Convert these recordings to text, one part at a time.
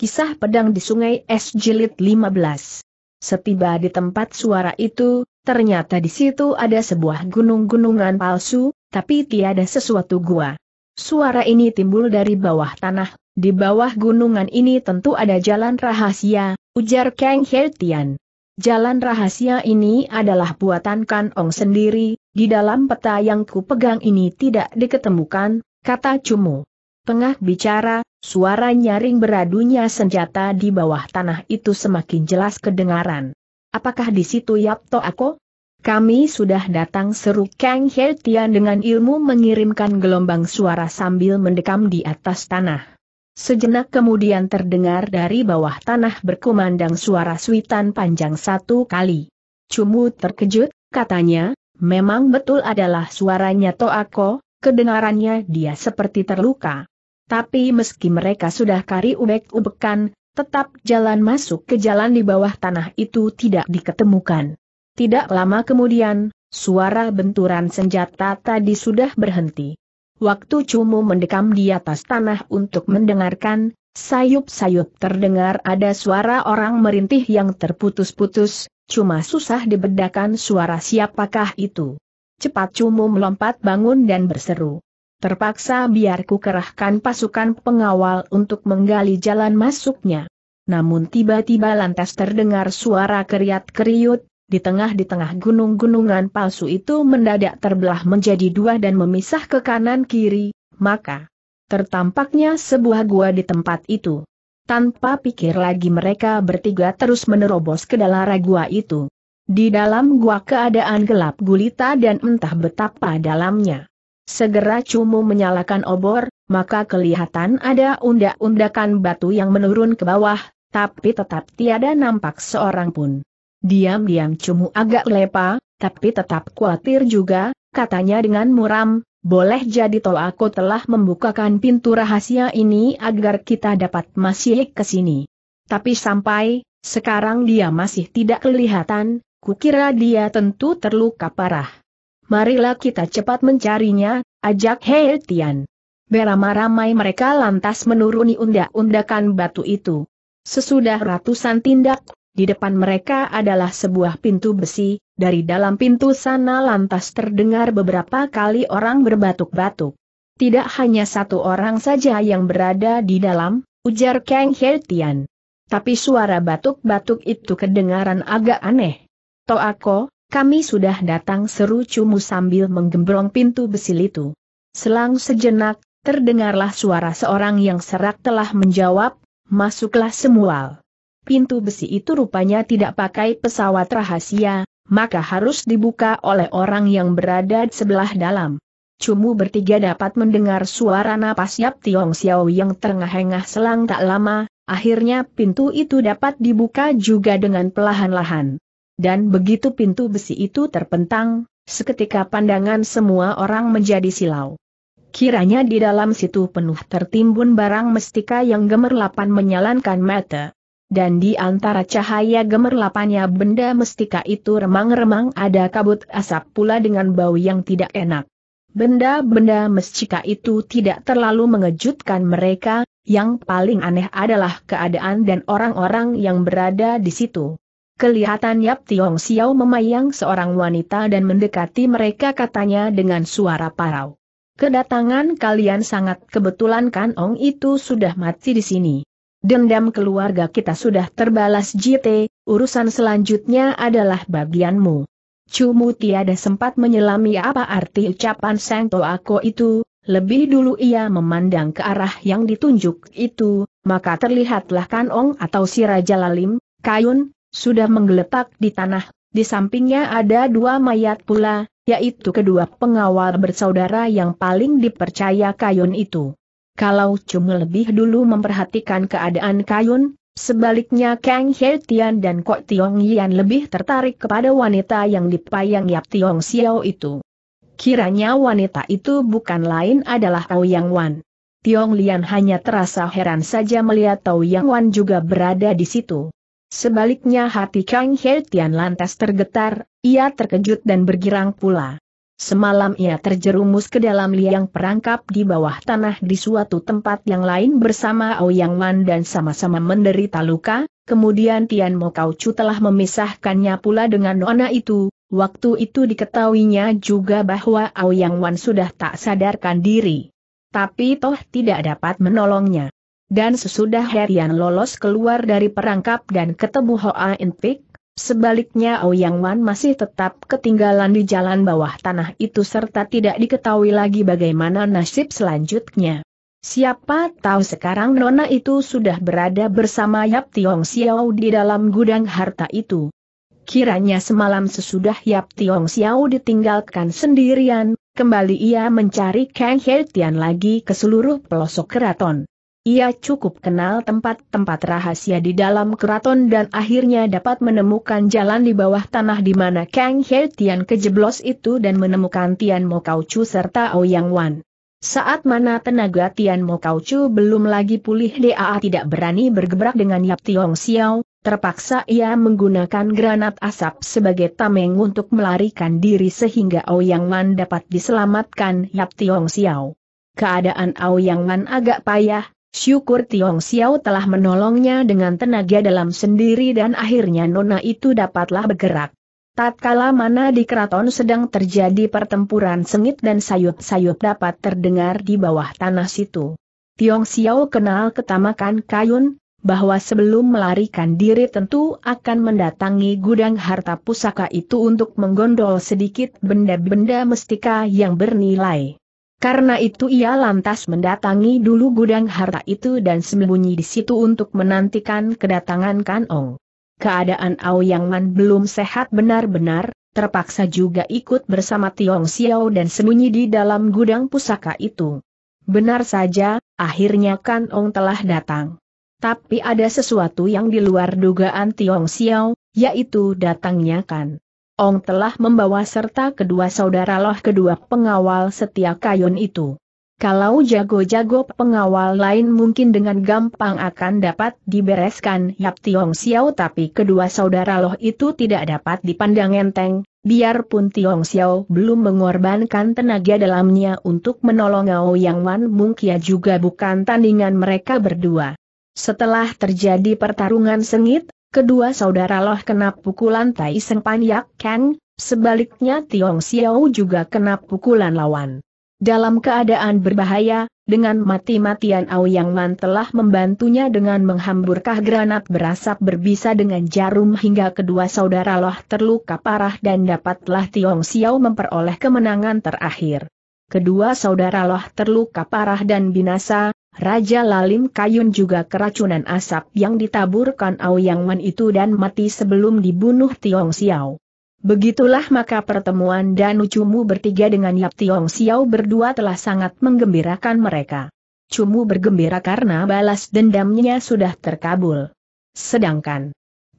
Kisah Pedang di Sungai Es Jilid 15 Setiba di tempat suara itu, ternyata di situ ada sebuah gunung-gunungan palsu, tapi tiada sesuatu gua. Suara ini timbul dari bawah tanah, di bawah gunungan ini tentu ada jalan rahasia, ujar Kang Tian. Jalan rahasia ini adalah buatan Kan Ong sendiri, di dalam peta yang kupegang ini tidak diketemukan, kata Cumu. Tengah bicara, Suara nyaring beradunya senjata di bawah tanah itu semakin jelas kedengaran. Apakah di situ Yapto Ako? Kami sudah datang seru Kang He dengan ilmu mengirimkan gelombang suara sambil mendekam di atas tanah. Sejenak kemudian terdengar dari bawah tanah berkumandang suara suitan panjang satu kali. Cumu terkejut, katanya, memang betul adalah suaranya Toako, kedengarannya dia seperti terluka. Tapi meski mereka sudah kari ubek-ubekan, tetap jalan masuk ke jalan di bawah tanah itu tidak diketemukan. Tidak lama kemudian, suara benturan senjata tadi sudah berhenti. Waktu Cumu mendekam di atas tanah untuk mendengarkan, sayup-sayup terdengar ada suara orang merintih yang terputus-putus, cuma susah dibedakan suara siapakah itu. Cepat Cumu melompat bangun dan berseru. Terpaksa biarku kerahkan pasukan pengawal untuk menggali jalan masuknya. Namun tiba-tiba lantas terdengar suara keriat-keriut, di tengah-di-tengah gunung-gunungan palsu itu mendadak terbelah menjadi dua dan memisah ke kanan-kiri, maka tertampaknya sebuah gua di tempat itu. Tanpa pikir lagi mereka bertiga terus menerobos ke dalam gua itu. Di dalam gua keadaan gelap gulita dan entah betapa dalamnya. Segera Cumu menyalakan obor, maka kelihatan ada undak-undakan batu yang menurun ke bawah, tapi tetap tiada nampak seorang pun. Diam-diam Cumu agak lepa, tapi tetap khawatir juga, katanya dengan muram, boleh jadi tol aku telah membukakan pintu rahasia ini agar kita dapat masih ke sini. Tapi sampai sekarang dia masih tidak kelihatan, kukira dia tentu terluka parah marilah kita cepat mencarinya, ajak Hei Tian. Beramai-ramai mereka lantas menuruni undak-undakan batu itu. Sesudah ratusan tindak, di depan mereka adalah sebuah pintu besi, dari dalam pintu sana lantas terdengar beberapa kali orang berbatuk-batuk. Tidak hanya satu orang saja yang berada di dalam, ujar Kang Tian. Tapi suara batuk-batuk itu kedengaran agak aneh. Toako, kami sudah datang seru Cumu sambil menggembrong pintu besi itu. Selang sejenak, terdengarlah suara seorang yang serak telah menjawab, masuklah semua. Pintu besi itu rupanya tidak pakai pesawat rahasia, maka harus dibuka oleh orang yang berada di sebelah dalam. Cumu bertiga dapat mendengar suara napas Yap Tiong Xiao yang terengah-engah selang tak lama, akhirnya pintu itu dapat dibuka juga dengan pelahan-lahan. Dan begitu pintu besi itu terpentang, seketika pandangan semua orang menjadi silau. Kiranya di dalam situ penuh tertimbun barang mestika yang gemerlapan menyalankan mata. Dan di antara cahaya gemerlapannya benda mestika itu remang-remang ada kabut asap pula dengan bau yang tidak enak. Benda-benda mestika itu tidak terlalu mengejutkan mereka, yang paling aneh adalah keadaan dan orang-orang yang berada di situ. Kelihatan Yap Tiong Xiao memayang seorang wanita dan mendekati mereka katanya dengan suara parau. Kedatangan kalian sangat kebetulan kan Ong itu sudah mati di sini. Dendam keluarga kita sudah terbalas JT, urusan selanjutnya adalah bagianmu. Cumu tiada sempat menyelami apa arti ucapan Sang Toako itu, lebih dulu ia memandang ke arah yang ditunjuk itu, maka terlihatlah Kan Ong atau si Raja Lalim, Kayun, sudah menggeletak di tanah, di sampingnya ada dua mayat pula, yaitu kedua pengawal bersaudara yang paling dipercaya Kayun itu. Kalau cuma lebih dulu memperhatikan keadaan Kayun, sebaliknya Kang He Tian dan Kok Tiong Yian lebih tertarik kepada wanita yang dipayang Yap Tiong Xiao itu. Kiranya wanita itu bukan lain adalah Tao Yang Wan. Tiong Lian hanya terasa heran saja melihat Tao Yang Wan juga berada di situ. Sebaliknya hati Kang He Tian lantas tergetar, ia terkejut dan bergirang pula. Semalam ia terjerumus ke dalam liang perangkap di bawah tanah di suatu tempat yang lain bersama Ouyang Wan dan sama-sama menderita luka, kemudian Tian Mo Chu telah memisahkannya pula dengan nona itu, waktu itu diketahuinya juga bahwa Ouyang Wan sudah tak sadarkan diri. Tapi toh tidak dapat menolongnya. Dan sesudah Herian lolos keluar dari perangkap dan ketemu Hoa In sebaliknya Ouyang Wan masih tetap ketinggalan di jalan bawah tanah itu serta tidak diketahui lagi bagaimana nasib selanjutnya. Siapa tahu sekarang Nona itu sudah berada bersama Yap Tiong Xiao di dalam gudang harta itu. Kiranya semalam sesudah Yap Tiong Xiao ditinggalkan sendirian, kembali ia mencari Kang He Tian lagi ke seluruh pelosok keraton. Ia cukup kenal tempat-tempat rahasia di dalam keraton dan akhirnya dapat menemukan jalan di bawah tanah di mana Kang He Tian kejeblos itu dan menemukan Tian Mo Kau Chu serta Ouyang Wan. Saat mana tenaga Tian Mo Kau Chu belum lagi pulih dia tidak berani bergebrak dengan Yap Tiong Xiao, terpaksa ia menggunakan granat asap sebagai tameng untuk melarikan diri sehingga Ouyang Wan dapat diselamatkan Yap Tiong Xiao. Keadaan Ao Yang Wan agak payah, Syukur Tiong Xiao telah menolongnya dengan tenaga dalam sendiri dan akhirnya nona itu dapatlah bergerak. Tatkala mana di keraton sedang terjadi pertempuran sengit dan sayup-sayup dapat terdengar di bawah tanah situ. Tiong Xiao kenal ketamakan Kayun, bahwa sebelum melarikan diri tentu akan mendatangi gudang harta pusaka itu untuk menggondol sedikit benda-benda mestika yang bernilai. Karena itu ia lantas mendatangi dulu gudang harta itu dan sembunyi di situ untuk menantikan kedatangan Kan Ong. Keadaan Ao Yang Man belum sehat benar-benar, terpaksa juga ikut bersama Tiong Xiao dan sembunyi di dalam gudang pusaka itu. Benar saja, akhirnya Kan Ong telah datang. Tapi ada sesuatu yang di luar dugaan Tiong Xiao, yaitu datangnya Kan Ong telah membawa serta kedua saudara loh kedua pengawal setia kayun itu. Kalau jago-jago pengawal lain mungkin dengan gampang akan dapat dibereskan Yap Tiong Xiao tapi kedua saudara loh itu tidak dapat dipandang enteng, biarpun Tiong Xiao belum mengorbankan tenaga dalamnya untuk menolong Ao Yang Wan Mungkia juga bukan tandingan mereka berdua. Setelah terjadi pertarungan sengit, Kedua saudara Loh kena pukulan Tai Seng Panyak Kang, sebaliknya Tiong Xiao juga kena pukulan lawan. Dalam keadaan berbahaya, dengan mati-matian Yang Man telah membantunya dengan menghamburkan granat berasap berbisa dengan jarum hingga kedua saudara Loh terluka parah dan dapatlah Tiong Xiao memperoleh kemenangan terakhir kedua saudara Loh terluka parah dan binasa, Raja Lalim Kayun juga keracunan asap yang ditaburkan Aoyang Wen itu dan mati sebelum dibunuh Tiong Xiao. Begitulah maka pertemuan dan Cumu bertiga dengan Yap Tiong Xiao berdua telah sangat menggembirakan mereka. Cumu bergembira karena balas dendamnya sudah terkabul. Sedangkan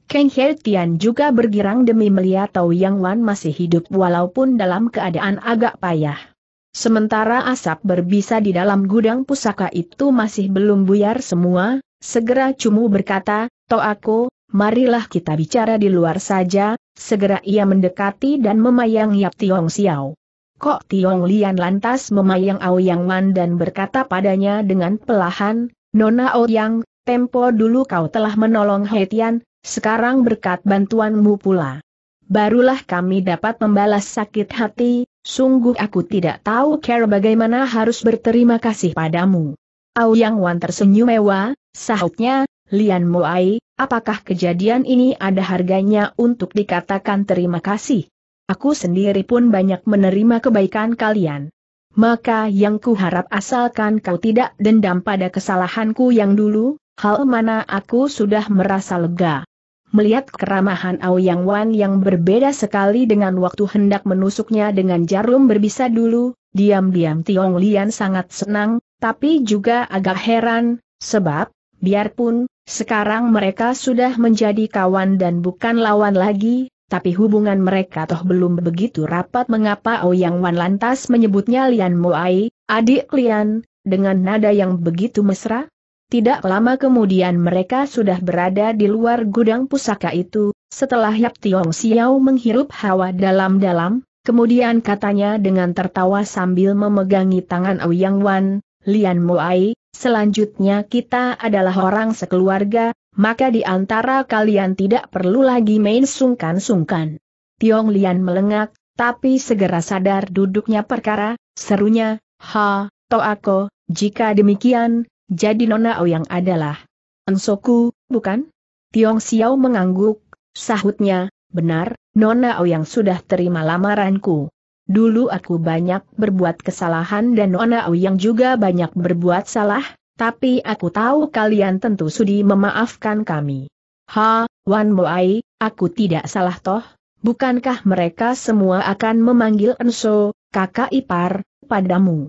Kang He Tian juga bergirang demi melihat Tao Yang Wan masih hidup walaupun dalam keadaan agak payah. Sementara asap berbisa di dalam gudang pusaka itu masih belum buyar semua, segera Cumu berkata, aku, marilah kita bicara di luar saja, segera ia mendekati dan memayang Yap Tiong Xiao. Kok Tiong Lian lantas memayang Aoyang Man dan berkata padanya dengan pelahan, Nona Aoyang, tempo dulu kau telah menolong Hetian, sekarang berkat bantuanmu pula barulah kami dapat membalas sakit hati, sungguh aku tidak tahu care bagaimana harus berterima kasih padamu. Yang Wan tersenyum mewah, sahutnya, Lian Moai, apakah kejadian ini ada harganya untuk dikatakan terima kasih? Aku sendiri pun banyak menerima kebaikan kalian. Maka yang kuharap asalkan kau tidak dendam pada kesalahanku yang dulu, hal mana aku sudah merasa lega melihat keramahan Aoyang Wan yang berbeda sekali dengan waktu hendak menusuknya dengan jarum berbisa dulu, diam-diam Tiong Lian sangat senang, tapi juga agak heran, sebab, biarpun, sekarang mereka sudah menjadi kawan dan bukan lawan lagi, tapi hubungan mereka toh belum begitu rapat mengapa Yang Wan lantas menyebutnya Lian Moai, adik Lian, dengan nada yang begitu mesra? Tidak lama kemudian mereka sudah berada di luar gudang pusaka itu, setelah Yap Tiong Xiao menghirup hawa dalam-dalam, kemudian katanya dengan tertawa sambil memegangi tangan Ouyang Wan, Lian Moai, selanjutnya kita adalah orang sekeluarga, maka di antara kalian tidak perlu lagi main sungkan-sungkan. Tiong Lian melengak, tapi segera sadar duduknya perkara, serunya, ha, to aku, jika demikian, jadi Nona Ouyang adalah Ensoku, bukan? Tiong Xiao mengangguk, sahutnya, benar, Nona Ouyang sudah terima lamaranku. Dulu aku banyak berbuat kesalahan dan Nona Ouyang juga banyak berbuat salah, tapi aku tahu kalian tentu sudi memaafkan kami. Ha, Wan Moai, aku tidak salah toh? Bukankah mereka semua akan memanggil Enso, kakak ipar, padamu?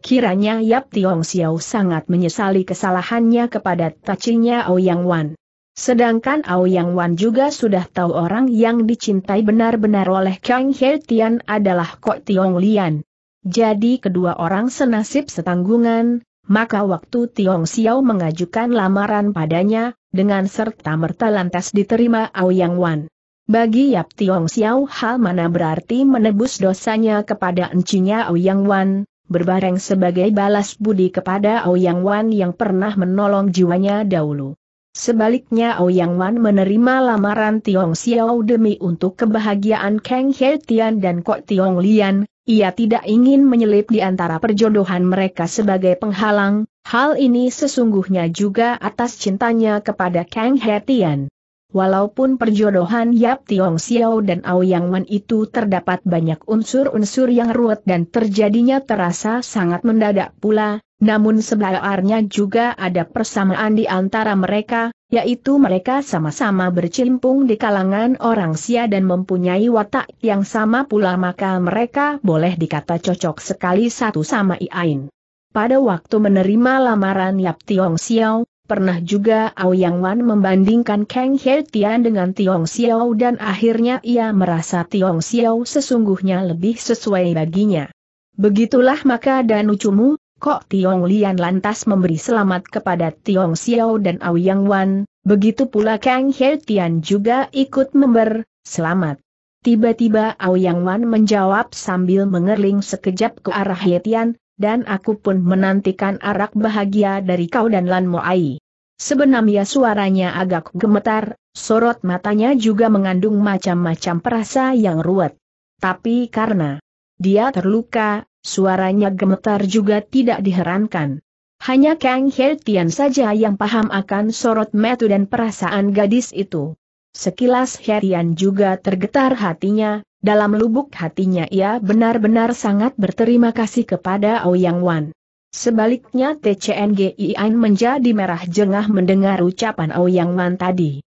Kiranya Yap Tiong Xiao sangat menyesali kesalahannya kepada tacinya Ouyang Wan. Sedangkan Ouyang Wan juga sudah tahu orang yang dicintai benar-benar oleh Kang He Tian adalah Kok Tiong Lian. Jadi kedua orang senasib setanggungan, maka waktu Tiong Xiao mengajukan lamaran padanya, dengan serta-merta lantas diterima Ouyang Wan. Bagi Yap Tiong Xiao hal mana berarti menebus dosanya kepada encinya Ouyang Wan, berbareng sebagai balas budi kepada Ouyang Wan yang pernah menolong jiwanya dahulu. Sebaliknya Ouyang Wan menerima lamaran Tiong Xiao demi untuk kebahagiaan Kang He Tian dan Kok Tiong Lian, ia tidak ingin menyelip di antara perjodohan mereka sebagai penghalang, hal ini sesungguhnya juga atas cintanya kepada Kang He Tian. Walaupun perjodohan Yap Tiong Xiao dan Yang Man itu terdapat banyak unsur-unsur yang ruwet dan terjadinya terasa sangat mendadak pula, namun sebenarnya juga ada persamaan di antara mereka, yaitu mereka sama-sama bercimpung di kalangan orang Sia dan mempunyai watak yang sama pula maka mereka boleh dikata cocok sekali satu sama lain. Pada waktu menerima lamaran Yap Tiong Xiao, Pernah juga Aoyang Wan membandingkan Kang He Tian dengan Tiong Xiao dan akhirnya ia merasa Tiong Xiao sesungguhnya lebih sesuai baginya. Begitulah maka dan ucumu, kok Tiong Lian lantas memberi selamat kepada Tiong Xiao dan Aoyang Wan, begitu pula Kang He Tian juga ikut member, selamat. Tiba-tiba Aoyang Wan menjawab sambil mengerling sekejap ke arah He Tian, dan aku pun menantikan arak bahagia dari kau dan Lan Moai. Sebenarnya suaranya agak gemetar, sorot matanya juga mengandung macam-macam perasa yang ruwet. Tapi karena dia terluka, suaranya gemetar juga tidak diherankan. Hanya Kang He saja yang paham akan sorot metu dan perasaan gadis itu. Sekilas Herian juga tergetar hatinya, dalam lubuk hatinya ia benar-benar sangat berterima kasih kepada Ouyang Wan. Sebaliknya TCNG Iain menjadi merah jengah mendengar ucapan Ouyang Wan tadi.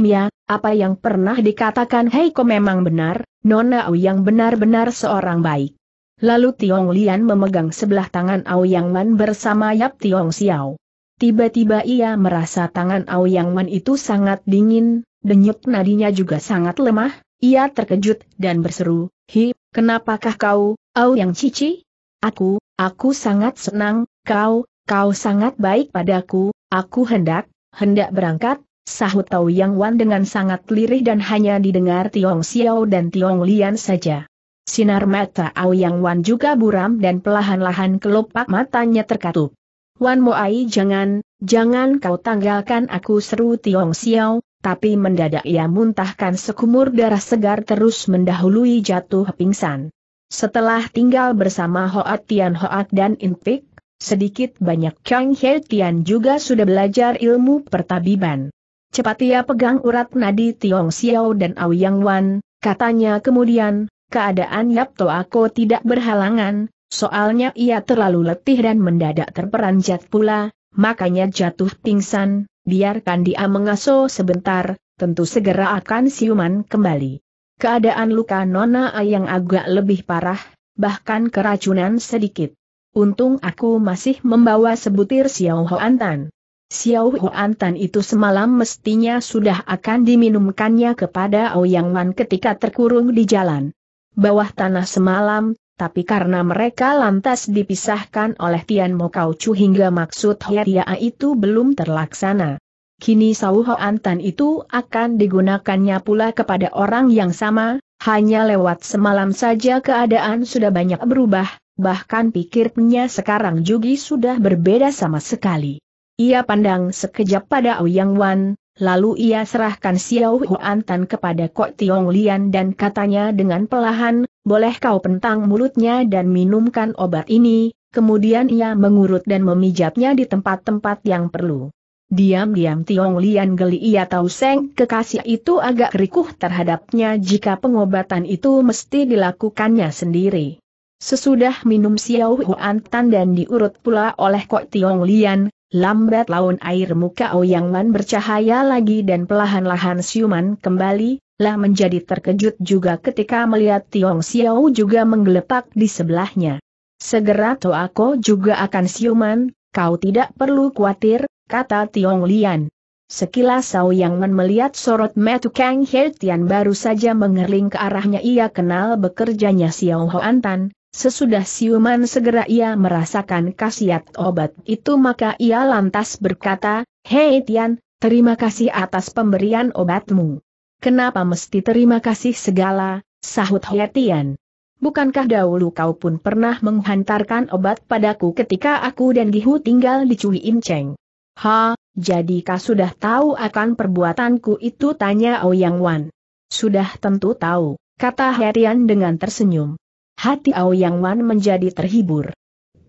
ya, apa yang pernah dikatakan Heiko memang benar, Nona Ouyang benar-benar seorang baik. Lalu Tiong Lian memegang sebelah tangan Aoyang Wan bersama Yap Tiong Xiao. Tiba-tiba ia merasa tangan Aoyang Wan itu sangat dingin, denyut nadinya juga sangat lemah, ia terkejut dan berseru, Hi, kenapakah kau, au yang cici? Aku, aku sangat senang, kau, kau sangat baik padaku, aku hendak, hendak berangkat, sahut Tau Yang Wan dengan sangat lirih dan hanya didengar Tiong Xiao dan Tiong Lian saja. Sinar mata Au Yang Wan juga buram dan pelahan-lahan kelopak matanya terkatup. Wan Moai jangan, jangan kau tanggalkan aku seru Tiong Xiao, tapi mendadak ia muntahkan sekumur darah segar terus mendahului jatuh pingsan. Setelah tinggal bersama Hoat Tian Hoat dan Intik, sedikit banyak Kang He Tian juga sudah belajar ilmu pertabiban. Cepat ia pegang urat nadi Tiong Xiao dan Aoyang Wan, katanya kemudian, keadaan Yap Toako tidak berhalangan, soalnya ia terlalu letih dan mendadak terperanjat pula, makanya jatuh pingsan, biarkan dia mengaso sebentar, tentu segera akan siuman kembali. Keadaan luka Nona Ayang agak lebih parah, bahkan keracunan sedikit. Untung aku masih membawa sebutir Xiao Hou antan. Xiao Hou antan itu semalam mestinya sudah akan diminumkannya kepada Ouyang Wan ketika terkurung di jalan. Bawah tanah semalam, tapi karena mereka lantas dipisahkan oleh Tian Mo Chu hingga maksud Heria itu belum terlaksana. Kini Sau Antan itu akan digunakannya pula kepada orang yang sama, hanya lewat semalam saja keadaan sudah banyak berubah, bahkan pikirnya sekarang juga sudah berbeda sama sekali. Ia pandang sekejap pada Ouyang Wan, Lalu ia serahkan Xiao huantan Tan kepada Kok Tiong Lian dan katanya dengan pelahan, boleh kau pentang mulutnya dan minumkan obat ini, kemudian ia mengurut dan memijatnya di tempat-tempat yang perlu. Diam-diam Tiong Lian geli ia tahu Seng kekasih itu agak rikuh terhadapnya jika pengobatan itu mesti dilakukannya sendiri. Sesudah minum Xiao huantan Tan dan diurut pula oleh Kok Tiong Lian, lambat laun air muka Ouyangman bercahaya lagi dan pelahan lahan siuman kembali, lah menjadi terkejut juga ketika melihat Tiong Xiao juga menggelepak di sebelahnya. Segera Toako juga akan siuman, kau tidak perlu khawatir, kata Tiong Lian. Sekilas Sao Yang Men melihat sorot metu Kang Hei Tian baru saja mengerling ke arahnya ia kenal bekerjanya Xiao Hoan Tan, Sesudah siuman segera ia merasakan khasiat obat itu maka ia lantas berkata, Hei Tian, terima kasih atas pemberian obatmu. Kenapa mesti terima kasih segala, sahut Hei Tian. Bukankah dahulu kau pun pernah menghantarkan obat padaku ketika aku dan Gihu tinggal di Cui Im Cheng? Ha, jadi kau sudah tahu akan perbuatanku itu tanya Ouyang Wan. Sudah tentu tahu, kata Tian dengan tersenyum hati Ao Yang Wan menjadi terhibur.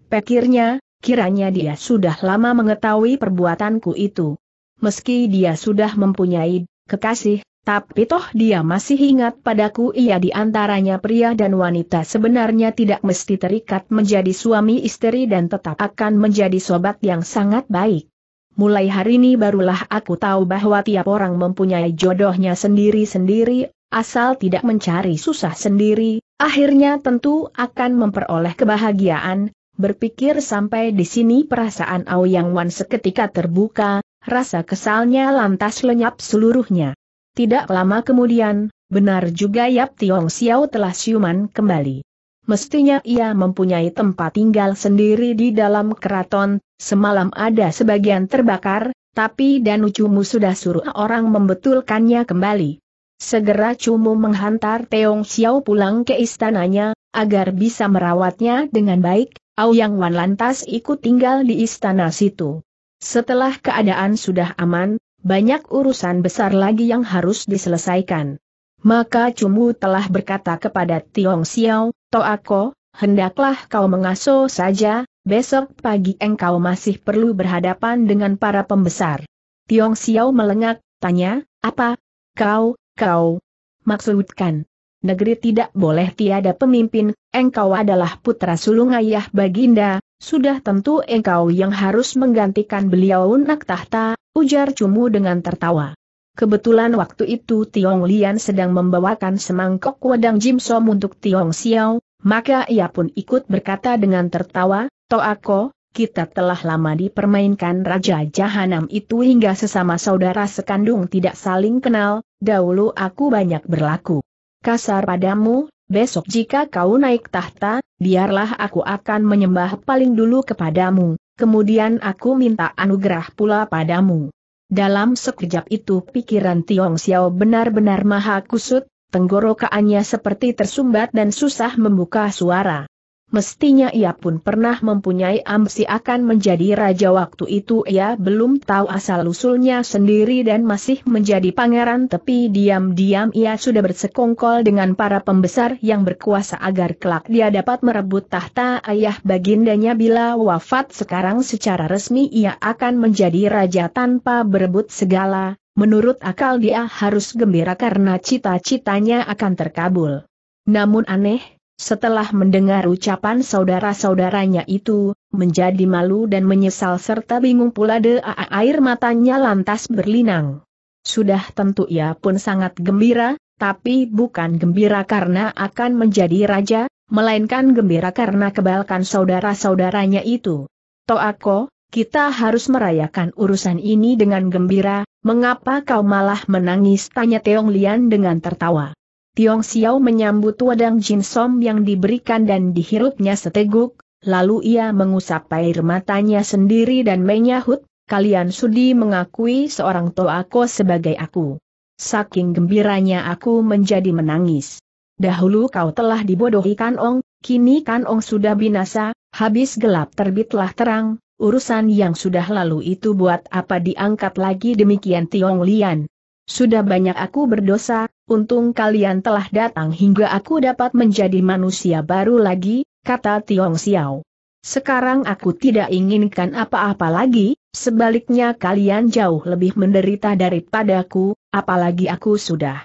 Pikirnya, kiranya dia sudah lama mengetahui perbuatanku itu. Meski dia sudah mempunyai kekasih, tapi toh dia masih ingat padaku ia di antaranya pria dan wanita sebenarnya tidak mesti terikat menjadi suami istri dan tetap akan menjadi sobat yang sangat baik. Mulai hari ini barulah aku tahu bahwa tiap orang mempunyai jodohnya sendiri-sendiri, asal tidak mencari susah sendiri, Akhirnya tentu akan memperoleh kebahagiaan, berpikir sampai di sini perasaan Aoyang Wan seketika terbuka, rasa kesalnya lantas lenyap seluruhnya. Tidak lama kemudian, benar juga Yap Tiong Xiao telah siuman kembali. Mestinya ia mempunyai tempat tinggal sendiri di dalam keraton, semalam ada sebagian terbakar, tapi Danucumu sudah suruh orang membetulkannya kembali. Segera Cumu menghantar Teong Xiao pulang ke istananya, agar bisa merawatnya dengan baik, Ao Yang Wan lantas ikut tinggal di istana situ. Setelah keadaan sudah aman, banyak urusan besar lagi yang harus diselesaikan. Maka Cumu telah berkata kepada Tiong Xiao, Toako, hendaklah kau mengasuh saja, besok pagi engkau masih perlu berhadapan dengan para pembesar. Tiong Xiao melengak, tanya, apa? Kau, Kau maksudkan. Negeri tidak boleh tiada pemimpin, engkau adalah putra sulung ayah baginda, sudah tentu engkau yang harus menggantikan beliau nak tahta, ujar Cumu dengan tertawa. Kebetulan waktu itu Tiong Lian sedang membawakan semangkok wedang Jim Som untuk Tiong Xiao, maka ia pun ikut berkata dengan tertawa, aku kita telah lama dipermainkan Raja Jahanam itu hingga sesama saudara sekandung tidak saling kenal, dahulu aku banyak berlaku kasar padamu, besok jika kau naik tahta, biarlah aku akan menyembah paling dulu kepadamu, kemudian aku minta anugerah pula padamu. Dalam sekejap itu pikiran Tiong Xiao benar-benar maha kusut, tenggorokaannya seperti tersumbat dan susah membuka suara. Mestinya ia pun pernah mempunyai ambisi akan menjadi raja waktu itu ia belum tahu asal-usulnya sendiri dan masih menjadi pangeran tapi diam-diam ia sudah bersekongkol dengan para pembesar yang berkuasa agar kelak dia dapat merebut tahta ayah bagindanya bila wafat sekarang secara resmi ia akan menjadi raja tanpa berebut segala, menurut akal dia harus gembira karena cita-citanya akan terkabul. Namun aneh, setelah mendengar ucapan saudara-saudaranya itu, menjadi malu dan menyesal serta bingung pula de air matanya lantas berlinang. Sudah tentu ia pun sangat gembira, tapi bukan gembira karena akan menjadi raja, melainkan gembira karena kebalkan saudara-saudaranya itu. Toako, kita harus merayakan urusan ini dengan gembira, mengapa kau malah menangis? Tanya Teong Lian dengan tertawa. Tiong Xiao menyambut wadang Jin Som yang diberikan dan dihirupnya seteguk, lalu ia mengusap air matanya sendiri dan menyahut, kalian sudi mengakui seorang toako sebagai aku. Saking gembiranya aku menjadi menangis. Dahulu kau telah dibodohi Kanong, kini Kanong sudah binasa, habis gelap terbitlah terang, urusan yang sudah lalu itu buat apa diangkat lagi demikian Tiong Lian. Sudah banyak aku berdosa, untung kalian telah datang hingga aku dapat menjadi manusia baru lagi, kata Tiong Xiao. Sekarang aku tidak inginkan apa-apa lagi, sebaliknya kalian jauh lebih menderita daripadaku, apalagi aku sudah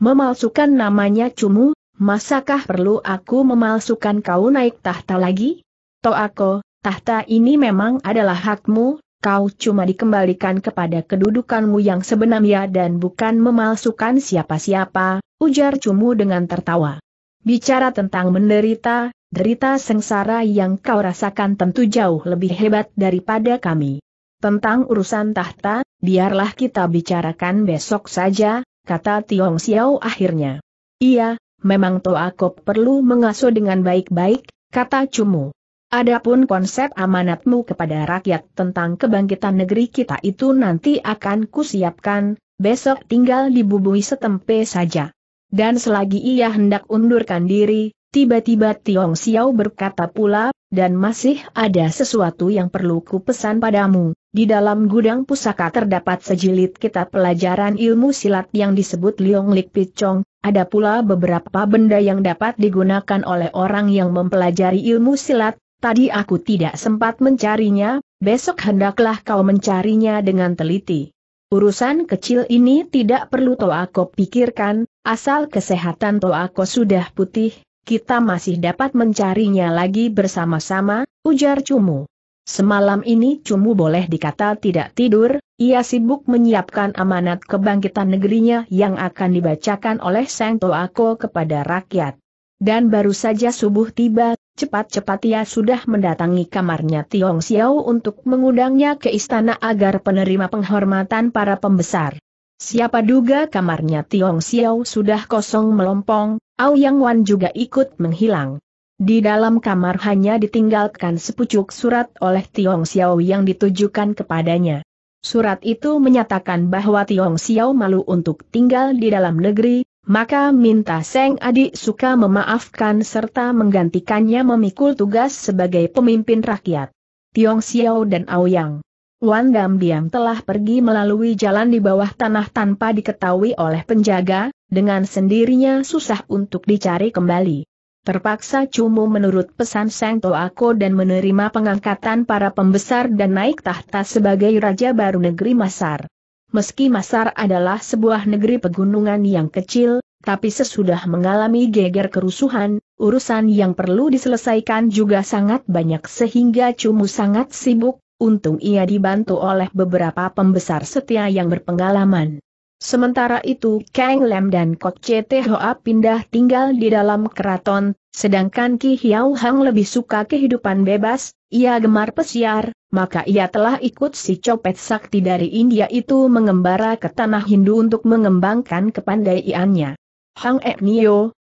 memalsukan namanya Cumu, masakah perlu aku memalsukan kau naik tahta lagi? Toako, tahta ini memang adalah hakmu, kau cuma dikembalikan kepada kedudukanmu yang sebenarnya dan bukan memalsukan siapa-siapa, ujar Cumu dengan tertawa. Bicara tentang menderita, derita sengsara yang kau rasakan tentu jauh lebih hebat daripada kami. Tentang urusan tahta, biarlah kita bicarakan besok saja, kata Tiong Xiao akhirnya. Iya, memang Toa Kop perlu mengasuh dengan baik-baik, kata Cumu. Adapun konsep amanatmu kepada rakyat tentang kebangkitan negeri kita itu nanti akan kusiapkan, besok tinggal dibubui setempe saja. Dan selagi ia hendak undurkan diri, tiba-tiba Tiong Xiao berkata pula, dan masih ada sesuatu yang perlu ku pesan padamu. Di dalam gudang pusaka terdapat sejilid kitab pelajaran ilmu silat yang disebut Liong Lik Pichong, ada pula beberapa benda yang dapat digunakan oleh orang yang mempelajari ilmu silat, Tadi aku tidak sempat mencarinya, besok hendaklah kau mencarinya dengan teliti. Urusan kecil ini tidak perlu Toako pikirkan, asal kesehatan Toako sudah putih, kita masih dapat mencarinya lagi bersama-sama, ujar Cumu. Semalam ini Cumu boleh dikata tidak tidur, ia sibuk menyiapkan amanat kebangkitan negerinya yang akan dibacakan oleh Sang Toako kepada rakyat. Dan baru saja subuh tiba, cepat-cepat ia sudah mendatangi kamarnya Tiong Xiao untuk mengundangnya ke istana agar penerima penghormatan para pembesar. Siapa duga kamarnya Tiong Xiao sudah kosong melompong, Ao Yang Wan juga ikut menghilang. Di dalam kamar hanya ditinggalkan sepucuk surat oleh Tiong Xiao yang ditujukan kepadanya. Surat itu menyatakan bahwa Tiong Xiao malu untuk tinggal di dalam negeri, maka minta Seng adik suka memaafkan serta menggantikannya memikul tugas sebagai pemimpin rakyat. Tiong Xiao dan Aoyang. Wan Gam Diam telah pergi melalui jalan di bawah tanah tanpa diketahui oleh penjaga, dengan sendirinya susah untuk dicari kembali. Terpaksa Cumu menurut pesan Sang Ako dan menerima pengangkatan para pembesar dan naik tahta sebagai Raja Baru Negeri Masar. Meski Masar adalah sebuah negeri pegunungan yang kecil, tapi sesudah mengalami geger kerusuhan, urusan yang perlu diselesaikan juga sangat banyak sehingga Cumu sangat sibuk, untung ia dibantu oleh beberapa pembesar setia yang berpengalaman. Sementara itu Kang Lem dan Kok Chete Hoa pindah tinggal di dalam keraton, sedangkan Ki Hiao Hang lebih suka kehidupan bebas, ia gemar pesiar, maka ia telah ikut si copet sakti dari India itu mengembara ke tanah Hindu untuk mengembangkan kepandaiannya. Hang Ek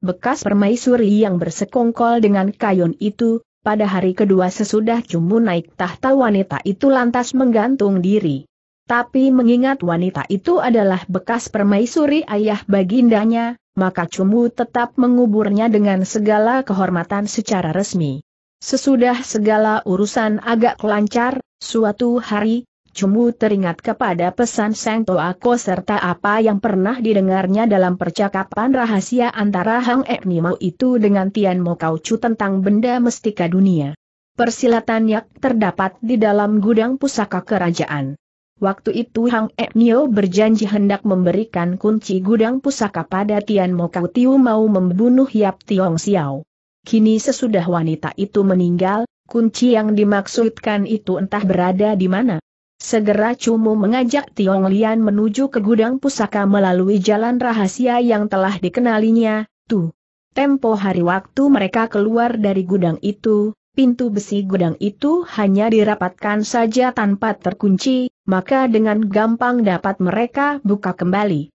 bekas permaisuri yang bersekongkol dengan Kayon itu, pada hari kedua sesudah cumbu naik tahta wanita itu lantas menggantung diri. Tapi mengingat wanita itu adalah bekas permaisuri ayah bagindanya, maka Cumu tetap menguburnya dengan segala kehormatan secara resmi. Sesudah segala urusan agak lancar, suatu hari, Cumu teringat kepada pesan Seng Toako serta apa yang pernah didengarnya dalam percakapan rahasia antara Hang Eknimau itu dengan Tian Mo Chu tentang benda mestika dunia. Persilatan yang terdapat di dalam gudang pusaka kerajaan. Waktu itu Hang E. Nio berjanji hendak memberikan kunci gudang pusaka pada Tian Mo Kau Tiu mau membunuh Yap Tiong Xiao. Kini sesudah wanita itu meninggal, kunci yang dimaksudkan itu entah berada di mana. Segera Cumu mengajak Tiong Lian menuju ke gudang pusaka melalui jalan rahasia yang telah dikenalinya, tuh. Tempo hari waktu mereka keluar dari gudang itu, pintu besi gudang itu hanya dirapatkan saja tanpa terkunci, maka dengan gampang dapat mereka buka kembali.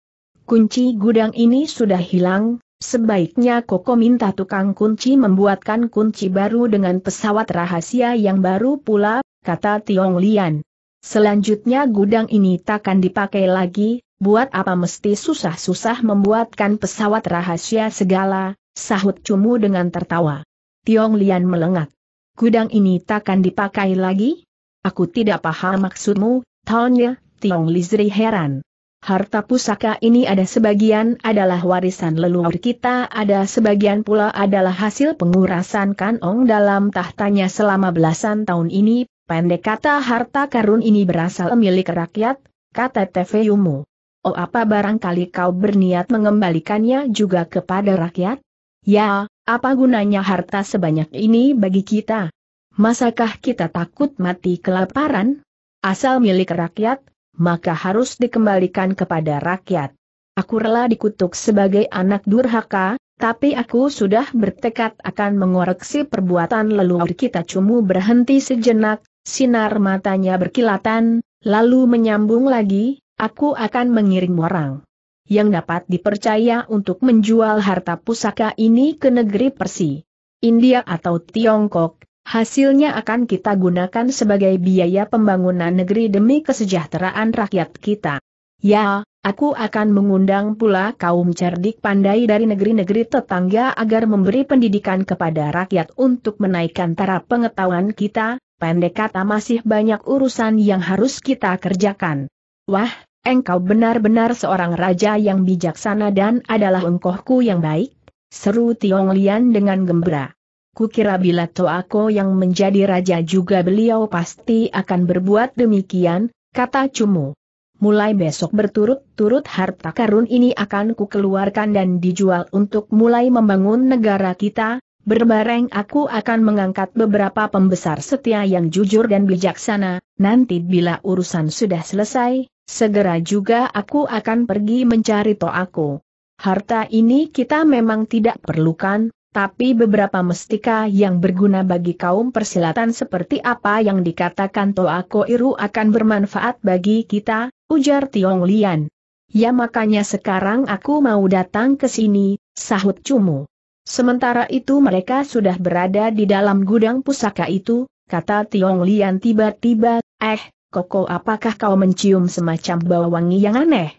Kunci gudang ini sudah hilang, sebaiknya Koko minta tukang kunci membuatkan kunci baru dengan pesawat rahasia yang baru pula, kata Tiong Lian. Selanjutnya gudang ini takkan dipakai lagi, buat apa mesti susah-susah membuatkan pesawat rahasia segala, sahut Cumu dengan tertawa. Tiong Lian melengak. Gudang ini takkan dipakai lagi? Aku tidak paham maksudmu, Tonya, Tiong Lizri heran. Harta pusaka ini ada sebagian adalah warisan leluhur kita, ada sebagian pula adalah hasil pengurasan Kanong dalam tahtanya selama belasan tahun ini, pendek kata harta karun ini berasal milik rakyat, kata TV Yumu. Oh apa barangkali kau berniat mengembalikannya juga kepada rakyat? Ya, apa gunanya harta sebanyak ini bagi kita? Masakah kita takut mati kelaparan? Asal milik rakyat, maka harus dikembalikan kepada rakyat. Aku rela dikutuk sebagai anak durhaka, tapi aku sudah bertekad akan mengoreksi perbuatan leluhur kita cumu berhenti sejenak, sinar matanya berkilatan, lalu menyambung lagi, aku akan mengirim orang yang dapat dipercaya untuk menjual harta pusaka ini ke negeri Persi, India atau Tiongkok, hasilnya akan kita gunakan sebagai biaya pembangunan negeri demi kesejahteraan rakyat kita. Ya, aku akan mengundang pula kaum cerdik pandai dari negeri-negeri tetangga agar memberi pendidikan kepada rakyat untuk menaikkan taraf pengetahuan kita, pendek kata masih banyak urusan yang harus kita kerjakan. Wah, engkau benar-benar seorang raja yang bijaksana dan adalah engkohku yang baik? Seru Tiong Lian dengan gembira. Kukira bila Toako yang menjadi raja juga beliau pasti akan berbuat demikian, kata Cumu. Mulai besok berturut-turut harta karun ini akan kukeluarkan dan dijual untuk mulai membangun negara kita, Berbareng aku akan mengangkat beberapa pembesar setia yang jujur dan bijaksana, nanti bila urusan sudah selesai, Segera juga aku akan pergi mencari toaku. Harta ini kita memang tidak perlukan, tapi beberapa mestika yang berguna bagi kaum persilatan seperti apa yang dikatakan Toako Iru akan bermanfaat bagi kita, ujar Tiong Lian. Ya makanya sekarang aku mau datang ke sini, sahut Cumu. Sementara itu mereka sudah berada di dalam gudang pusaka itu, kata Tiong Lian tiba-tiba, eh, Koko apakah kau mencium semacam bau wangi yang aneh?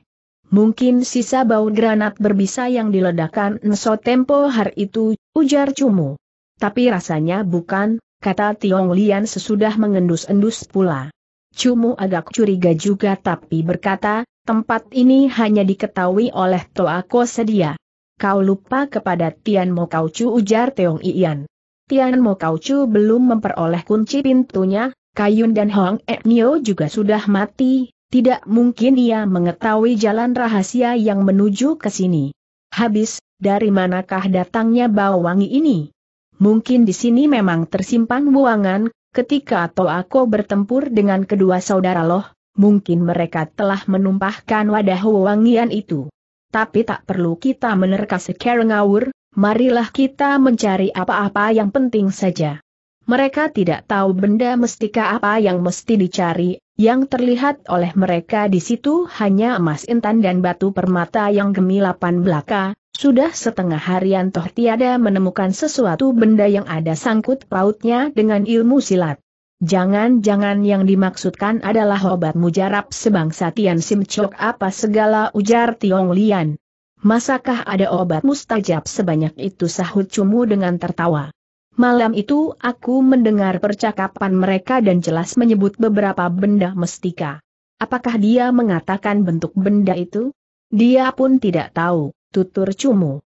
Mungkin sisa bau granat berbisa yang diledakkan Nso Tempo hari itu, ujar Cumu. Tapi rasanya bukan, kata Tiong Lian sesudah mengendus-endus pula. Cumu agak curiga juga tapi berkata, tempat ini hanya diketahui oleh Toa Ko sedia. Kau lupa kepada Tian Mo Kau Chu, ujar Tiong Ian. Tian Mo Kau Chu belum memperoleh kunci pintunya, Kayun dan Hong Ek Nio juga sudah mati, tidak mungkin ia mengetahui jalan rahasia yang menuju ke sini. Habis, dari manakah datangnya bau wangi ini? Mungkin di sini memang tersimpan buangan, ketika atau aku bertempur dengan kedua saudara loh, mungkin mereka telah menumpahkan wadah wangian itu. Tapi tak perlu kita menerka sekarang ngawur, marilah kita mencari apa-apa yang penting saja. Mereka tidak tahu benda mestika apa yang mesti dicari, yang terlihat oleh mereka di situ hanya emas intan dan batu permata yang gemilapan belaka, sudah setengah harian toh tiada menemukan sesuatu benda yang ada sangkut pautnya dengan ilmu silat. Jangan-jangan yang dimaksudkan adalah obat mujarab sebangsa Tian Sim Chok apa segala ujar Tiong Lian. Masakah ada obat mustajab sebanyak itu sahut Cumu dengan tertawa. Malam itu aku mendengar percakapan mereka dan jelas menyebut beberapa benda mestika. Apakah dia mengatakan bentuk benda itu? Dia pun tidak tahu, tutur Cumu.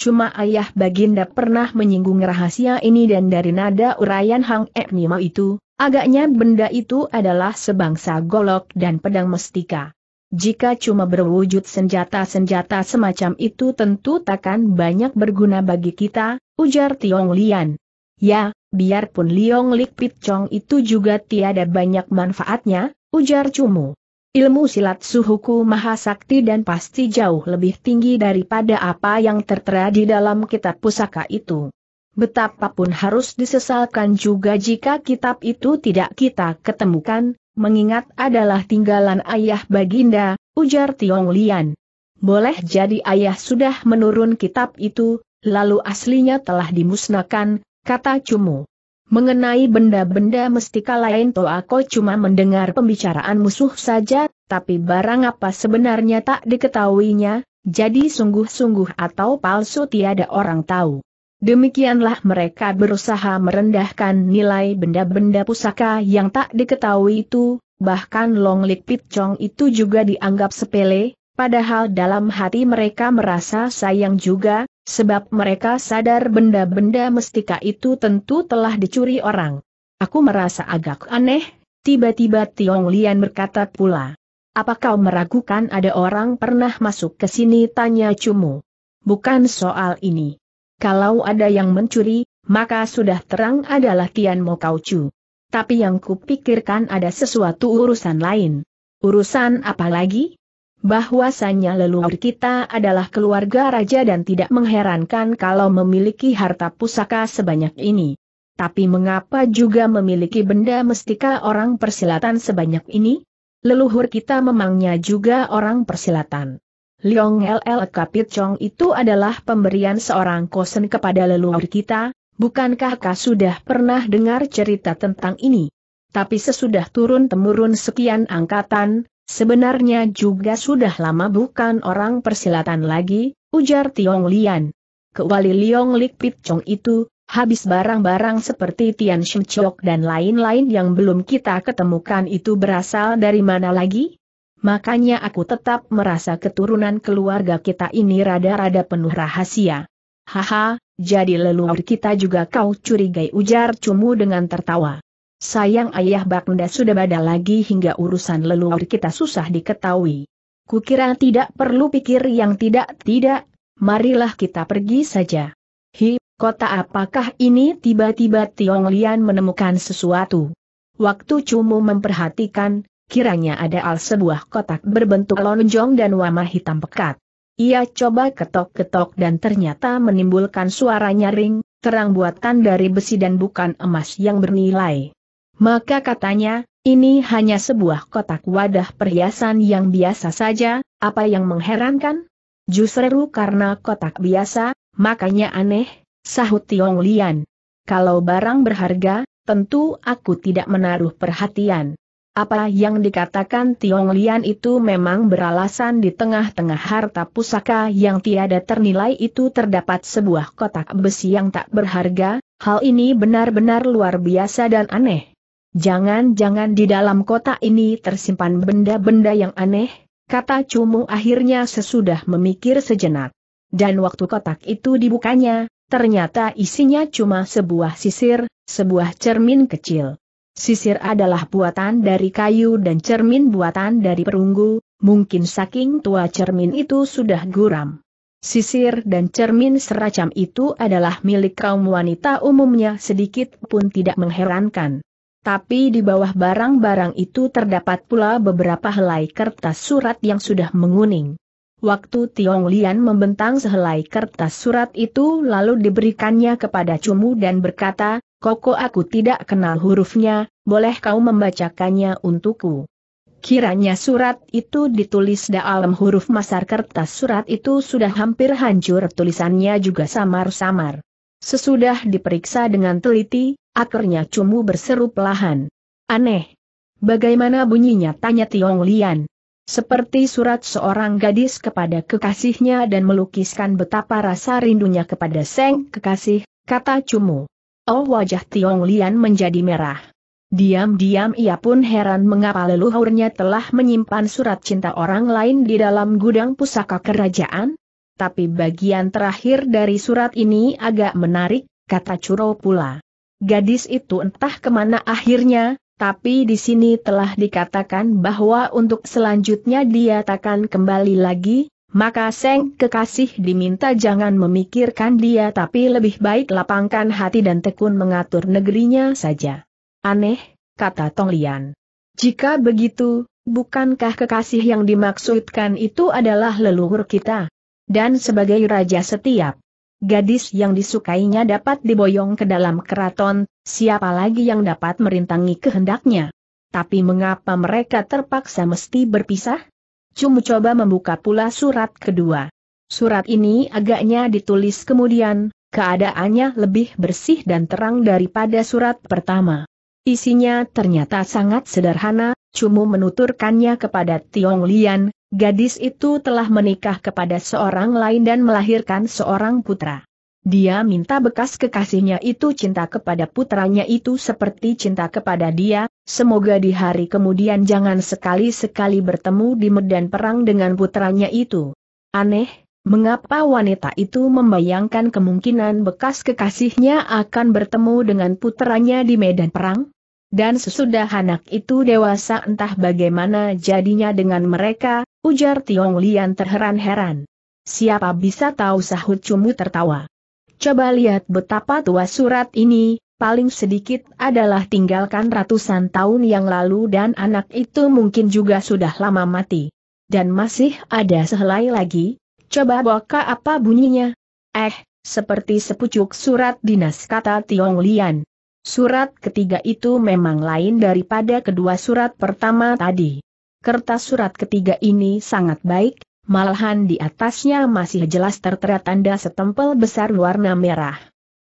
Cuma ayah Baginda pernah menyinggung rahasia ini dan dari nada urayan Hang Eknima itu, agaknya benda itu adalah sebangsa golok dan pedang mestika. Jika cuma berwujud senjata-senjata semacam itu tentu takkan banyak berguna bagi kita, ujar Tiong Lian. Ya, biarpun Liong Lik Pit Chong itu juga tiada banyak manfaatnya, ujar Cumu. Ilmu silat suhuku maha sakti dan pasti jauh lebih tinggi daripada apa yang tertera di dalam kitab pusaka itu. Betapapun harus disesalkan juga jika kitab itu tidak kita ketemukan, mengingat adalah tinggalan ayah baginda, ujar Tiong Lian. Boleh jadi ayah sudah menurun kitab itu, lalu aslinya telah dimusnahkan, kata Cumu. Mengenai benda-benda mestika lain to aku cuma mendengar pembicaraan musuh saja, tapi barang apa sebenarnya tak diketahuinya, jadi sungguh-sungguh atau palsu tiada orang tahu. Demikianlah mereka berusaha merendahkan nilai benda-benda pusaka yang tak diketahui itu, bahkan Long Lik Pit Chong itu juga dianggap sepele, padahal dalam hati mereka merasa sayang juga, sebab mereka sadar benda-benda mestika itu tentu telah dicuri orang. Aku merasa agak aneh, tiba-tiba Tiong Lian berkata pula. Apa kau meragukan ada orang pernah masuk ke sini tanya Cumu? Bukan soal ini. Kalau ada yang mencuri, maka sudah terang adalah Tian Mo Kau Chu. Tapi yang kupikirkan ada sesuatu urusan lain. Urusan apa lagi? bahwasannya leluhur kita adalah keluarga raja dan tidak mengherankan kalau memiliki harta pusaka sebanyak ini. Tapi mengapa juga memiliki benda mestika orang persilatan sebanyak ini? Leluhur kita memangnya juga orang persilatan. Liong LL Kapit Chong itu adalah pemberian seorang kosen kepada leluhur kita, bukankah kau sudah pernah dengar cerita tentang ini? Tapi sesudah turun-temurun sekian angkatan, Sebenarnya juga sudah lama bukan orang persilatan lagi, ujar Tiong Lian. Kewali Liong Lik Pit Chong itu, habis barang-barang seperti Tian Shim Chok dan lain-lain yang belum kita ketemukan itu berasal dari mana lagi? Makanya aku tetap merasa keturunan keluarga kita ini rada-rada penuh rahasia. Haha, jadi leluhur kita juga kau curigai ujar Cumu dengan tertawa. Sayang ayah Bakunda sudah bada lagi hingga urusan leluhur kita susah diketahui. Kukira tidak perlu pikir yang tidak-tidak, marilah kita pergi saja. Hi, kota apakah ini tiba-tiba Tiong Lian menemukan sesuatu? Waktu Cumu memperhatikan, kiranya ada al sebuah kotak berbentuk lonjong dan warna hitam pekat. Ia coba ketok-ketok dan ternyata menimbulkan suara nyaring, terang buatan dari besi dan bukan emas yang bernilai. Maka katanya, ini hanya sebuah kotak wadah perhiasan yang biasa saja, apa yang mengherankan? Justru karena kotak biasa, makanya aneh, sahut Tiong Lian. Kalau barang berharga, tentu aku tidak menaruh perhatian. Apa yang dikatakan Tiong Lian itu memang beralasan di tengah-tengah harta pusaka yang tiada ternilai itu terdapat sebuah kotak besi yang tak berharga, hal ini benar-benar luar biasa dan aneh. Jangan-jangan di dalam kota ini tersimpan benda-benda yang aneh, kata Cumu akhirnya sesudah memikir sejenak. Dan waktu kotak itu dibukanya, ternyata isinya cuma sebuah sisir, sebuah cermin kecil. Sisir adalah buatan dari kayu dan cermin buatan dari perunggu, mungkin saking tua cermin itu sudah guram. Sisir dan cermin seracam itu adalah milik kaum wanita umumnya sedikit pun tidak mengherankan. Tapi di bawah barang-barang itu terdapat pula beberapa helai kertas surat yang sudah menguning. Waktu Tiong Lian membentang sehelai kertas surat itu lalu diberikannya kepada Cumu dan berkata, Koko aku tidak kenal hurufnya, boleh kau membacakannya untukku. Kiranya surat itu ditulis dalam huruf masar kertas surat itu sudah hampir hancur tulisannya juga samar-samar. Sesudah diperiksa dengan teliti, Akhirnya Cumu berseru pelahan. Aneh. Bagaimana bunyinya tanya Tiong Lian? Seperti surat seorang gadis kepada kekasihnya dan melukiskan betapa rasa rindunya kepada Seng kekasih, kata Cumu. Oh wajah Tiong Lian menjadi merah. Diam-diam ia pun heran mengapa leluhurnya telah menyimpan surat cinta orang lain di dalam gudang pusaka kerajaan. Tapi bagian terakhir dari surat ini agak menarik, kata Curo pula. Gadis itu entah kemana akhirnya, tapi di sini telah dikatakan bahwa untuk selanjutnya dia takkan kembali lagi, maka Seng Kekasih diminta jangan memikirkan dia tapi lebih baik lapangkan hati dan tekun mengatur negerinya saja. Aneh, kata Tong Lian. Jika begitu, bukankah kekasih yang dimaksudkan itu adalah leluhur kita? Dan sebagai raja setiap gadis yang disukainya dapat diboyong ke dalam keraton, siapa lagi yang dapat merintangi kehendaknya? Tapi mengapa mereka terpaksa mesti berpisah? Cuma coba membuka pula surat kedua. Surat ini agaknya ditulis kemudian, keadaannya lebih bersih dan terang daripada surat pertama. Isinya ternyata sangat sederhana, Cuma menuturkannya kepada Tiong Lian, Gadis itu telah menikah kepada seorang lain dan melahirkan seorang putra. Dia minta bekas kekasihnya itu cinta kepada putranya itu seperti cinta kepada dia, semoga di hari kemudian jangan sekali-sekali bertemu di medan perang dengan putranya itu. Aneh, mengapa wanita itu membayangkan kemungkinan bekas kekasihnya akan bertemu dengan putranya di medan perang? Dan sesudah anak itu dewasa entah bagaimana jadinya dengan mereka, Ujar Tiong Lian terheran-heran. Siapa bisa tahu sahut Cumu tertawa. Coba lihat betapa tua surat ini, paling sedikit adalah tinggalkan ratusan tahun yang lalu dan anak itu mungkin juga sudah lama mati. Dan masih ada sehelai lagi, coba buka apa bunyinya. Eh, seperti sepucuk surat dinas kata Tiong Lian. Surat ketiga itu memang lain daripada kedua surat pertama tadi. Kertas surat ketiga ini sangat baik, malahan di atasnya masih jelas tertera tanda setempel besar warna merah.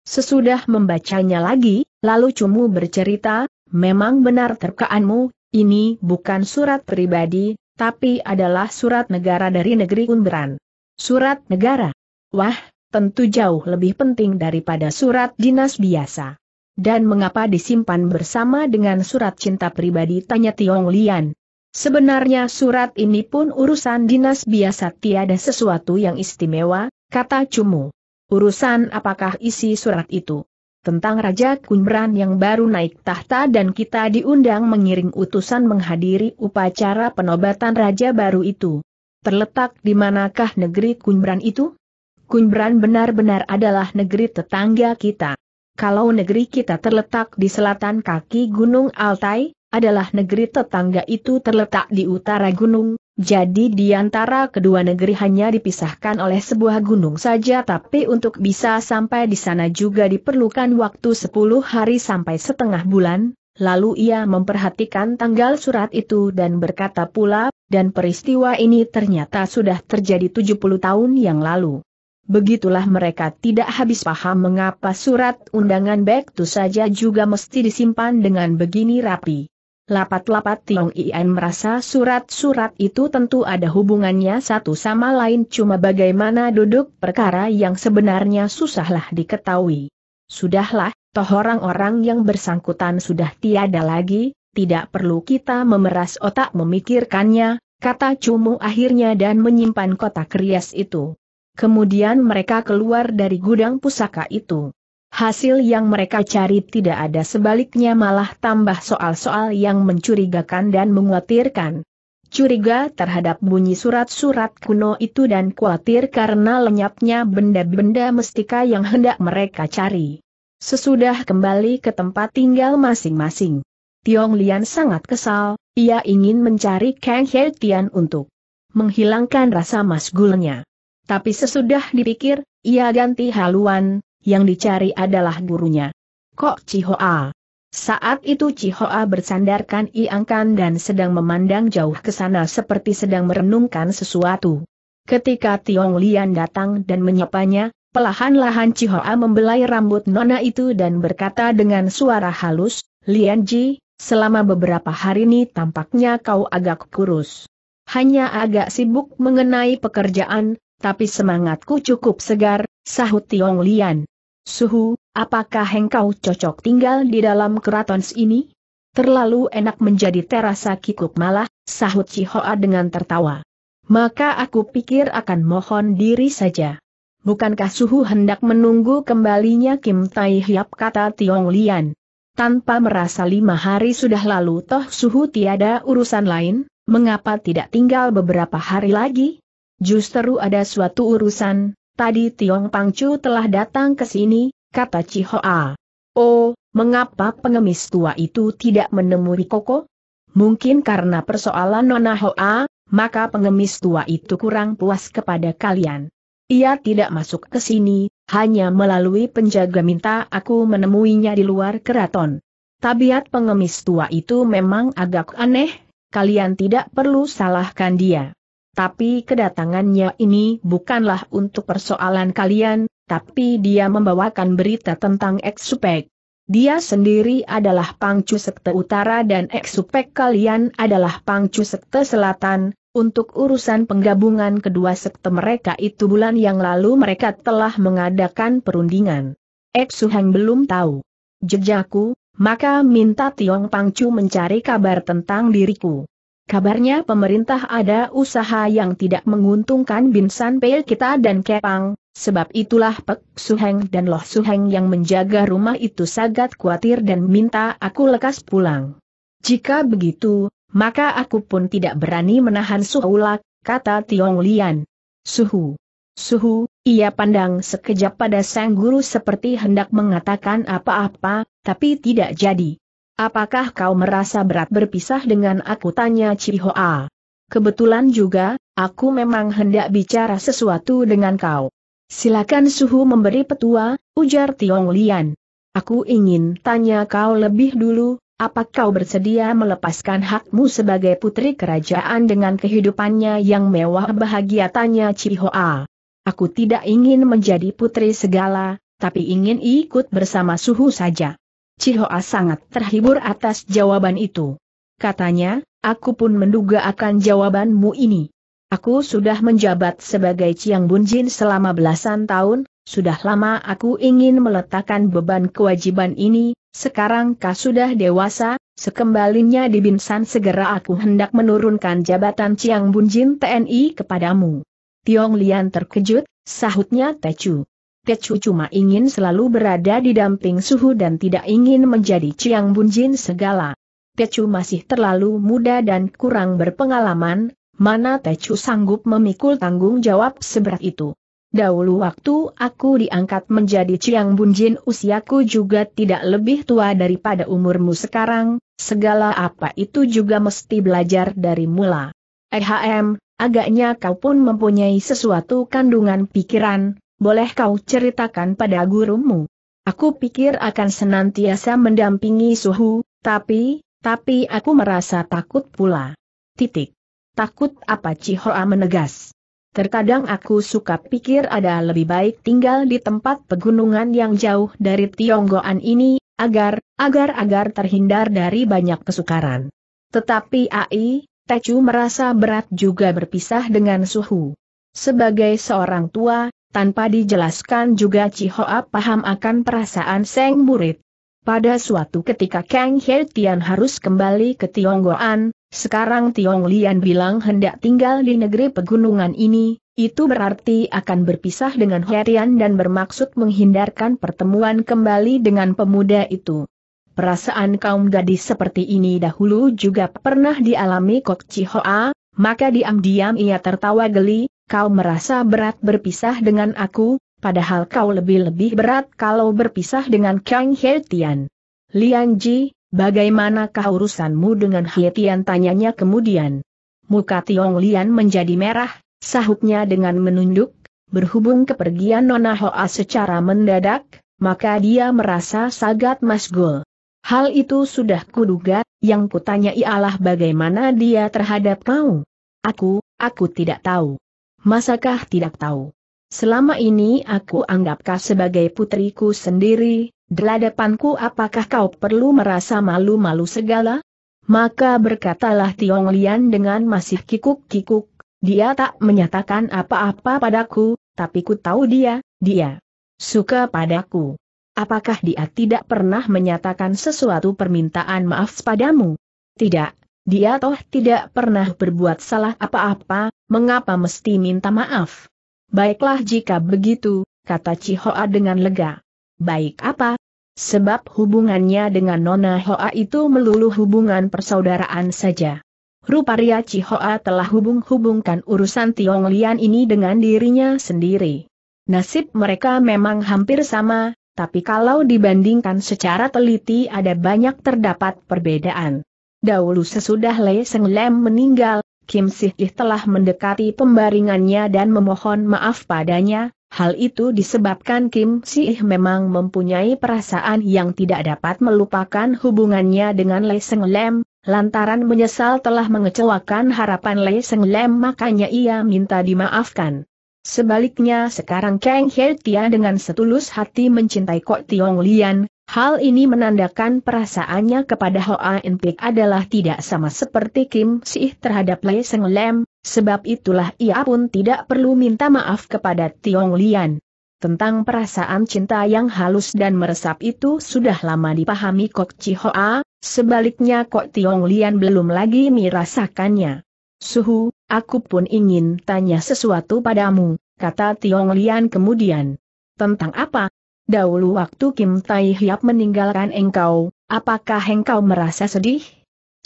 Sesudah membacanya lagi, lalu Cumu bercerita, memang benar terkaanmu, ini bukan surat pribadi, tapi adalah surat negara dari negeri Unberan. Surat negara? Wah, tentu jauh lebih penting daripada surat dinas biasa. Dan mengapa disimpan bersama dengan surat cinta pribadi tanya Tiong Lian, Sebenarnya surat ini pun urusan dinas biasa tiada sesuatu yang istimewa, kata Cumu. Urusan apakah isi surat itu? Tentang Raja Kunbran yang baru naik tahta dan kita diundang mengiring utusan menghadiri upacara penobatan Raja baru itu. Terletak di manakah negeri Kunbran itu? Kunbran benar-benar adalah negeri tetangga kita. Kalau negeri kita terletak di selatan kaki Gunung Altai, adalah negeri tetangga itu terletak di utara gunung, jadi di antara kedua negeri hanya dipisahkan oleh sebuah gunung saja tapi untuk bisa sampai di sana juga diperlukan waktu 10 hari sampai setengah bulan, lalu ia memperhatikan tanggal surat itu dan berkata pula, dan peristiwa ini ternyata sudah terjadi 70 tahun yang lalu. Begitulah mereka tidak habis paham mengapa surat undangan begitu saja juga mesti disimpan dengan begini rapi. Lapat-lapat Tiong Ian merasa surat-surat itu tentu ada hubungannya satu sama lain cuma bagaimana duduk perkara yang sebenarnya susahlah diketahui. Sudahlah, toh orang-orang yang bersangkutan sudah tiada lagi, tidak perlu kita memeras otak memikirkannya, kata Cumu akhirnya dan menyimpan kotak rias itu. Kemudian mereka keluar dari gudang pusaka itu. Hasil yang mereka cari tidak ada sebaliknya malah tambah soal-soal yang mencurigakan dan mengkhawatirkan. Curiga terhadap bunyi surat-surat kuno itu dan khawatir karena lenyapnya benda-benda mestika yang hendak mereka cari. Sesudah kembali ke tempat tinggal masing-masing. Tiong Lian sangat kesal, ia ingin mencari Kang He Tian untuk menghilangkan rasa masgulnya. Tapi sesudah dipikir, ia ganti haluan, yang dicari adalah gurunya. Kok Cihoa? Saat itu Cihoa bersandarkan iangkan dan sedang memandang jauh ke sana seperti sedang merenungkan sesuatu. Ketika Tiong Lian datang dan menyapanya, pelahan-lahan Cihoa membelai rambut nona itu dan berkata dengan suara halus, Lian Ji, selama beberapa hari ini tampaknya kau agak kurus. Hanya agak sibuk mengenai pekerjaan, tapi semangatku cukup segar, sahut Tiong Lian. Suhu, apakah engkau cocok tinggal di dalam keraton ini? Terlalu enak menjadi terasa kikuk malah, sahut Cihoa dengan tertawa. Maka aku pikir akan mohon diri saja. Bukankah Suhu hendak menunggu kembalinya Kim Tai Hiap kata Tiong Lian? Tanpa merasa lima hari sudah lalu toh Suhu tiada urusan lain, mengapa tidak tinggal beberapa hari lagi? Justru ada suatu urusan, Tadi Tiong Pangcu telah datang ke sini, kata Cihoa. Oh, mengapa pengemis tua itu tidak menemui Koko? Mungkin karena persoalan Nona Hoa, maka pengemis tua itu kurang puas kepada kalian. Ia tidak masuk ke sini, hanya melalui penjaga minta aku menemuinya di luar keraton. Tabiat pengemis tua itu memang agak aneh, kalian tidak perlu salahkan dia. Tapi kedatangannya ini bukanlah untuk persoalan kalian, tapi dia membawakan berita tentang Eksupek. Dia sendiri adalah pangcu sekte utara dan Eksupek kalian adalah pangcu sekte selatan, untuk urusan penggabungan kedua sekte mereka itu bulan yang lalu mereka telah mengadakan perundingan. Eksu Hang belum tahu. Jejakku, maka minta Tiong Pangcu mencari kabar tentang diriku. Kabarnya pemerintah ada usaha yang tidak menguntungkan Binsan Pei kita dan Kepang, sebab itulah Pek Suheng dan Loh Suheng yang menjaga rumah itu sangat khawatir dan minta aku lekas pulang. Jika begitu, maka aku pun tidak berani menahan Suhulak, kata Tiong Lian. Suhu. Suhu, ia pandang sekejap pada sang guru seperti hendak mengatakan apa-apa, tapi tidak jadi. Apakah kau merasa berat berpisah dengan aku tanya Cihoa? Kebetulan juga, aku memang hendak bicara sesuatu dengan kau. Silakan Suhu memberi petua, ujar Tiong Lian. Aku ingin tanya kau lebih dulu, apakah kau bersedia melepaskan hakmu sebagai putri kerajaan dengan kehidupannya yang mewah bahagia tanya Cihoa? Aku tidak ingin menjadi putri segala, tapi ingin ikut bersama Suhu saja. Cihoa sangat terhibur atas jawaban itu. Katanya, aku pun menduga akan jawabanmu ini. Aku sudah menjabat sebagai Ciang Bunjin selama belasan tahun, sudah lama aku ingin meletakkan beban kewajiban ini, sekarang kau sudah dewasa, sekembalinya di Binsan segera aku hendak menurunkan jabatan Ciang Bunjin TNI kepadamu. Tiong Lian terkejut, sahutnya Tecu. Tecu cuma ingin selalu berada di damping suhu dan tidak ingin menjadi Ciang Bunjin segala. Tecu masih terlalu muda dan kurang berpengalaman, mana Tecu sanggup memikul tanggung jawab seberat itu. Dahulu waktu aku diangkat menjadi Ciang Bunjin usiaku juga tidak lebih tua daripada umurmu sekarang, segala apa itu juga mesti belajar dari mula. EHM, agaknya kau pun mempunyai sesuatu kandungan pikiran, boleh kau ceritakan pada gurumu. Aku pikir akan senantiasa mendampingi suhu, tapi, tapi aku merasa takut pula. Titik. Takut apa Cihoa menegas. Terkadang aku suka pikir ada lebih baik tinggal di tempat pegunungan yang jauh dari Tionggoan ini, agar, agar-agar terhindar dari banyak kesukaran. Tetapi AI, Tecu merasa berat juga berpisah dengan suhu. Sebagai seorang tua, tanpa dijelaskan juga Cihoa paham akan perasaan Seng murid. Pada suatu ketika Kang He Tian harus kembali ke Tionggoan, sekarang Tiong Lian bilang hendak tinggal di negeri pegunungan ini, itu berarti akan berpisah dengan He Tian dan bermaksud menghindarkan pertemuan kembali dengan pemuda itu. Perasaan kaum gadis seperti ini dahulu juga pernah dialami Kok Cihoa, maka diam-diam ia tertawa geli, kau merasa berat berpisah dengan aku, padahal kau lebih-lebih berat kalau berpisah dengan Kang He Tian. Lian Ji, bagaimanakah urusanmu dengan He Tian tanyanya kemudian. Muka Tiong Lian menjadi merah, sahutnya dengan menunduk, berhubung kepergian Nona Hoa secara mendadak, maka dia merasa sangat masgul. Hal itu sudah kuduga, yang kutanya ialah bagaimana dia terhadap kau. Aku, aku tidak tahu masakah tidak tahu? Selama ini aku anggapkah sebagai putriku sendiri, deladapanku apakah kau perlu merasa malu-malu segala? Maka berkatalah Tiong Lian dengan masih kikuk-kikuk, dia tak menyatakan apa-apa padaku, tapi ku tahu dia, dia suka padaku. Apakah dia tidak pernah menyatakan sesuatu permintaan maaf padamu? Tidak, dia toh tidak pernah berbuat salah apa-apa, mengapa mesti minta maaf? Baiklah jika begitu, kata Cihoa dengan lega. Baik apa? Sebab hubungannya dengan Nona Hoa itu melulu hubungan persaudaraan saja. Ruparia Cihoa telah hubung-hubungkan urusan Tiong Lian ini dengan dirinya sendiri. Nasib mereka memang hampir sama, tapi kalau dibandingkan secara teliti ada banyak terdapat perbedaan. Dahulu sesudah Lei Seng Lem meninggal, Kim Sih telah mendekati pembaringannya dan memohon maaf padanya, hal itu disebabkan Kim Sih memang mempunyai perasaan yang tidak dapat melupakan hubungannya dengan Lei Seng Lem, lantaran menyesal telah mengecewakan harapan Lei Seng Lem makanya ia minta dimaafkan. Sebaliknya sekarang Kang Hei Tia dengan setulus hati mencintai Kok Tiong Lian, Hal ini menandakan perasaannya kepada Hoa In adalah tidak sama seperti Kim Sih terhadap Lei Seng Lem, sebab itulah ia pun tidak perlu minta maaf kepada Tiong Lian. Tentang perasaan cinta yang halus dan meresap itu sudah lama dipahami Kok Chi Hoa, sebaliknya Kok Tiong Lian belum lagi merasakannya. Suhu, aku pun ingin tanya sesuatu padamu, kata Tiong Lian kemudian. Tentang apa? Dahulu waktu Kim Tai Hiap meninggalkan engkau, apakah engkau merasa sedih?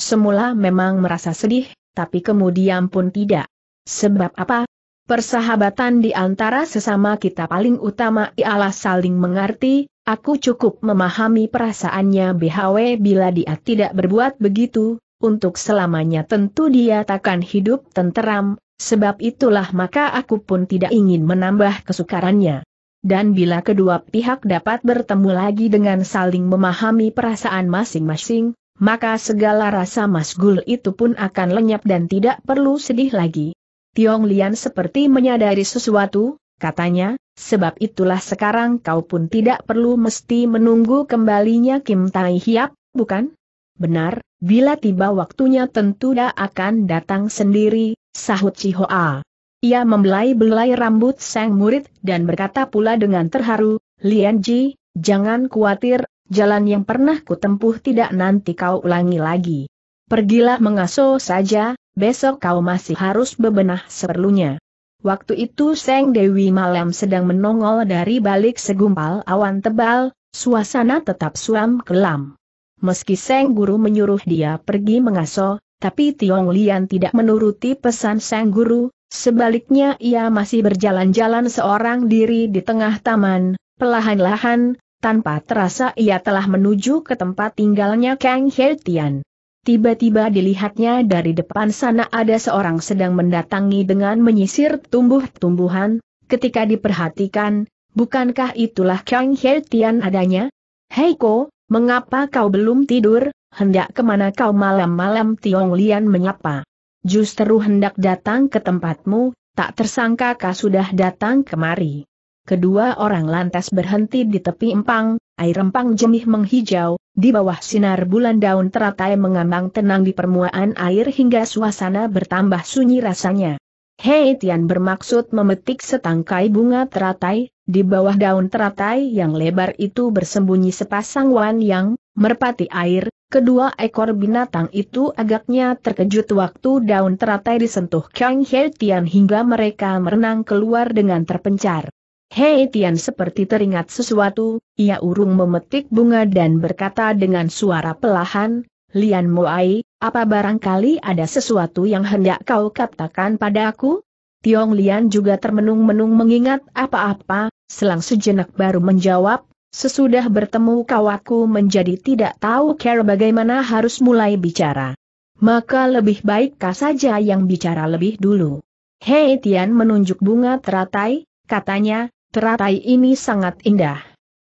Semula memang merasa sedih, tapi kemudian pun tidak. Sebab apa? Persahabatan di antara sesama kita paling utama ialah saling mengerti, aku cukup memahami perasaannya BHW bila dia tidak berbuat begitu, untuk selamanya tentu dia takkan hidup tenteram, sebab itulah maka aku pun tidak ingin menambah kesukarannya dan bila kedua pihak dapat bertemu lagi dengan saling memahami perasaan masing-masing, maka segala rasa masgul itu pun akan lenyap dan tidak perlu sedih lagi. Tiong Lian seperti menyadari sesuatu, katanya, sebab itulah sekarang kau pun tidak perlu mesti menunggu kembalinya Kim Tai Hiap, bukan? Benar, bila tiba waktunya tentu dia akan datang sendiri, sahut Chihoa. Ia membelai-belai rambut sang murid dan berkata pula dengan terharu, Lian Ji, jangan khawatir, jalan yang pernah kutempuh tidak nanti kau ulangi lagi. Pergilah mengaso saja, besok kau masih harus bebenah seperlunya. Waktu itu Seng Dewi Malam sedang menongol dari balik segumpal awan tebal, suasana tetap suam kelam. Meski Seng Guru menyuruh dia pergi mengaso. Tapi Tiong Lian tidak menuruti pesan sang guru, sebaliknya ia masih berjalan-jalan seorang diri di tengah taman, pelahan-lahan, tanpa terasa ia telah menuju ke tempat tinggalnya Kang He Tian. Tiba-tiba dilihatnya dari depan sana ada seorang sedang mendatangi dengan menyisir tumbuh-tumbuhan, ketika diperhatikan, bukankah itulah Kang He Tian adanya? Heiko, Mengapa kau belum tidur, hendak kemana kau malam-malam Tiong Lian menyapa. Justru hendak datang ke tempatmu, tak tersangka kau sudah datang kemari. Kedua orang lantas berhenti di tepi empang, air empang jemih menghijau, di bawah sinar bulan daun teratai mengambang tenang di permuaan air hingga suasana bertambah sunyi rasanya. Hei Tian bermaksud memetik setangkai bunga teratai, di bawah daun teratai yang lebar itu bersembunyi sepasang wan yang, merpati air, kedua ekor binatang itu agaknya terkejut waktu daun teratai disentuh Kang Hei Tian hingga mereka merenang keluar dengan terpencar. Hei Tian seperti teringat sesuatu, ia urung memetik bunga dan berkata dengan suara pelahan, Lian Moai, apa barangkali ada sesuatu yang hendak kau katakan padaku? Tiong Lian juga termenung-menung mengingat apa-apa, selang sejenak baru menjawab, sesudah bertemu kau aku menjadi tidak tahu care bagaimana harus mulai bicara. Maka lebih baik kau saja yang bicara lebih dulu. Hei Tian menunjuk bunga teratai, katanya, teratai ini sangat indah.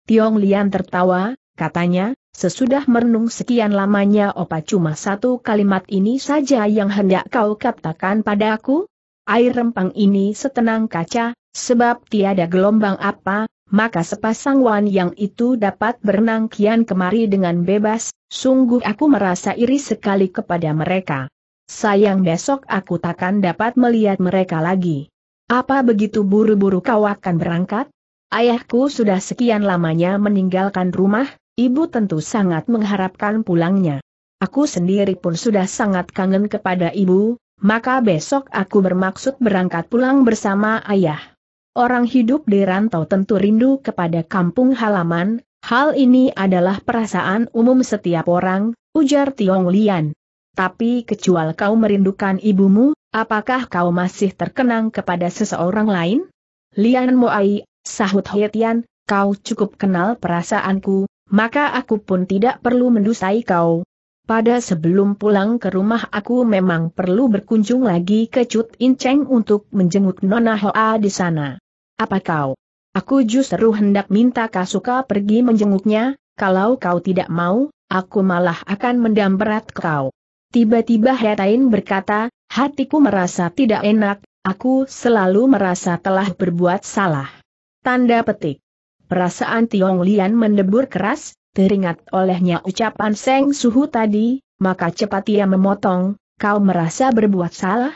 Tiong Lian tertawa, katanya, Sesudah merenung sekian lamanya opa cuma satu kalimat ini saja yang hendak kau katakan padaku? Air rempang ini setenang kaca, sebab tiada gelombang apa, maka sepasang wan yang itu dapat berenang kian kemari dengan bebas, sungguh aku merasa iri sekali kepada mereka. Sayang besok aku takkan dapat melihat mereka lagi. Apa begitu buru-buru kau akan berangkat? Ayahku sudah sekian lamanya meninggalkan rumah, ibu tentu sangat mengharapkan pulangnya. Aku sendiri pun sudah sangat kangen kepada ibu, maka besok aku bermaksud berangkat pulang bersama ayah. Orang hidup di rantau tentu rindu kepada kampung halaman, hal ini adalah perasaan umum setiap orang, ujar Tiong Lian. Tapi kecuali kau merindukan ibumu, apakah kau masih terkenang kepada seseorang lain? Lian Moai, sahut Hetian, kau cukup kenal perasaanku, maka aku pun tidak perlu mendusai kau. Pada sebelum pulang ke rumah aku memang perlu berkunjung lagi ke Cut Cheng untuk menjenguk Nona Hoa di sana. Apa kau? Aku justru hendak minta Kasuka pergi menjenguknya, kalau kau tidak mau, aku malah akan mendamperat kau. Tiba-tiba Hetain berkata, hatiku merasa tidak enak, aku selalu merasa telah berbuat salah. Tanda petik. Perasaan Tiong Lian mendebur keras, teringat olehnya ucapan Seng Suhu tadi, maka cepat ia memotong, kau merasa berbuat salah?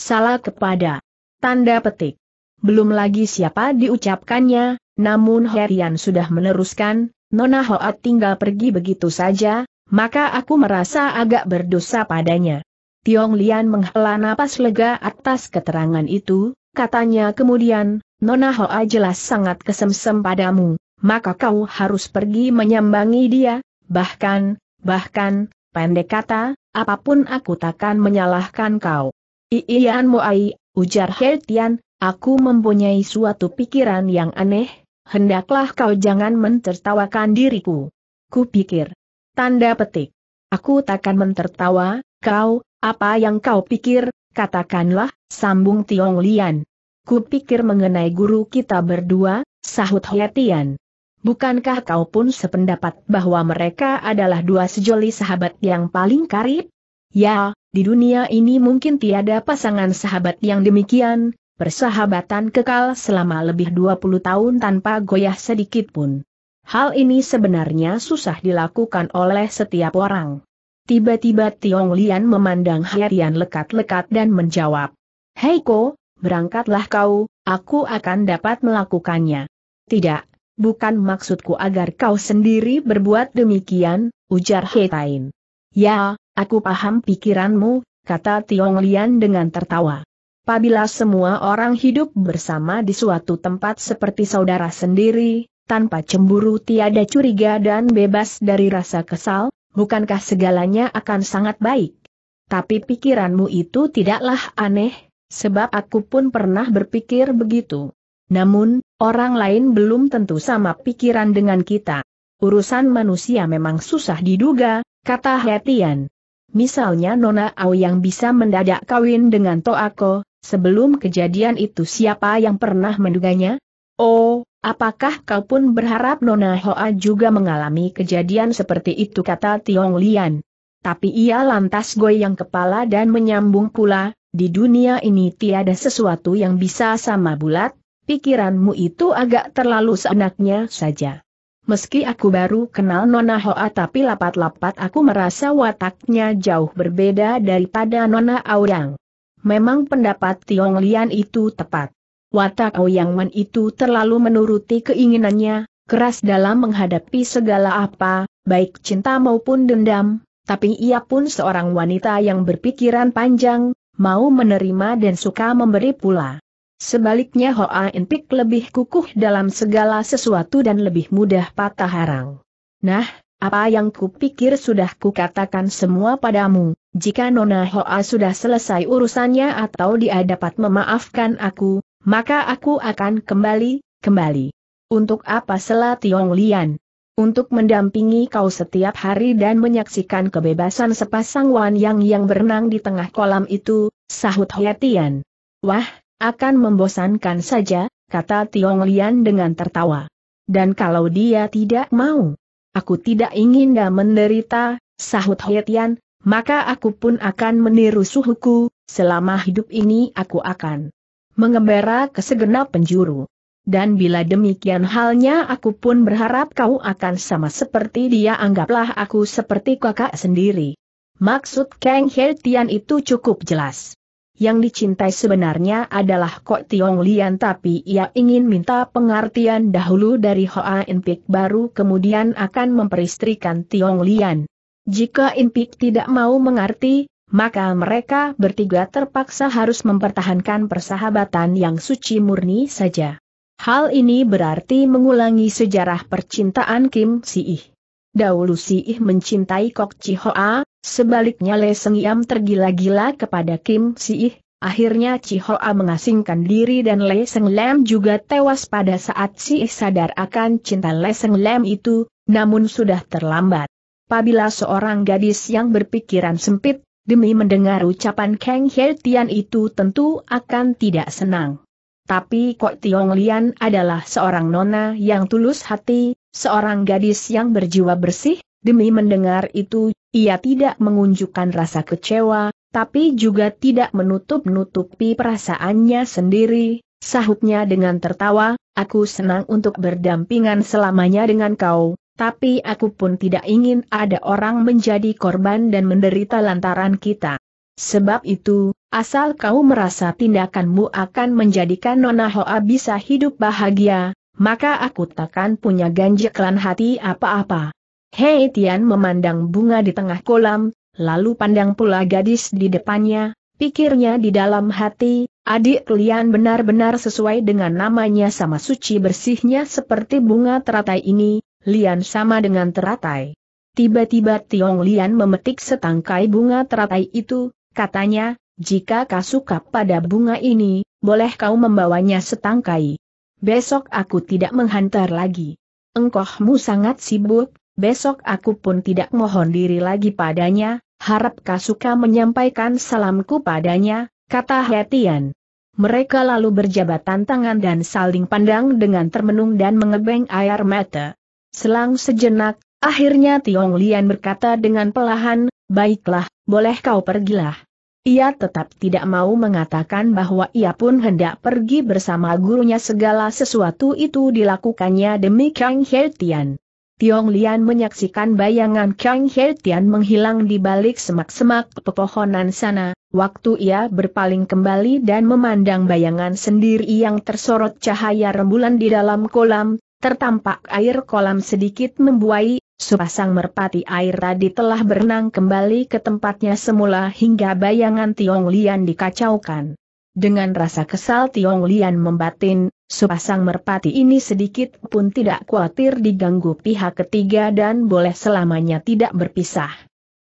Salah kepada. Tanda petik. Belum lagi siapa diucapkannya, namun Herian sudah meneruskan, Nona Hoat tinggal pergi begitu saja, maka aku merasa agak berdosa padanya. Tiong Lian menghela napas lega atas keterangan itu, katanya kemudian, Nona Hoa jelas sangat kesemsem padamu, maka kau harus pergi menyambangi dia, bahkan, bahkan, pendek kata, apapun aku takkan menyalahkan kau. Iian Moai, ujar Hetian, aku mempunyai suatu pikiran yang aneh, hendaklah kau jangan mentertawakan diriku. Kupikir. Tanda petik. Aku takkan mentertawa, kau, apa yang kau pikir, katakanlah, sambung Tiong Lian kupikir mengenai guru kita berdua, sahut Hoetian. Bukankah kau pun sependapat bahwa mereka adalah dua sejoli sahabat yang paling karib? Ya, di dunia ini mungkin tiada pasangan sahabat yang demikian, persahabatan kekal selama lebih 20 tahun tanpa goyah sedikit pun. Hal ini sebenarnya susah dilakukan oleh setiap orang. Tiba-tiba Tiong Lian memandang Herian lekat-lekat dan menjawab, Hei Ko, berangkatlah kau, aku akan dapat melakukannya. Tidak, bukan maksudku agar kau sendiri berbuat demikian, ujar Hetain. Ya, aku paham pikiranmu, kata Tiong Lian dengan tertawa. Apabila semua orang hidup bersama di suatu tempat seperti saudara sendiri, tanpa cemburu tiada curiga dan bebas dari rasa kesal, bukankah segalanya akan sangat baik? Tapi pikiranmu itu tidaklah aneh, sebab aku pun pernah berpikir begitu. Namun, orang lain belum tentu sama pikiran dengan kita. Urusan manusia memang susah diduga, kata Hetian. Misalnya Nona Au yang bisa mendadak kawin dengan Toako, sebelum kejadian itu siapa yang pernah menduganya? Oh, apakah kau pun berharap Nona Hoa juga mengalami kejadian seperti itu kata Tiong Lian. Tapi ia lantas goyang kepala dan menyambung pula, di dunia ini tiada sesuatu yang bisa sama bulat, pikiranmu itu agak terlalu seenaknya saja. Meski aku baru kenal Nona Hoa tapi lapat-lapat aku merasa wataknya jauh berbeda daripada Nona Aurang. Memang pendapat Tiong Lian itu tepat. Watak Aoyang Wan itu terlalu menuruti keinginannya, keras dalam menghadapi segala apa, baik cinta maupun dendam, tapi ia pun seorang wanita yang berpikiran panjang, mau menerima dan suka memberi pula. Sebaliknya Hoa In lebih kukuh dalam segala sesuatu dan lebih mudah patah harang. Nah, apa yang kupikir sudah kukatakan semua padamu, jika Nona Hoa sudah selesai urusannya atau dia dapat memaafkan aku, maka aku akan kembali, kembali. Untuk apa selat Tiong Lian? untuk mendampingi kau setiap hari dan menyaksikan kebebasan sepasang Wan Yang yang berenang di tengah kolam itu, sahut Hoetian. Wah, akan membosankan saja, kata Tiong Lian dengan tertawa. Dan kalau dia tidak mau, aku tidak ingin dia menderita, sahut Hoetian, maka aku pun akan meniru suhuku, selama hidup ini aku akan mengembara ke segenap penjuru dan bila demikian halnya aku pun berharap kau akan sama seperti dia anggaplah aku seperti kakak sendiri. Maksud Kang Tian itu cukup jelas. Yang dicintai sebenarnya adalah Kok Tiong Lian tapi ia ingin minta pengertian dahulu dari Hoa Inpik baru kemudian akan memperistrikan Tiong Lian. Jika Inpik tidak mau mengerti, maka mereka bertiga terpaksa harus mempertahankan persahabatan yang suci murni saja. Hal ini berarti mengulangi sejarah percintaan Kim Si Ih. Dahulu Si Ih mencintai Kok Chi Hoa, sebaliknya Le Seng Yam tergila-gila kepada Kim Si Ih, akhirnya Chi Hoa mengasingkan diri dan Le Seng Lam juga tewas pada saat Si Ih sadar akan cinta Le Seng Lam itu, namun sudah terlambat. Apabila seorang gadis yang berpikiran sempit, demi mendengar ucapan Kang He itu tentu akan tidak senang tapi Kok Tiong Lian adalah seorang nona yang tulus hati, seorang gadis yang berjiwa bersih, demi mendengar itu, ia tidak mengunjukkan rasa kecewa, tapi juga tidak menutup-nutupi perasaannya sendiri, sahutnya dengan tertawa, aku senang untuk berdampingan selamanya dengan kau, tapi aku pun tidak ingin ada orang menjadi korban dan menderita lantaran kita. Sebab itu, Asal kau merasa tindakanmu akan menjadikan Nona Hoa bisa hidup bahagia, maka aku takkan punya ganjeklan hati apa-apa. Hei Tian memandang bunga di tengah kolam, lalu pandang pula gadis di depannya, pikirnya di dalam hati, adik Lian benar-benar sesuai dengan namanya sama suci bersihnya seperti bunga teratai ini, Lian sama dengan teratai. Tiba-tiba Tiong Lian memetik setangkai bunga teratai itu, katanya, jika kau suka pada bunga ini, boleh kau membawanya setangkai. Besok aku tidak menghantar lagi. Engkohmu sangat sibuk, besok aku pun tidak mohon diri lagi padanya, harap kau suka menyampaikan salamku padanya, kata Hetian. Mereka lalu berjabatan tangan dan saling pandang dengan termenung dan mengebeng air mata. Selang sejenak, akhirnya Tiong Lian berkata dengan pelahan, Baiklah, boleh kau pergilah. Ia tetap tidak mau mengatakan bahwa ia pun hendak pergi bersama gurunya segala sesuatu itu dilakukannya demi Kang Hertian. Tiong Lian menyaksikan bayangan Kang Hertian menghilang di balik semak-semak pepohonan sana, waktu ia berpaling kembali dan memandang bayangan sendiri yang tersorot cahaya rembulan di dalam kolam, tertampak air kolam sedikit membuai, Sepasang merpati air tadi telah berenang kembali ke tempatnya semula hingga bayangan Tiong Lian dikacaukan. Dengan rasa kesal Tiong Lian membatin, sepasang merpati ini sedikit pun tidak khawatir diganggu pihak ketiga dan boleh selamanya tidak berpisah.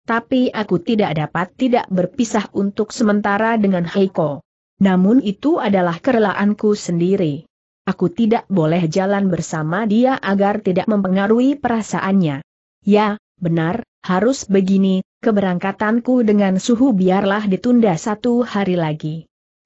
Tapi aku tidak dapat tidak berpisah untuk sementara dengan Heiko. Namun itu adalah kerelaanku sendiri. Aku tidak boleh jalan bersama dia agar tidak mempengaruhi perasaannya. Ya, benar, harus begini, keberangkatanku dengan suhu biarlah ditunda satu hari lagi.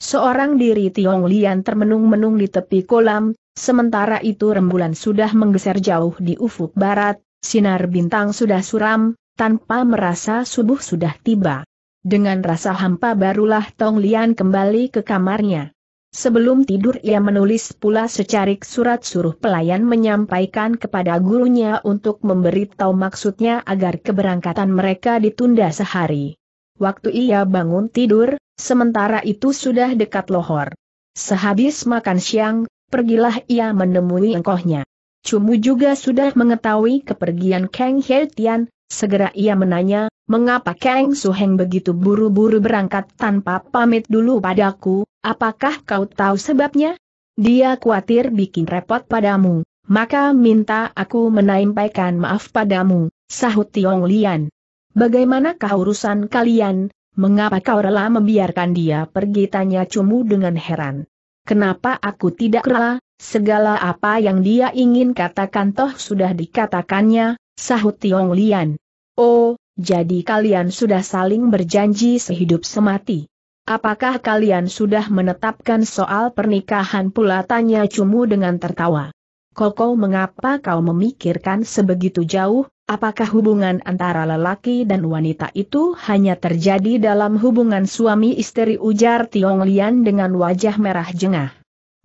Seorang diri Tiong Lian termenung-menung di tepi kolam, sementara itu rembulan sudah menggeser jauh di ufuk barat, sinar bintang sudah suram, tanpa merasa subuh sudah tiba. Dengan rasa hampa barulah Tong Lian kembali ke kamarnya. Sebelum tidur ia menulis pula secarik surat suruh pelayan menyampaikan kepada gurunya untuk memberitahu maksudnya agar keberangkatan mereka ditunda sehari. Waktu ia bangun tidur, sementara itu sudah dekat lohor. Sehabis makan siang, pergilah ia menemui engkohnya. Cumu juga sudah mengetahui kepergian Kang He Tian, Segera ia menanya, mengapa Kang Suheng begitu buru-buru berangkat tanpa pamit dulu padaku, apakah kau tahu sebabnya? Dia khawatir bikin repot padamu, maka minta aku menaimpaikan maaf padamu, sahut Tiong Lian. Bagaimanakah urusan kalian, mengapa kau rela membiarkan dia pergi tanya Cumu dengan heran. Kenapa aku tidak rela, segala apa yang dia ingin katakan toh sudah dikatakannya, Sahut Tiong Lian. Oh, jadi kalian sudah saling berjanji sehidup semati. Apakah kalian sudah menetapkan soal pernikahan pula tanya Cumu dengan tertawa. Koko mengapa kau memikirkan sebegitu jauh, apakah hubungan antara lelaki dan wanita itu hanya terjadi dalam hubungan suami istri ujar Tiong Lian dengan wajah merah jengah.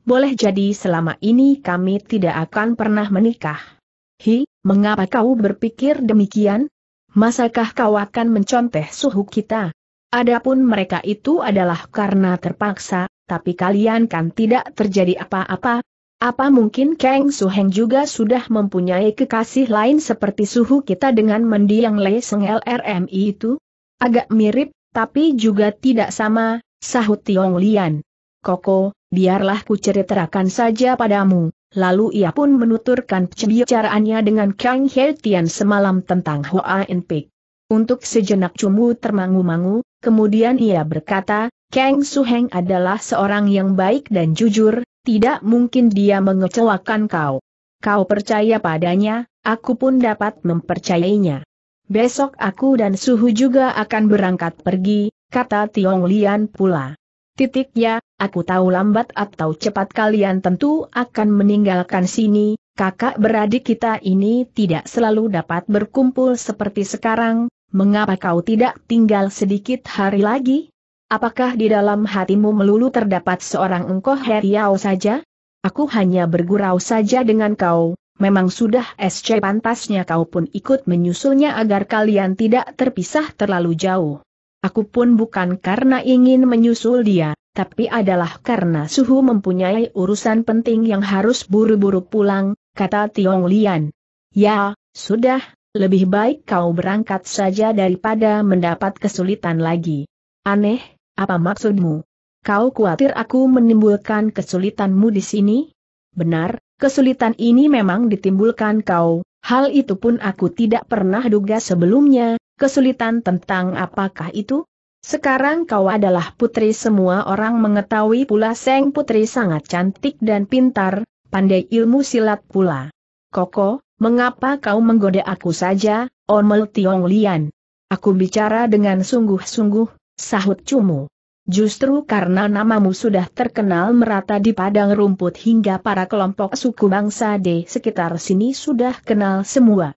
Boleh jadi selama ini kami tidak akan pernah menikah. Hi, Mengapa kau berpikir demikian? Masakah kau akan mencontoh suhu kita? Adapun mereka itu adalah karena terpaksa, tapi kalian kan tidak terjadi apa-apa. Apa mungkin Kang Suheng juga sudah mempunyai kekasih lain seperti suhu kita dengan mendiang Lei Seng LRMI itu? Agak mirip, tapi juga tidak sama, sahut Tiong Lian. Koko, biarlah ku ceritakan saja padamu. Lalu ia pun menuturkan pembicaraannya dengan Kang He Tian semalam tentang Hoa In Pik. Untuk sejenak Cumu termangu-mangu, kemudian ia berkata, Kang Su Heng adalah seorang yang baik dan jujur, tidak mungkin dia mengecewakan kau. Kau percaya padanya, aku pun dapat mempercayainya. Besok aku dan Suhu juga akan berangkat pergi, kata Tiong Lian pula. Titik ya, Aku tahu lambat atau cepat kalian tentu akan meninggalkan sini, kakak beradik kita ini tidak selalu dapat berkumpul seperti sekarang, mengapa kau tidak tinggal sedikit hari lagi? Apakah di dalam hatimu melulu terdapat seorang engkau heriau saja? Aku hanya bergurau saja dengan kau, memang sudah SC pantasnya kau pun ikut menyusulnya agar kalian tidak terpisah terlalu jauh. Aku pun bukan karena ingin menyusul dia, tapi adalah karena Suhu mempunyai urusan penting yang harus buru-buru pulang, kata Tiong Lian. Ya, sudah, lebih baik kau berangkat saja daripada mendapat kesulitan lagi. Aneh, apa maksudmu? Kau khawatir aku menimbulkan kesulitanmu di sini? Benar, kesulitan ini memang ditimbulkan kau, hal itu pun aku tidak pernah duga sebelumnya, kesulitan tentang apakah itu? Sekarang kau adalah putri semua orang mengetahui pula Seng Putri sangat cantik dan pintar, pandai ilmu silat pula. Koko, mengapa kau menggoda aku saja, Omel Tiong Lian? Aku bicara dengan sungguh-sungguh, sahut Cumu. Justru karena namamu sudah terkenal merata di padang rumput hingga para kelompok suku bangsa di sekitar sini sudah kenal semua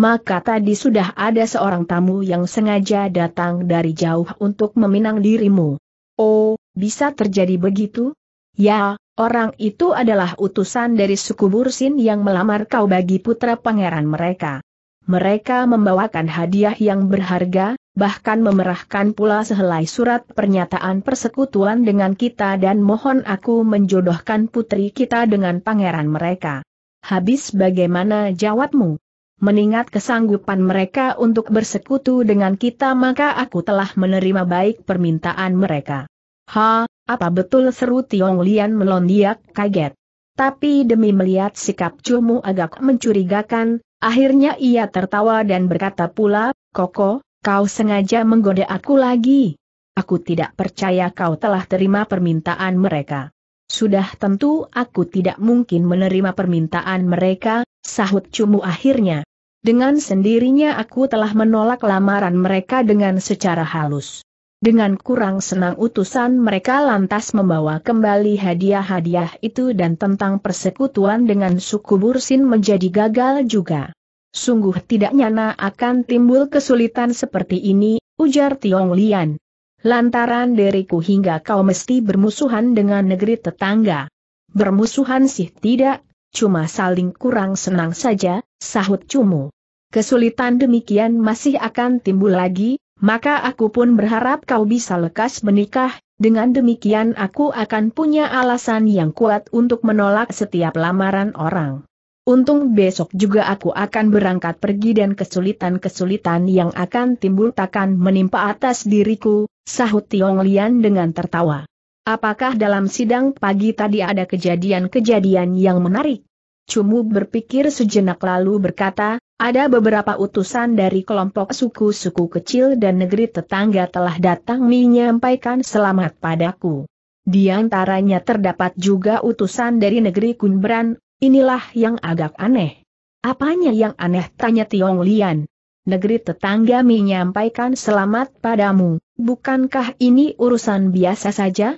maka tadi sudah ada seorang tamu yang sengaja datang dari jauh untuk meminang dirimu. Oh, bisa terjadi begitu? Ya, orang itu adalah utusan dari suku Bursin yang melamar kau bagi putra pangeran mereka. Mereka membawakan hadiah yang berharga, bahkan memerahkan pula sehelai surat pernyataan persekutuan dengan kita dan mohon aku menjodohkan putri kita dengan pangeran mereka. Habis bagaimana jawabmu? Mengingat kesanggupan mereka untuk bersekutu dengan kita maka aku telah menerima baik permintaan mereka. Ha, apa betul seru Tiong Lian melondiak kaget. Tapi demi melihat sikap Cumu agak mencurigakan, akhirnya ia tertawa dan berkata pula, Koko, kau sengaja menggoda aku lagi. Aku tidak percaya kau telah terima permintaan mereka. Sudah tentu aku tidak mungkin menerima permintaan mereka, sahut Cumu akhirnya. Dengan sendirinya aku telah menolak lamaran mereka dengan secara halus. Dengan kurang senang utusan mereka lantas membawa kembali hadiah-hadiah itu dan tentang persekutuan dengan suku Bursin menjadi gagal juga. Sungguh tidak nyana akan timbul kesulitan seperti ini, ujar Tiong Lian. Lantaran diriku hingga kau mesti bermusuhan dengan negeri tetangga. Bermusuhan sih tidak, cuma saling kurang senang saja, sahut Cumu. Kesulitan demikian masih akan timbul lagi, maka aku pun berharap kau bisa lekas menikah, dengan demikian aku akan punya alasan yang kuat untuk menolak setiap lamaran orang. Untung besok juga aku akan berangkat pergi dan kesulitan-kesulitan yang akan timbul takkan menimpa atas diriku, sahut Tiong Lian dengan tertawa. Apakah dalam sidang pagi tadi ada kejadian-kejadian yang menarik? Cumu berpikir sejenak lalu berkata, ada beberapa utusan dari kelompok suku-suku kecil dan negeri tetangga telah datang menyampaikan selamat padaku. Di antaranya terdapat juga utusan dari negeri Kunbran, inilah yang agak aneh. Apanya yang aneh tanya Tiong Lian. Negeri tetangga menyampaikan selamat padamu, bukankah ini urusan biasa saja?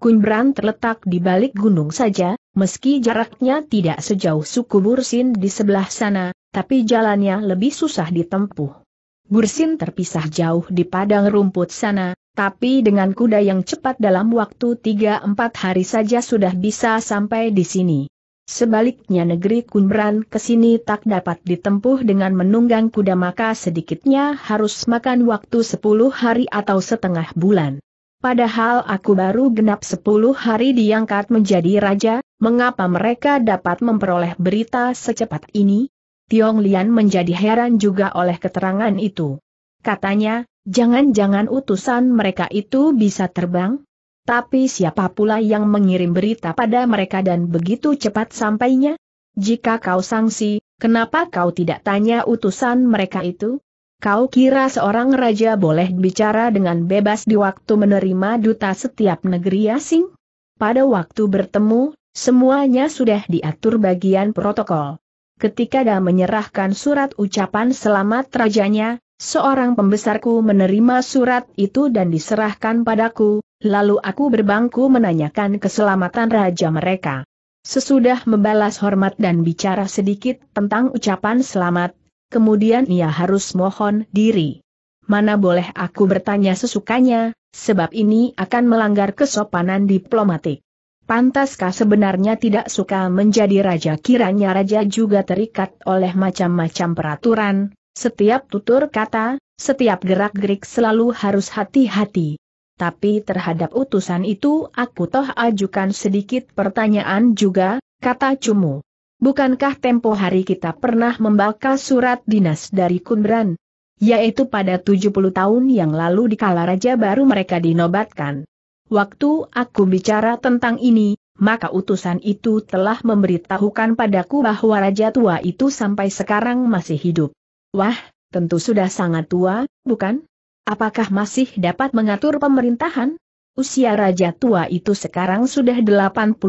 Kunbran terletak di balik gunung saja, meski jaraknya tidak sejauh suku Bursin di sebelah sana, tapi jalannya lebih susah ditempuh. Bursin terpisah jauh di padang rumput sana, tapi dengan kuda yang cepat dalam waktu 3-4 hari saja sudah bisa sampai di sini. Sebaliknya negeri Kunbran ke sini tak dapat ditempuh dengan menunggang kuda maka sedikitnya harus makan waktu 10 hari atau setengah bulan. Padahal aku baru genap sepuluh hari diangkat menjadi raja, mengapa mereka dapat memperoleh berita secepat ini? Tiong Lian menjadi heran juga oleh keterangan itu. Katanya, jangan-jangan utusan mereka itu bisa terbang? Tapi siapa pula yang mengirim berita pada mereka dan begitu cepat sampainya? Jika kau sangsi, kenapa kau tidak tanya utusan mereka itu? Kau kira seorang raja boleh bicara dengan bebas di waktu menerima duta setiap negeri asing? Ya Pada waktu bertemu, semuanya sudah diatur bagian protokol. Ketika dia menyerahkan surat ucapan selamat rajanya, seorang pembesarku menerima surat itu dan diserahkan padaku, lalu aku berbangku menanyakan keselamatan raja mereka. Sesudah membalas hormat dan bicara sedikit tentang ucapan selamat, kemudian ia harus mohon diri. Mana boleh aku bertanya sesukanya, sebab ini akan melanggar kesopanan diplomatik. Pantaskah sebenarnya tidak suka menjadi raja kiranya raja juga terikat oleh macam-macam peraturan, setiap tutur kata, setiap gerak-gerik selalu harus hati-hati. Tapi terhadap utusan itu aku toh ajukan sedikit pertanyaan juga, kata Cumu. Bukankah tempo hari kita pernah membaca surat dinas dari Kunbran? Yaitu pada 70 tahun yang lalu di kala raja baru mereka dinobatkan. Waktu aku bicara tentang ini, maka utusan itu telah memberitahukan padaku bahwa raja tua itu sampai sekarang masih hidup. Wah, tentu sudah sangat tua, bukan? Apakah masih dapat mengatur pemerintahan? Usia raja tua itu sekarang sudah 89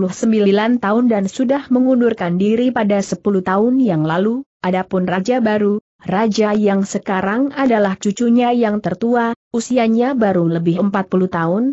tahun dan sudah mengundurkan diri pada 10 tahun yang lalu, adapun raja baru, raja yang sekarang adalah cucunya yang tertua, usianya baru lebih 40 tahun.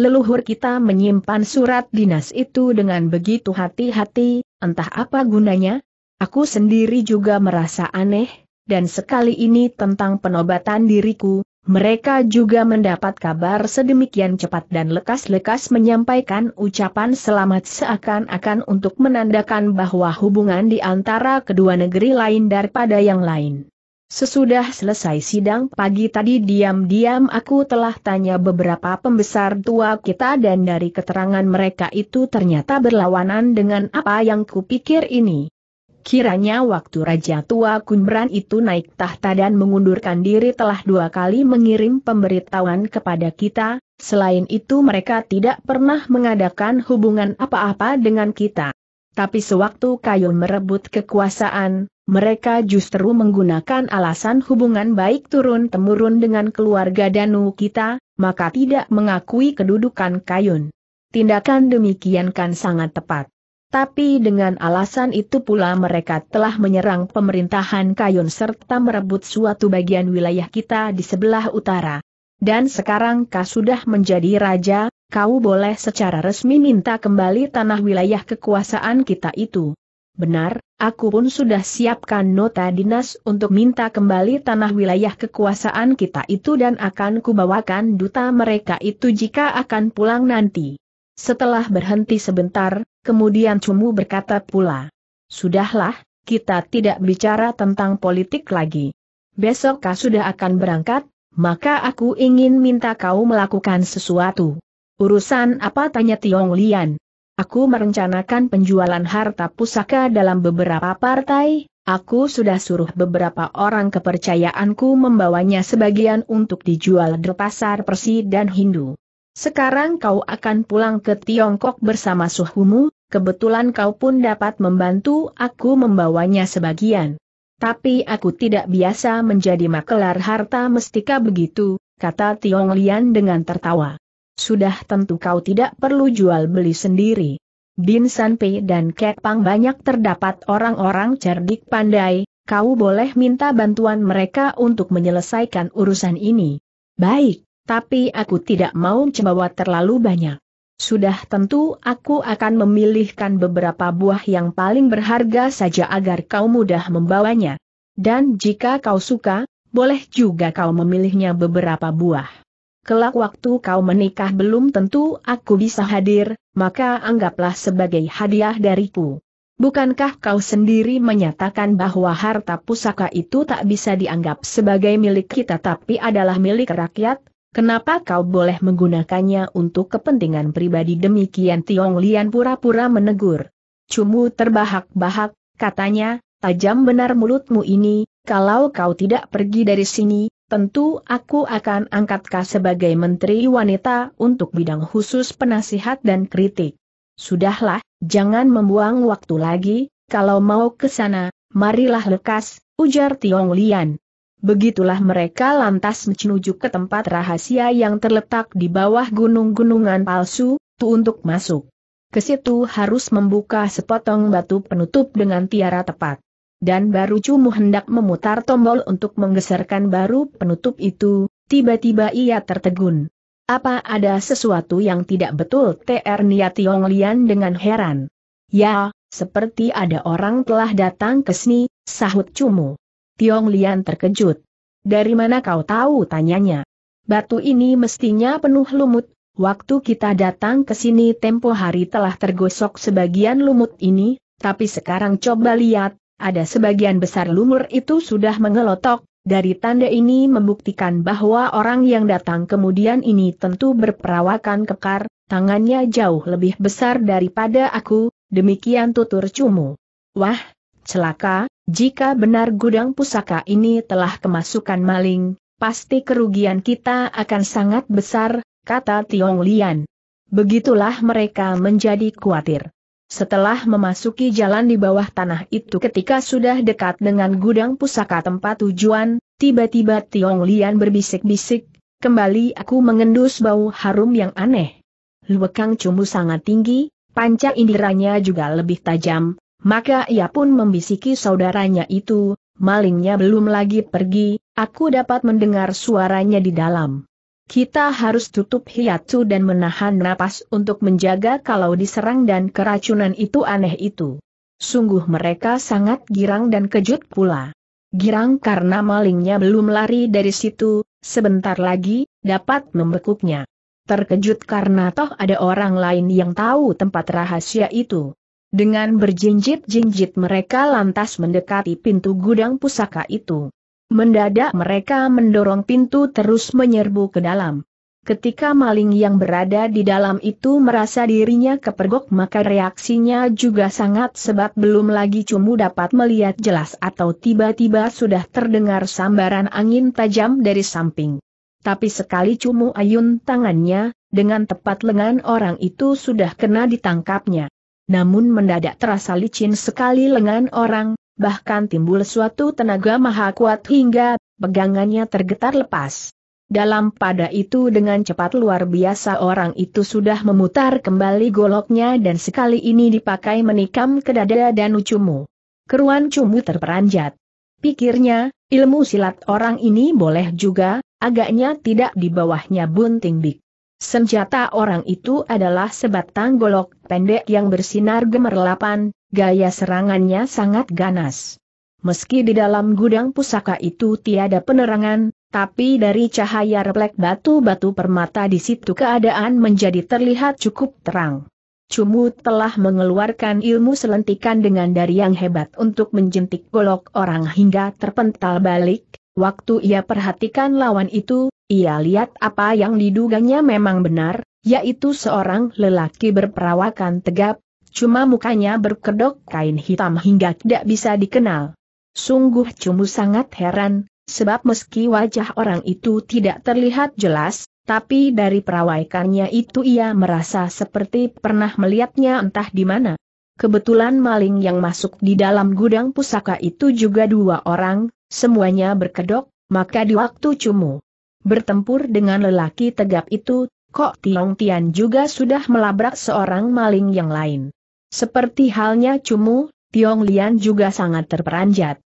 Leluhur kita menyimpan surat dinas itu dengan begitu hati-hati, entah apa gunanya. Aku sendiri juga merasa aneh, dan sekali ini tentang penobatan diriku, mereka juga mendapat kabar sedemikian cepat dan lekas-lekas menyampaikan ucapan selamat seakan-akan untuk menandakan bahwa hubungan di antara kedua negeri lain daripada yang lain. Sesudah selesai sidang pagi tadi diam-diam aku telah tanya beberapa pembesar tua kita dan dari keterangan mereka itu ternyata berlawanan dengan apa yang kupikir ini. Kiranya waktu Raja Tua Kunbran itu naik tahta dan mengundurkan diri telah dua kali mengirim pemberitahuan kepada kita, selain itu mereka tidak pernah mengadakan hubungan apa-apa dengan kita. Tapi sewaktu kayu merebut kekuasaan, mereka justru menggunakan alasan hubungan baik turun-temurun dengan keluarga Danu kita, maka tidak mengakui kedudukan Kayun. Tindakan demikian kan sangat tepat. Tapi dengan alasan itu pula mereka telah menyerang pemerintahan Kayun serta merebut suatu bagian wilayah kita di sebelah utara. Dan sekarang kau sudah menjadi raja, kau boleh secara resmi minta kembali tanah wilayah kekuasaan kita itu. Benar, aku pun sudah siapkan nota dinas untuk minta kembali tanah wilayah kekuasaan kita itu dan akan kubawakan duta mereka itu jika akan pulang nanti. Setelah berhenti sebentar, kemudian Cumu berkata pula. Sudahlah, kita tidak bicara tentang politik lagi. Besok kau sudah akan berangkat, maka aku ingin minta kau melakukan sesuatu. Urusan apa tanya Tiong Lian? Aku merencanakan penjualan harta pusaka dalam beberapa partai, aku sudah suruh beberapa orang kepercayaanku membawanya sebagian untuk dijual di pasar Persi dan Hindu. Sekarang kau akan pulang ke Tiongkok bersama suhumu, kebetulan kau pun dapat membantu aku membawanya sebagian. Tapi aku tidak biasa menjadi makelar harta mestika begitu, kata Tiong Lian dengan tertawa. Sudah tentu kau tidak perlu jual beli sendiri. Din Sanpei dan Kepang banyak terdapat orang-orang cerdik pandai, kau boleh minta bantuan mereka untuk menyelesaikan urusan ini. Baik tapi aku tidak mau membawa terlalu banyak. Sudah tentu aku akan memilihkan beberapa buah yang paling berharga saja agar kau mudah membawanya. Dan jika kau suka, boleh juga kau memilihnya beberapa buah. Kelak waktu kau menikah belum tentu aku bisa hadir, maka anggaplah sebagai hadiah dariku. Bukankah kau sendiri menyatakan bahwa harta pusaka itu tak bisa dianggap sebagai milik kita tapi adalah milik rakyat? Kenapa kau boleh menggunakannya untuk kepentingan pribadi demikian Tiong Lian pura-pura menegur. Cumu terbahak-bahak, katanya, tajam benar mulutmu ini, kalau kau tidak pergi dari sini, tentu aku akan angkat kau sebagai menteri wanita untuk bidang khusus penasihat dan kritik. Sudahlah, jangan membuang waktu lagi, kalau mau ke sana, marilah lekas, ujar Tiong Lian. Begitulah mereka lantas menuju ke tempat rahasia yang terletak di bawah gunung-gunungan palsu, tu untuk masuk. Ke situ harus membuka sepotong batu penutup dengan tiara tepat. Dan baru Cumu hendak memutar tombol untuk menggeserkan baru penutup itu, tiba-tiba ia tertegun. Apa ada sesuatu yang tidak betul? TR Nia Tiong Lian dengan heran. Ya, seperti ada orang telah datang ke sini, sahut Cumu. Tiong Lian terkejut. Dari mana kau tahu tanyanya? Batu ini mestinya penuh lumut, waktu kita datang ke sini tempo hari telah tergosok sebagian lumut ini, tapi sekarang coba lihat, ada sebagian besar lumur itu sudah mengelotok, dari tanda ini membuktikan bahwa orang yang datang kemudian ini tentu berperawakan kekar, tangannya jauh lebih besar daripada aku, demikian tutur Cumu. Wah, celaka, jika benar gudang pusaka ini telah kemasukan maling, pasti kerugian kita akan sangat besar, kata Tiong Lian. Begitulah mereka menjadi khawatir. Setelah memasuki jalan di bawah tanah itu ketika sudah dekat dengan gudang pusaka tempat tujuan, tiba-tiba Tiong Lian berbisik-bisik, kembali aku mengendus bau harum yang aneh. Luwekang cumbu sangat tinggi, panca indiranya juga lebih tajam, maka ia pun membisiki saudaranya itu, malingnya belum lagi pergi, aku dapat mendengar suaranya di dalam. Kita harus tutup hiatu dan menahan napas untuk menjaga kalau diserang dan keracunan itu aneh itu. Sungguh mereka sangat girang dan kejut pula. Girang karena malingnya belum lari dari situ, sebentar lagi, dapat membekuknya. Terkejut karena toh ada orang lain yang tahu tempat rahasia itu. Dengan berjinjit-jinjit mereka lantas mendekati pintu gudang pusaka itu. Mendadak mereka mendorong pintu terus menyerbu ke dalam. Ketika maling yang berada di dalam itu merasa dirinya kepergok maka reaksinya juga sangat sebab belum lagi cumu dapat melihat jelas atau tiba-tiba sudah terdengar sambaran angin tajam dari samping. Tapi sekali cumu ayun tangannya, dengan tepat lengan orang itu sudah kena ditangkapnya namun mendadak terasa licin sekali lengan orang, bahkan timbul suatu tenaga maha kuat hingga pegangannya tergetar lepas. Dalam pada itu dengan cepat luar biasa orang itu sudah memutar kembali goloknya dan sekali ini dipakai menikam ke dada dan ucumu. Keruan cumu terperanjat. Pikirnya, ilmu silat orang ini boleh juga, agaknya tidak di bawahnya bunting bik. Senjata orang itu adalah sebatang golok pendek yang bersinar gemerlapan, gaya serangannya sangat ganas. Meski di dalam gudang pusaka itu tiada penerangan, tapi dari cahaya refleks batu-batu permata di situ keadaan menjadi terlihat cukup terang. Cumu telah mengeluarkan ilmu selentikan dengan dari yang hebat untuk menjentik golok orang hingga terpental balik. Waktu ia perhatikan lawan itu, ia lihat apa yang diduganya memang benar, yaitu seorang lelaki berperawakan tegap, cuma mukanya berkedok kain hitam hingga tidak bisa dikenal. Sungguh Cumu sangat heran, sebab meski wajah orang itu tidak terlihat jelas, tapi dari perawakannya itu ia merasa seperti pernah melihatnya entah di mana. Kebetulan maling yang masuk di dalam gudang pusaka itu juga dua orang, semuanya berkedok, maka di waktu cumu, Bertempur dengan lelaki tegap itu, Kok Tiong Tian juga sudah melabrak seorang maling yang lain. Seperti halnya Cumu, Tiong Lian juga sangat terperanjat.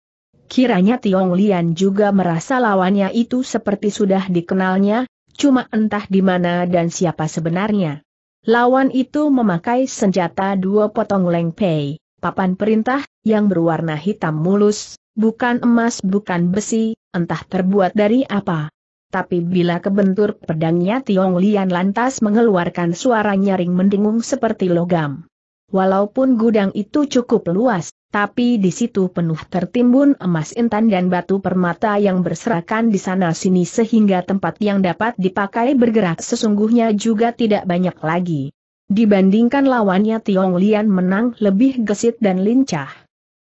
Kiranya Tiong Lian juga merasa lawannya itu seperti sudah dikenalnya, cuma entah di mana dan siapa sebenarnya. Lawan itu memakai senjata dua potong lengpei, papan perintah, yang berwarna hitam mulus, bukan emas bukan besi, entah terbuat dari apa. Tapi bila kebentur pedangnya Tiong Lian lantas mengeluarkan suara nyaring mendengung seperti logam. Walaupun gudang itu cukup luas, tapi di situ penuh tertimbun emas intan dan batu permata yang berserakan di sana-sini sehingga tempat yang dapat dipakai bergerak sesungguhnya juga tidak banyak lagi. Dibandingkan lawannya Tiong Lian menang lebih gesit dan lincah.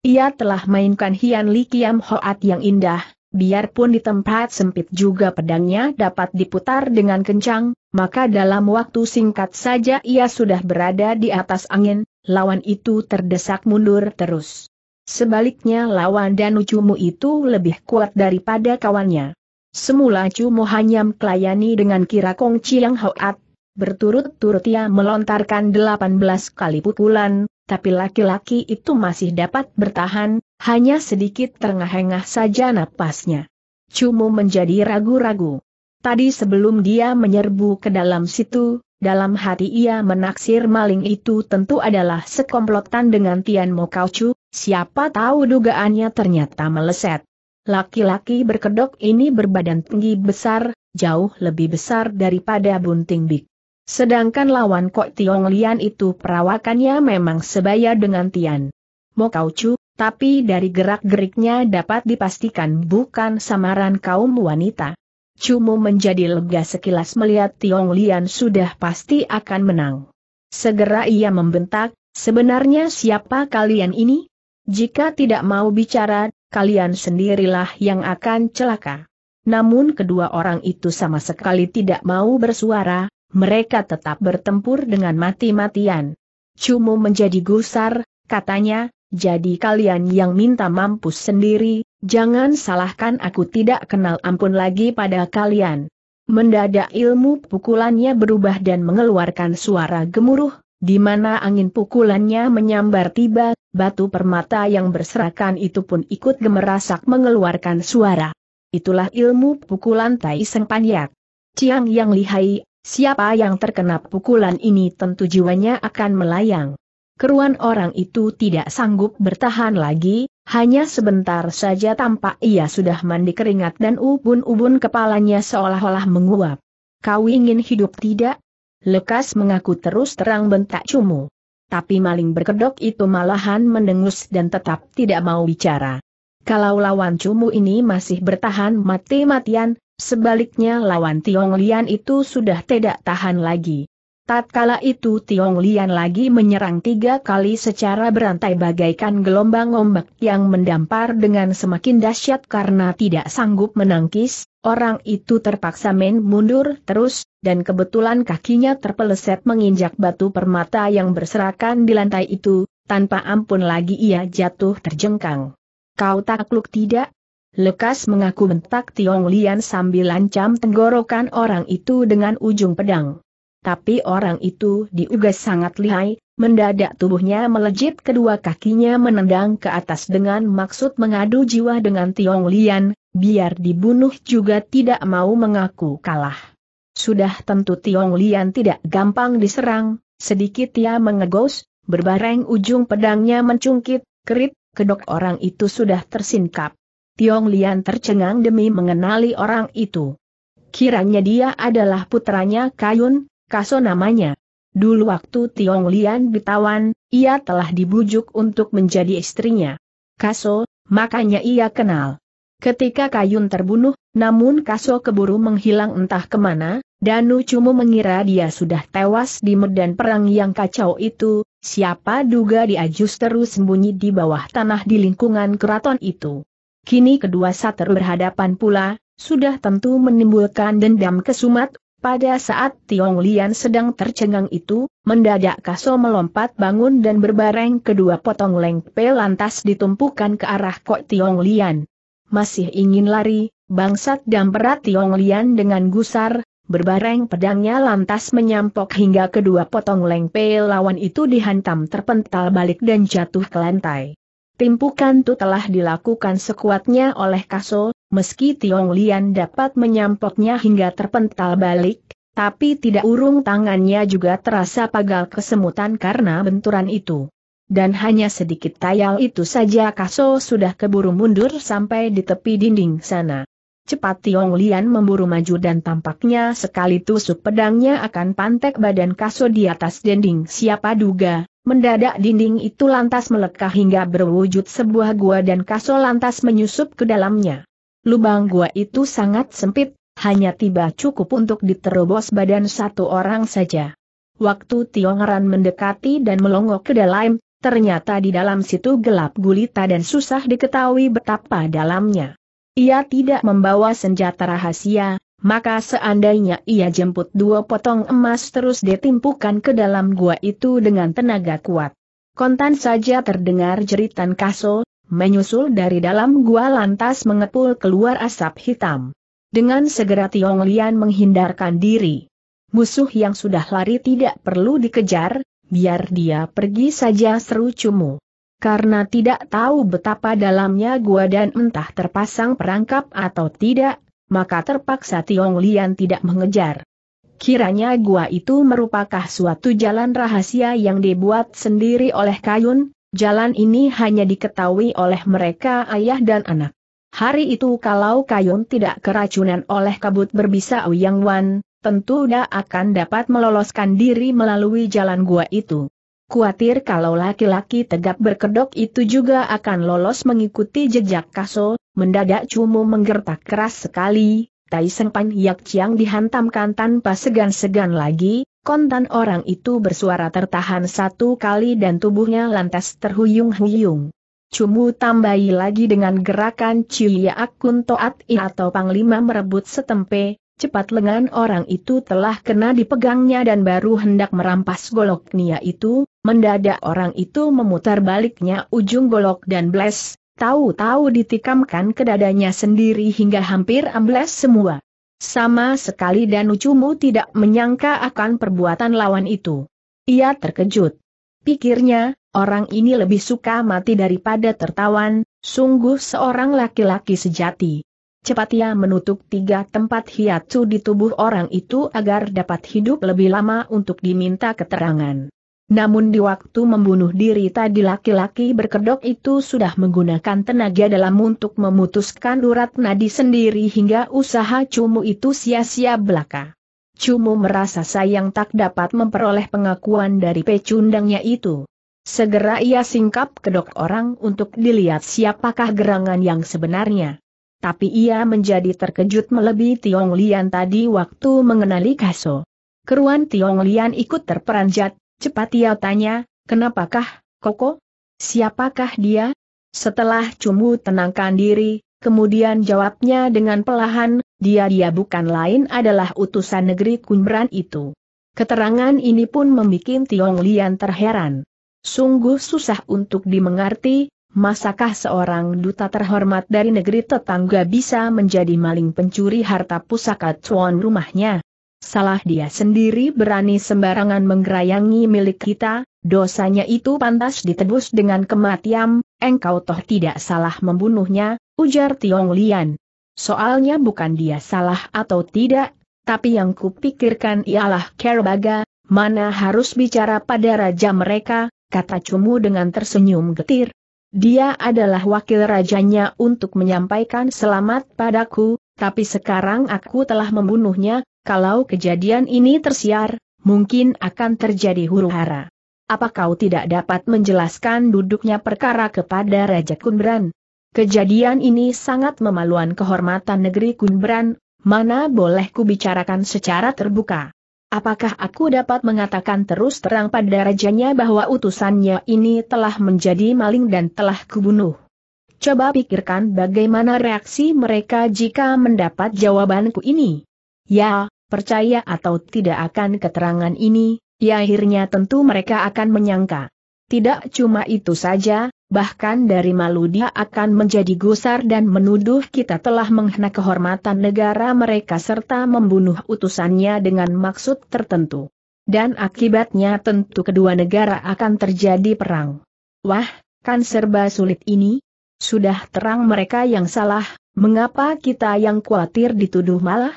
Ia telah mainkan Hian Li Kiam Hoat yang indah, biarpun di tempat sempit juga pedangnya dapat diputar dengan kencang, maka dalam waktu singkat saja ia sudah berada di atas angin, lawan itu terdesak mundur terus. Sebaliknya lawan dan ucumu itu lebih kuat daripada kawannya. Semula Cumu hanya melayani dengan kira Kong yang Hoat, berturut-turut ia melontarkan 18 kali pukulan, tapi laki-laki itu masih dapat bertahan, hanya sedikit terengah-engah saja napasnya. Cuma menjadi ragu-ragu. Tadi sebelum dia menyerbu ke dalam situ, dalam hati ia menaksir maling itu tentu adalah sekomplotan dengan Tian Mo siapa tahu dugaannya ternyata meleset. Laki-laki berkedok ini berbadan tinggi besar, jauh lebih besar daripada Bunting Big. Sedangkan lawan Kok Tiong Lian itu perawakannya memang sebaya dengan Tian. Mo tapi dari gerak-geriknya dapat dipastikan bukan samaran kaum wanita. Cumu menjadi lega sekilas melihat Tiong Lian sudah pasti akan menang. Segera ia membentak, sebenarnya siapa kalian ini? Jika tidak mau bicara, kalian sendirilah yang akan celaka. Namun kedua orang itu sama sekali tidak mau bersuara, mereka tetap bertempur dengan mati-matian. Cumu menjadi gusar, katanya, jadi kalian yang minta mampus sendiri, jangan salahkan aku tidak kenal ampun lagi pada kalian. Mendadak ilmu pukulannya berubah dan mengeluarkan suara gemuruh, di mana angin pukulannya menyambar tiba, batu permata yang berserakan itu pun ikut gemerasak mengeluarkan suara. Itulah ilmu pukulan Tai Seng Panyak. Ciang yang lihai, siapa yang terkena pukulan ini tentu jiwanya akan melayang keruan orang itu tidak sanggup bertahan lagi, hanya sebentar saja tampak ia sudah mandi keringat dan ubun-ubun kepalanya seolah-olah menguap. Kau ingin hidup tidak? Lekas mengaku terus terang bentak cumu. Tapi maling berkedok itu malahan mendengus dan tetap tidak mau bicara. Kalau lawan cumu ini masih bertahan mati-matian, sebaliknya lawan Tiong Lian itu sudah tidak tahan lagi. Tatkala itu Tiong Lian lagi menyerang tiga kali secara berantai bagaikan gelombang ombak yang mendampar dengan semakin dahsyat karena tidak sanggup menangkis, orang itu terpaksa main mundur terus, dan kebetulan kakinya terpeleset menginjak batu permata yang berserakan di lantai itu, tanpa ampun lagi ia jatuh terjengkang. Kau takluk tidak? Lekas mengaku mentak Tiong Lian sambil lancam tenggorokan orang itu dengan ujung pedang tapi orang itu diugas sangat lihai, mendadak tubuhnya melejit kedua kakinya menendang ke atas dengan maksud mengadu jiwa dengan Tiong Lian, biar dibunuh juga tidak mau mengaku kalah. Sudah tentu Tiong Lian tidak gampang diserang, sedikit ia mengegos, berbareng ujung pedangnya mencungkit, kerit, kedok orang itu sudah tersingkap. Tiong Lian tercengang demi mengenali orang itu. Kiranya dia adalah putranya Kayun, Kaso namanya. Dulu waktu Tiong Lian ditawan, ia telah dibujuk untuk menjadi istrinya. Kaso, makanya ia kenal. Ketika Kayun terbunuh, namun Kaso keburu menghilang entah kemana, Danu Cumu mengira dia sudah tewas di medan perang yang kacau itu, siapa duga dia justru sembunyi di bawah tanah di lingkungan keraton itu. Kini kedua sater berhadapan pula, sudah tentu menimbulkan dendam kesumat pada saat Tiong Lian sedang tercengang itu, mendadak Kaso melompat bangun dan berbareng kedua potong lengpe lantas ditumpukan ke arah Kok Tiong Lian. Masih ingin lari, bangsat dan berat Tiong Lian dengan gusar, berbareng pedangnya lantas menyampok hingga kedua potong lengpe lawan itu dihantam terpental balik dan jatuh ke lantai. Timpukan itu telah dilakukan sekuatnya oleh Kaso, meski Tiong Lian dapat menyampoknya hingga terpental balik, tapi tidak urung tangannya juga terasa pagal kesemutan karena benturan itu. Dan hanya sedikit tayal itu saja Kaso sudah keburu mundur sampai di tepi dinding sana. Cepat Tiong Lian memburu maju dan tampaknya sekali tusuk pedangnya akan pantek badan Kaso di atas dinding siapa duga, mendadak dinding itu lantas melekah hingga berwujud sebuah gua dan Kaso lantas menyusup ke dalamnya. Lubang gua itu sangat sempit, hanya tiba cukup untuk diterobos badan satu orang saja. Waktu Tiongaran mendekati dan melongok ke dalam, ternyata di dalam situ gelap gulita dan susah diketahui betapa dalamnya. Ia tidak membawa senjata rahasia, maka seandainya ia jemput dua potong emas terus ditimpukan ke dalam gua itu dengan tenaga kuat. Kontan saja terdengar jeritan kaso, menyusul dari dalam gua lantas mengepul keluar asap hitam. Dengan segera Tiong Lian menghindarkan diri. Musuh yang sudah lari tidak perlu dikejar, biar dia pergi saja seru cumu. Karena tidak tahu betapa dalamnya gua dan entah terpasang perangkap atau tidak, maka terpaksa Tiong Lian tidak mengejar. Kiranya gua itu merupakan suatu jalan rahasia yang dibuat sendiri oleh Kayun, Jalan ini hanya diketahui oleh mereka ayah dan anak. Hari itu kalau Kayun tidak keracunan oleh kabut berbisa Uyang Wan, tentu dia akan dapat meloloskan diri melalui jalan gua itu. Kuatir kalau laki-laki tegap berkedok itu juga akan lolos mengikuti jejak Kaso, mendadak Cumu menggertak keras sekali, Tai Seng Pan Yak Chiang dihantamkan tanpa segan-segan lagi, Kontan orang itu bersuara tertahan satu kali dan tubuhnya lantas terhuyung-huyung. Cumu tambahi lagi dengan gerakan Cilia Akun Toat atau Panglima merebut setempe, cepat lengan orang itu telah kena dipegangnya dan baru hendak merampas goloknya itu, mendadak orang itu memutar baliknya ujung golok dan bles, tahu-tahu ditikamkan ke dadanya sendiri hingga hampir ambles semua. Sama sekali dan ucumu tidak menyangka akan perbuatan lawan itu. Ia terkejut. Pikirnya, orang ini lebih suka mati daripada tertawan, sungguh seorang laki-laki sejati. Cepat ia menutup tiga tempat hiatus di tubuh orang itu agar dapat hidup lebih lama untuk diminta keterangan. Namun di waktu membunuh diri tadi laki-laki berkedok itu sudah menggunakan tenaga dalam untuk memutuskan urat nadi sendiri hingga usaha Cumu itu sia-sia belaka. Cumu merasa sayang tak dapat memperoleh pengakuan dari pecundangnya itu. Segera ia singkap kedok orang untuk dilihat siapakah gerangan yang sebenarnya. Tapi ia menjadi terkejut melebihi Tiong Lian tadi waktu mengenali Kaso. Keruan Tiong Lian ikut terperanjat, Cepat ia tanya, kenapakah, Koko? Siapakah dia? Setelah Cumu tenangkan diri, kemudian jawabnya dengan pelahan, dia-dia bukan lain adalah utusan negeri Kunbran itu. Keterangan ini pun membuat Tiong Lian terheran. Sungguh susah untuk dimengerti, masakah seorang duta terhormat dari negeri tetangga bisa menjadi maling pencuri harta pusaka cuan rumahnya? salah dia sendiri berani sembarangan menggerayangi milik kita, dosanya itu pantas ditebus dengan kematian, engkau toh tidak salah membunuhnya, ujar Tiong Lian. Soalnya bukan dia salah atau tidak, tapi yang kupikirkan ialah Kerbaga, mana harus bicara pada raja mereka, kata Cumu dengan tersenyum getir. Dia adalah wakil rajanya untuk menyampaikan selamat padaku, tapi sekarang aku telah membunuhnya, kalau kejadian ini tersiar, mungkin akan terjadi huru hara. Apa kau tidak dapat menjelaskan duduknya perkara kepada Raja Kunbran? Kejadian ini sangat memalukan kehormatan negeri Kunbran, mana boleh ku bicarakan secara terbuka. Apakah aku dapat mengatakan terus terang pada rajanya bahwa utusannya ini telah menjadi maling dan telah kubunuh? Coba pikirkan bagaimana reaksi mereka jika mendapat jawabanku ini. Ya, percaya atau tidak akan keterangan ini, ya akhirnya tentu mereka akan menyangka. Tidak cuma itu saja, bahkan dari malu dia akan menjadi gusar dan menuduh kita telah menghina kehormatan negara mereka serta membunuh utusannya dengan maksud tertentu. Dan akibatnya tentu kedua negara akan terjadi perang. Wah, kan serba sulit ini? Sudah terang mereka yang salah, mengapa kita yang khawatir dituduh malah?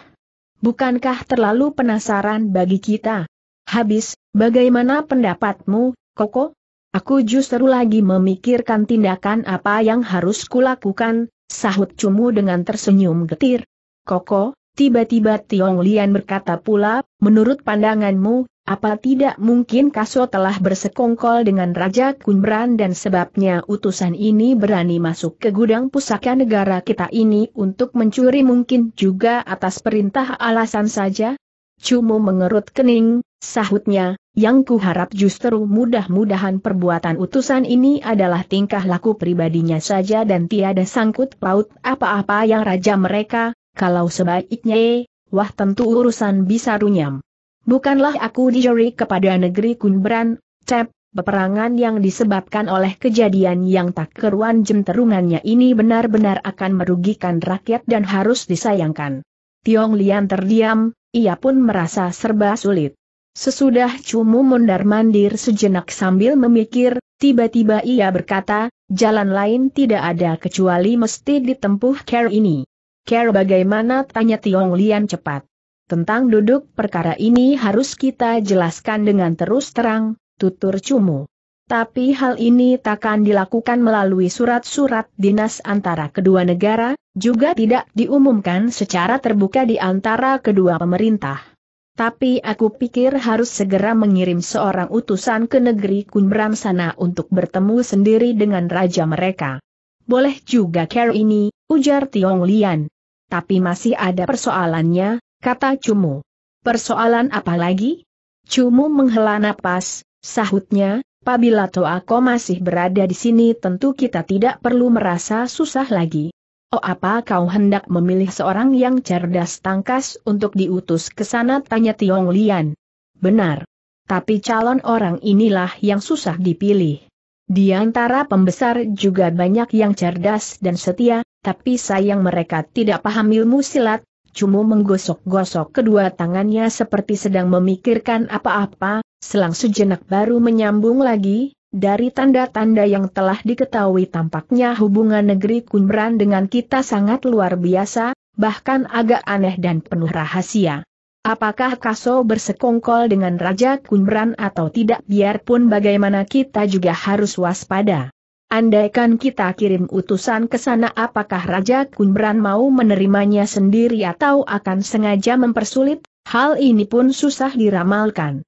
bukankah terlalu penasaran bagi kita? Habis, bagaimana pendapatmu, Koko? Aku justru lagi memikirkan tindakan apa yang harus kulakukan, sahut Cumu dengan tersenyum getir. Koko, tiba-tiba Tiong Lian berkata pula, menurut pandanganmu, apa tidak mungkin Kaso telah bersekongkol dengan Raja Kunbran dan sebabnya utusan ini berani masuk ke gudang pusaka negara kita ini untuk mencuri mungkin juga atas perintah alasan saja? Cuma mengerut kening, sahutnya, yang kuharap justru mudah-mudahan perbuatan utusan ini adalah tingkah laku pribadinya saja dan tiada sangkut paut apa-apa yang raja mereka, kalau sebaiknya, wah tentu urusan bisa runyam. Bukanlah aku dijeri kepada negeri Kunbran, Cep, peperangan yang disebabkan oleh kejadian yang tak keruan jenterungannya ini benar-benar akan merugikan rakyat dan harus disayangkan. Tiong Lian terdiam, ia pun merasa serba sulit. Sesudah Cumu mondar-mandir sejenak sambil memikir, tiba-tiba ia berkata, jalan lain tidak ada kecuali mesti ditempuh care ini. Care bagaimana tanya Tiong Lian cepat. Tentang duduk perkara ini harus kita jelaskan dengan terus terang, tutur Cumu. Tapi hal ini takkan dilakukan melalui surat-surat dinas antara kedua negara, juga tidak diumumkan secara terbuka di antara kedua pemerintah. Tapi aku pikir harus segera mengirim seorang utusan ke negeri Kunbram sana untuk bertemu sendiri dengan raja mereka. Boleh juga care ini, ujar Tiong Lian. Tapi masih ada persoalannya, Kata Cumu. Persoalan apa lagi? Cumu menghela napas, sahutnya, Pabila Toako masih berada di sini tentu kita tidak perlu merasa susah lagi. Oh apa kau hendak memilih seorang yang cerdas tangkas untuk diutus ke sana tanya Tiong Lian. Benar. Tapi calon orang inilah yang susah dipilih. Di antara pembesar juga banyak yang cerdas dan setia, tapi sayang mereka tidak paham ilmu silat, Cuma menggosok-gosok kedua tangannya seperti sedang memikirkan apa-apa, selang sejenak baru menyambung lagi, dari tanda-tanda yang telah diketahui tampaknya hubungan negeri Kunbran dengan kita sangat luar biasa, bahkan agak aneh dan penuh rahasia. Apakah Kaso bersekongkol dengan Raja Kunbran atau tidak biarpun bagaimana kita juga harus waspada. Andaikan kita kirim utusan ke sana apakah Raja Kunbran mau menerimanya sendiri atau akan sengaja mempersulit, hal ini pun susah diramalkan.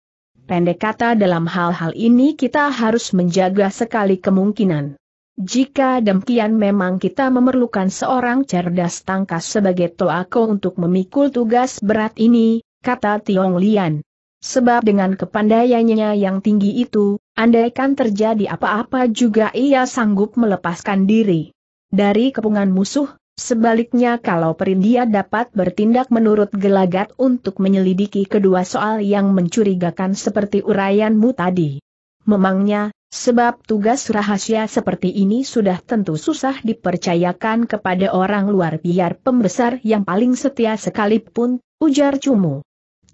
Pendek kata dalam hal-hal ini kita harus menjaga sekali kemungkinan. Jika demikian memang kita memerlukan seorang cerdas tangkas sebagai toako untuk memikul tugas berat ini, kata Tiong Lian. Sebab dengan kepandaiannya yang tinggi itu, Andaikan terjadi apa-apa juga ia sanggup melepaskan diri. Dari kepungan musuh, sebaliknya kalau Perindia dapat bertindak menurut gelagat untuk menyelidiki kedua soal yang mencurigakan seperti uraianmu tadi. Memangnya, sebab tugas rahasia seperti ini sudah tentu susah dipercayakan kepada orang luar biar pembesar yang paling setia sekalipun, ujar Cumu.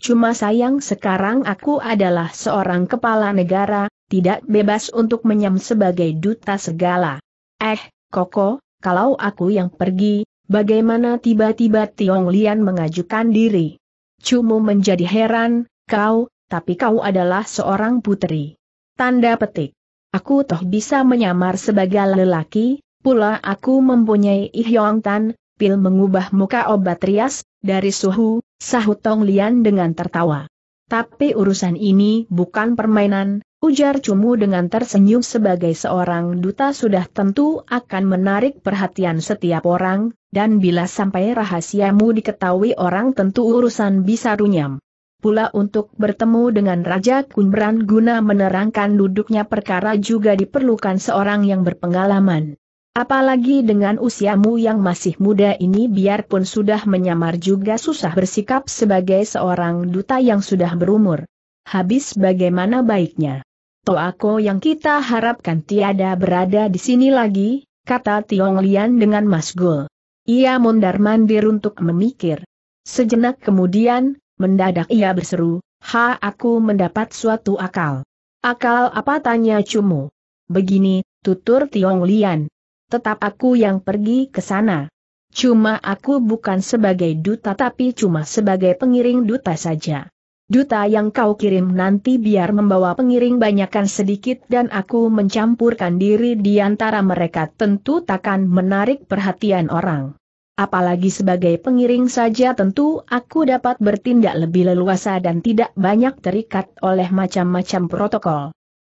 Cuma sayang sekarang aku adalah seorang kepala negara, tidak bebas untuk menyam sebagai duta segala. Eh, Koko, kalau aku yang pergi, bagaimana tiba-tiba Tiong Lian mengajukan diri? Cuma menjadi heran, kau, tapi kau adalah seorang putri. Tanda petik. Aku toh bisa menyamar sebagai lelaki, pula aku mempunyai Ihyong Tan, pil mengubah muka obat rias, dari suhu, sahut Tong Lian dengan tertawa. Tapi urusan ini bukan permainan, ujar Cumu dengan tersenyum sebagai seorang duta sudah tentu akan menarik perhatian setiap orang, dan bila sampai rahasiamu diketahui orang tentu urusan bisa runyam. Pula untuk bertemu dengan Raja Kunbran guna menerangkan duduknya perkara juga diperlukan seorang yang berpengalaman. Apalagi dengan usiamu yang masih muda ini biarpun sudah menyamar juga susah bersikap sebagai seorang duta yang sudah berumur. Habis bagaimana baiknya? Toako yang kita harapkan tiada berada di sini lagi, kata Tiong Lian dengan masgul. Ia mondar-mandir untuk memikir. Sejenak kemudian, mendadak ia berseru, Ha aku mendapat suatu akal. Akal apa tanya Cumu? Begini, tutur Tiong Lian. Tetap aku yang pergi ke sana. Cuma aku bukan sebagai duta tapi cuma sebagai pengiring duta saja. Duta yang kau kirim nanti biar membawa pengiring banyakkan sedikit dan aku mencampurkan diri di antara mereka tentu takkan menarik perhatian orang. Apalagi sebagai pengiring saja tentu aku dapat bertindak lebih leluasa dan tidak banyak terikat oleh macam-macam protokol.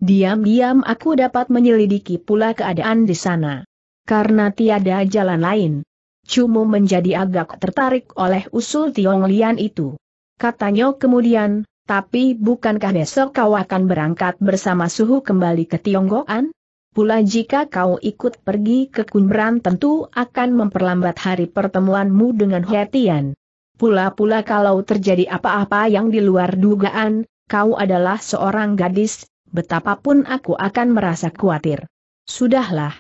Diam-diam aku dapat menyelidiki pula keadaan di sana. Karena tiada jalan lain. Cumu menjadi agak tertarik oleh usul Tiong Lian itu katanya kemudian, tapi bukankah besok kau akan berangkat bersama suhu kembali ke Tionggoan? Pula jika kau ikut pergi ke Kunberan tentu akan memperlambat hari pertemuanmu dengan Hetian. Pula-pula kalau terjadi apa-apa yang di luar dugaan, kau adalah seorang gadis, betapapun aku akan merasa khawatir. Sudahlah.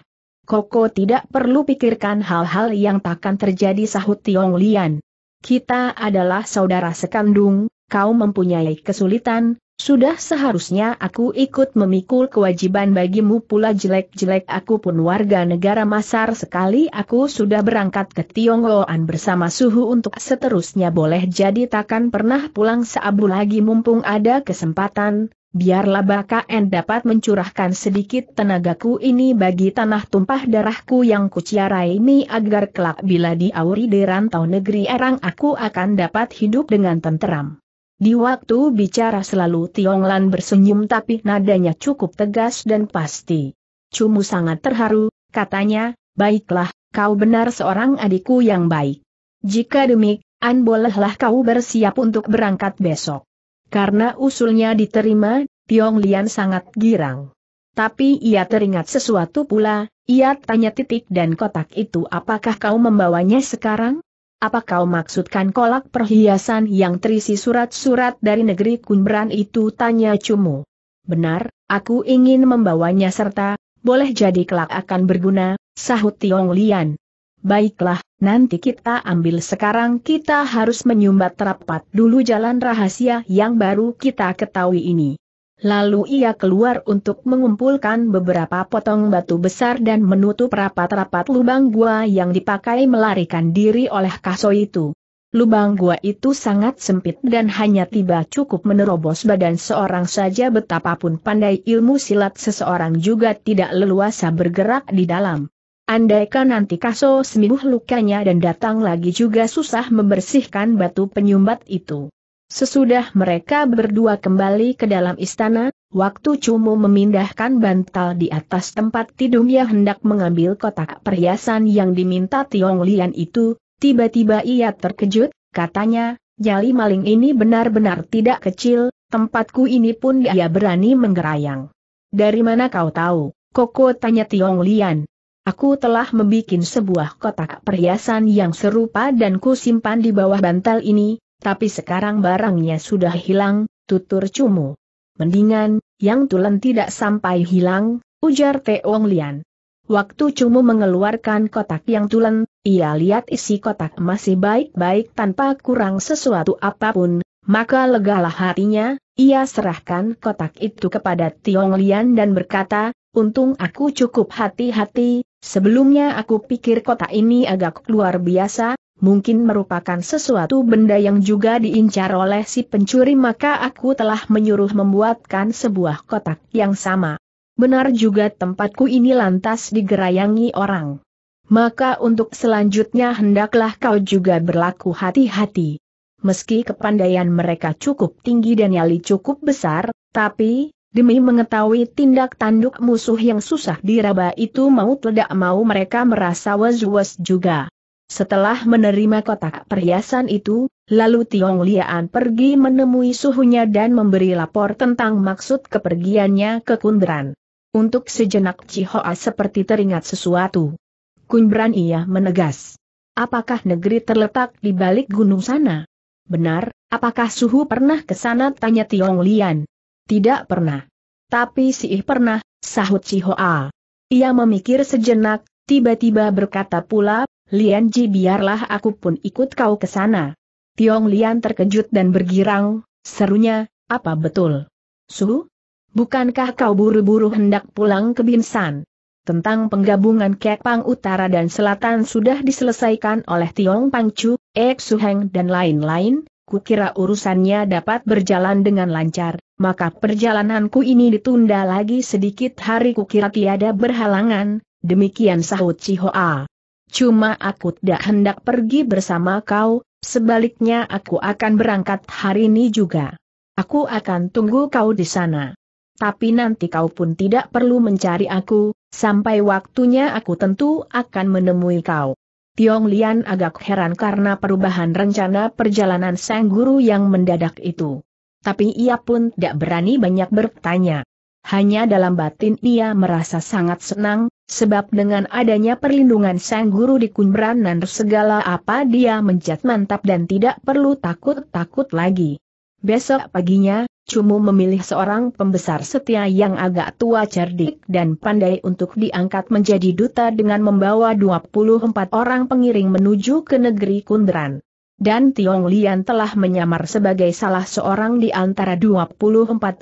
Koko tidak perlu pikirkan hal-hal yang takkan terjadi sahut Tiong Lian kita adalah saudara sekandung, kau mempunyai kesulitan, sudah seharusnya aku ikut memikul kewajiban bagimu pula jelek-jelek aku pun warga negara Masar sekali aku sudah berangkat ke Tionghoan bersama suhu untuk seterusnya boleh jadi takkan pernah pulang seabu lagi mumpung ada kesempatan, biarlah BKN dapat mencurahkan sedikit tenagaku ini bagi tanah tumpah darahku yang kuciarai ini agar kelak bila diauri di rantau negeri erang aku akan dapat hidup dengan tenteram. Di waktu bicara selalu Tionglan bersenyum tapi nadanya cukup tegas dan pasti. Cumu sangat terharu, katanya, baiklah, kau benar seorang adikku yang baik. Jika demik, An bolehlah kau bersiap untuk berangkat besok. Karena usulnya diterima, Tiong Lian sangat girang. Tapi ia teringat sesuatu pula, ia tanya titik dan kotak itu apakah kau membawanya sekarang? Apa kau maksudkan kolak perhiasan yang terisi surat-surat dari negeri Kunbran itu tanya Cumu. Benar, aku ingin membawanya serta, boleh jadi kelak akan berguna, sahut Tiong Lian. Baiklah, Nanti kita ambil sekarang kita harus menyumbat rapat dulu jalan rahasia yang baru kita ketahui ini. Lalu ia keluar untuk mengumpulkan beberapa potong batu besar dan menutup rapat-rapat lubang gua yang dipakai melarikan diri oleh kaso itu. Lubang gua itu sangat sempit dan hanya tiba cukup menerobos badan seorang saja betapapun pandai ilmu silat seseorang juga tidak leluasa bergerak di dalam. Andaikan nanti Kaso sembuh lukanya dan datang lagi juga susah membersihkan batu penyumbat itu. Sesudah mereka berdua kembali ke dalam istana, waktu Cumu memindahkan bantal di atas tempat tidurnya hendak mengambil kotak perhiasan yang diminta Tiong Lian itu, tiba-tiba ia terkejut, katanya, jali maling ini benar-benar tidak kecil, tempatku ini pun dia berani menggerayang. Dari mana kau tahu? Koko tanya Tiong Lian. Aku telah membuat sebuah kotak perhiasan yang serupa dan ku simpan di bawah bantal ini, tapi sekarang barangnya sudah hilang, tutur Cumu. Mendingan, yang tulen tidak sampai hilang, ujar Teong Lian. Waktu Cumu mengeluarkan kotak yang tulen, ia lihat isi kotak masih baik-baik tanpa kurang sesuatu apapun, maka legalah hatinya, ia serahkan kotak itu kepada Tiong Lian dan berkata, Untung aku cukup hati-hati, Sebelumnya aku pikir kota ini agak luar biasa, mungkin merupakan sesuatu benda yang juga diincar oleh si pencuri maka aku telah menyuruh membuatkan sebuah kotak yang sama. Benar juga tempatku ini lantas digerayangi orang. Maka untuk selanjutnya hendaklah kau juga berlaku hati-hati. Meski kepandaian mereka cukup tinggi dan nyali cukup besar, tapi, Demi mengetahui tindak tanduk musuh yang susah diraba itu mau tidak mau mereka merasa was-was juga. Setelah menerima kotak perhiasan itu, lalu Tiong Lian pergi menemui suhunya dan memberi lapor tentang maksud kepergiannya ke Kundran. Untuk sejenak Cihoa seperti teringat sesuatu. Kundran ia menegas. Apakah negeri terletak di balik gunung sana? Benar, apakah suhu pernah ke sana? Tanya Tiong Lian. Tidak pernah. Tapi sih pernah, sahut Si Hoa. Ia memikir sejenak, tiba-tiba berkata pula, Lian Ji biarlah aku pun ikut kau ke sana. Tiong Lian terkejut dan bergirang, serunya, apa betul? Suhu? Bukankah kau buru-buru hendak pulang ke Binsan? Tentang penggabungan Kepang Utara dan Selatan sudah diselesaikan oleh Tiong Pangcu, Ek Suheng dan lain-lain, kukira urusannya dapat berjalan dengan lancar, maka perjalananku ini ditunda lagi sedikit hari kukira tiada berhalangan, demikian sahut Cihoa. Cuma aku tidak hendak pergi bersama kau, sebaliknya aku akan berangkat hari ini juga. Aku akan tunggu kau di sana. Tapi nanti kau pun tidak perlu mencari aku, sampai waktunya aku tentu akan menemui kau. Tiong Lian agak heran karena perubahan rencana perjalanan sang guru yang mendadak itu. Tapi ia pun tidak berani banyak bertanya. Hanya dalam batin ia merasa sangat senang, sebab dengan adanya perlindungan sang guru di kunbranan segala apa dia menjat mantap dan tidak perlu takut-takut lagi. Besok paginya, Cumu memilih seorang pembesar setia yang agak tua cerdik dan pandai untuk diangkat menjadi duta dengan membawa 24 orang pengiring menuju ke negeri Kundran. Dan Tiong Lian telah menyamar sebagai salah seorang di antara 24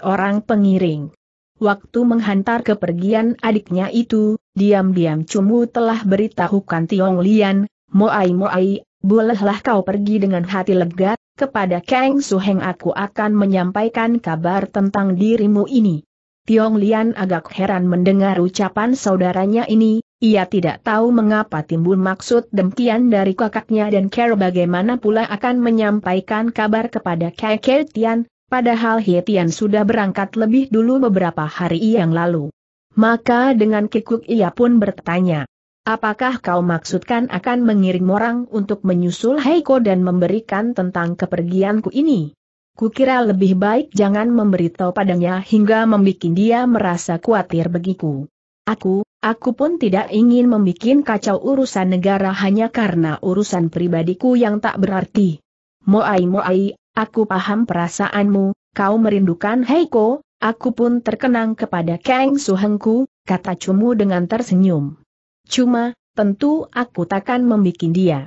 orang pengiring. Waktu menghantar kepergian adiknya itu, diam-diam Cumu telah beritahukan Tiong Lian, Moai Moai, Bolehlah kau pergi dengan hati lega, kepada Kang Suheng aku akan menyampaikan kabar tentang dirimu ini. Tiong Lian agak heran mendengar ucapan saudaranya ini, ia tidak tahu mengapa timbul maksud demikian dari kakaknya dan Carol bagaimana pula akan menyampaikan kabar kepada Kakek Tian, padahal He Tian sudah berangkat lebih dulu beberapa hari yang lalu. Maka dengan kikuk ia pun bertanya, Apakah kau maksudkan akan mengirim orang untuk menyusul Heiko dan memberikan tentang kepergianku ini? Kukira lebih baik jangan memberitahu padanya hingga membuat dia merasa khawatir begiku. Aku, aku pun tidak ingin membuat kacau urusan negara hanya karena urusan pribadiku yang tak berarti. Moai Moai, aku paham perasaanmu, kau merindukan Heiko, aku pun terkenang kepada Kang Suhengku, kata Cumu dengan tersenyum. Cuma, tentu aku takkan membuat dia.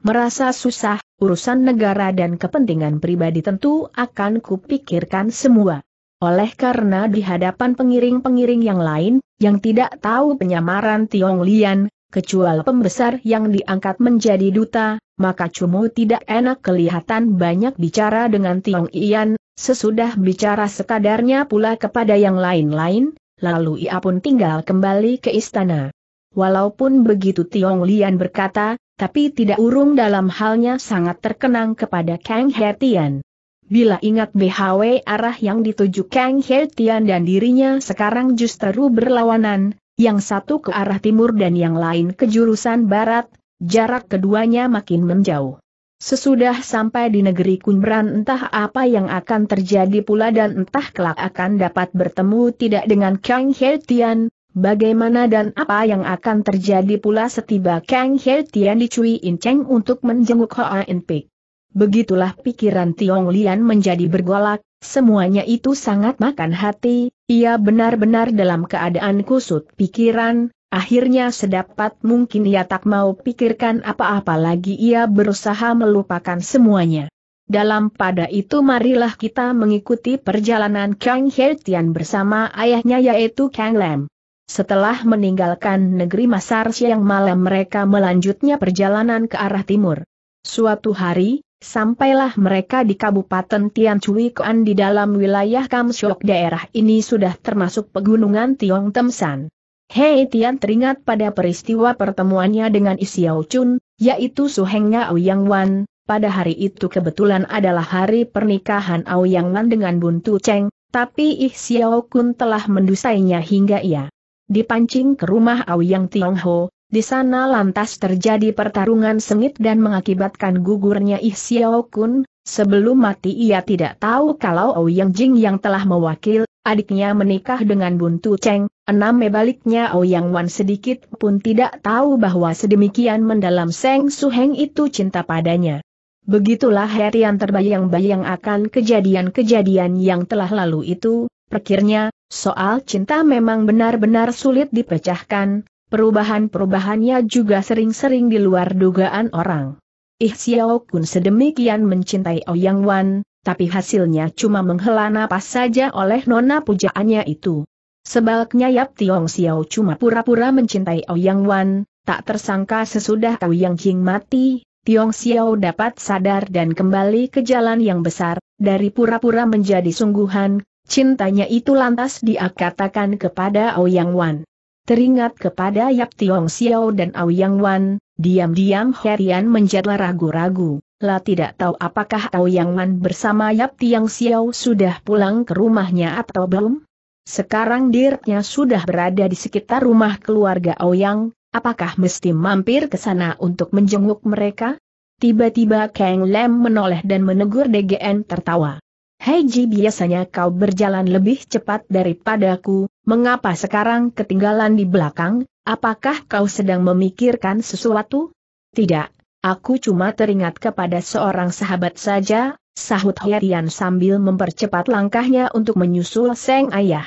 Merasa susah, urusan negara dan kepentingan pribadi tentu akan kupikirkan semua. Oleh karena di hadapan pengiring-pengiring yang lain, yang tidak tahu penyamaran Tiong Lian, kecuali pembesar yang diangkat menjadi duta, maka cuma tidak enak kelihatan banyak bicara dengan Tiong Ian, sesudah bicara sekadarnya pula kepada yang lain-lain, lalu ia pun tinggal kembali ke istana. Walaupun begitu Tiong Lian berkata, tapi tidak urung dalam halnya sangat terkenang kepada Kang Hetian. Bila ingat BHW arah yang dituju Kang Hetian dan dirinya sekarang justru berlawanan, yang satu ke arah timur dan yang lain ke jurusan barat, jarak keduanya makin menjauh. Sesudah sampai di negeri Kunbran entah apa yang akan terjadi pula dan entah kelak akan dapat bertemu tidak dengan Kang Hetian, Bagaimana dan apa yang akan terjadi pula setiba Kang He Tian dicui In Cheng untuk menjenguk Hoa In Pek. Begitulah pikiran Tiong Lian menjadi bergolak, semuanya itu sangat makan hati, ia benar-benar dalam keadaan kusut pikiran, Akhirnya sedapat mungkin ia tak mau pikirkan apa-apa lagi ia berusaha melupakan semuanya. Dalam pada itu marilah kita mengikuti perjalanan Kang Tian bersama ayahnya yaitu Kang Lam. Setelah meninggalkan negeri Masar siang malam mereka melanjutnya perjalanan ke arah timur. Suatu hari, sampailah mereka di Kabupaten Cui Kuan di dalam wilayah Kamsyok daerah ini sudah termasuk pegunungan Tiong Temsan. Hei Tian teringat pada peristiwa pertemuannya dengan Isiao Chun, yaitu suhengnya Ouyang Wan, pada hari itu kebetulan adalah hari pernikahan Ouyang Wan dengan Buntu Cheng, tapi Isiao Chun telah mendusainya hingga ia dipancing ke rumah Auyang Tiongho, di sana lantas terjadi pertarungan sengit dan mengakibatkan gugurnya Ih Xiao Kun, sebelum mati ia tidak tahu kalau Yang Jing yang telah mewakil, adiknya menikah dengan Buntu Cheng, enam mebaliknya Yang Wan sedikit pun tidak tahu bahwa sedemikian mendalam Seng Su Heng itu cinta padanya. Begitulah Herian terbayang-bayang akan kejadian-kejadian yang telah lalu itu, perkirnya, Soal cinta memang benar-benar sulit dipecahkan, perubahan-perubahannya juga sering-sering di luar dugaan orang. Ih Xiao Kun sedemikian mencintai Ouyang oh Wan, tapi hasilnya cuma menghela napas saja oleh nona pujaannya itu. Sebaliknya Yap Tiong Xiao cuma pura-pura mencintai Ouyang oh Wan, tak tersangka sesudah oh Yang Jing mati, Tiong Xiao dapat sadar dan kembali ke jalan yang besar, dari pura-pura menjadi sungguhan, cintanya itu lantas dia katakan kepada Yang Wan. Teringat kepada Yap Tiong Xiao dan Yang Wan, diam-diam Herian menjadi ragu-ragu. Lah tidak tahu apakah Yang Wan bersama Yap Tiong Xiao sudah pulang ke rumahnya atau belum? Sekarang dirinya sudah berada di sekitar rumah keluarga Yang, apakah mesti mampir ke sana untuk menjenguk mereka? Tiba-tiba Kang Lem menoleh dan menegur DGN tertawa. Hei Ji biasanya kau berjalan lebih cepat daripadaku, mengapa sekarang ketinggalan di belakang, apakah kau sedang memikirkan sesuatu? Tidak, aku cuma teringat kepada seorang sahabat saja, sahut Hian sambil mempercepat langkahnya untuk menyusul Seng Ayah.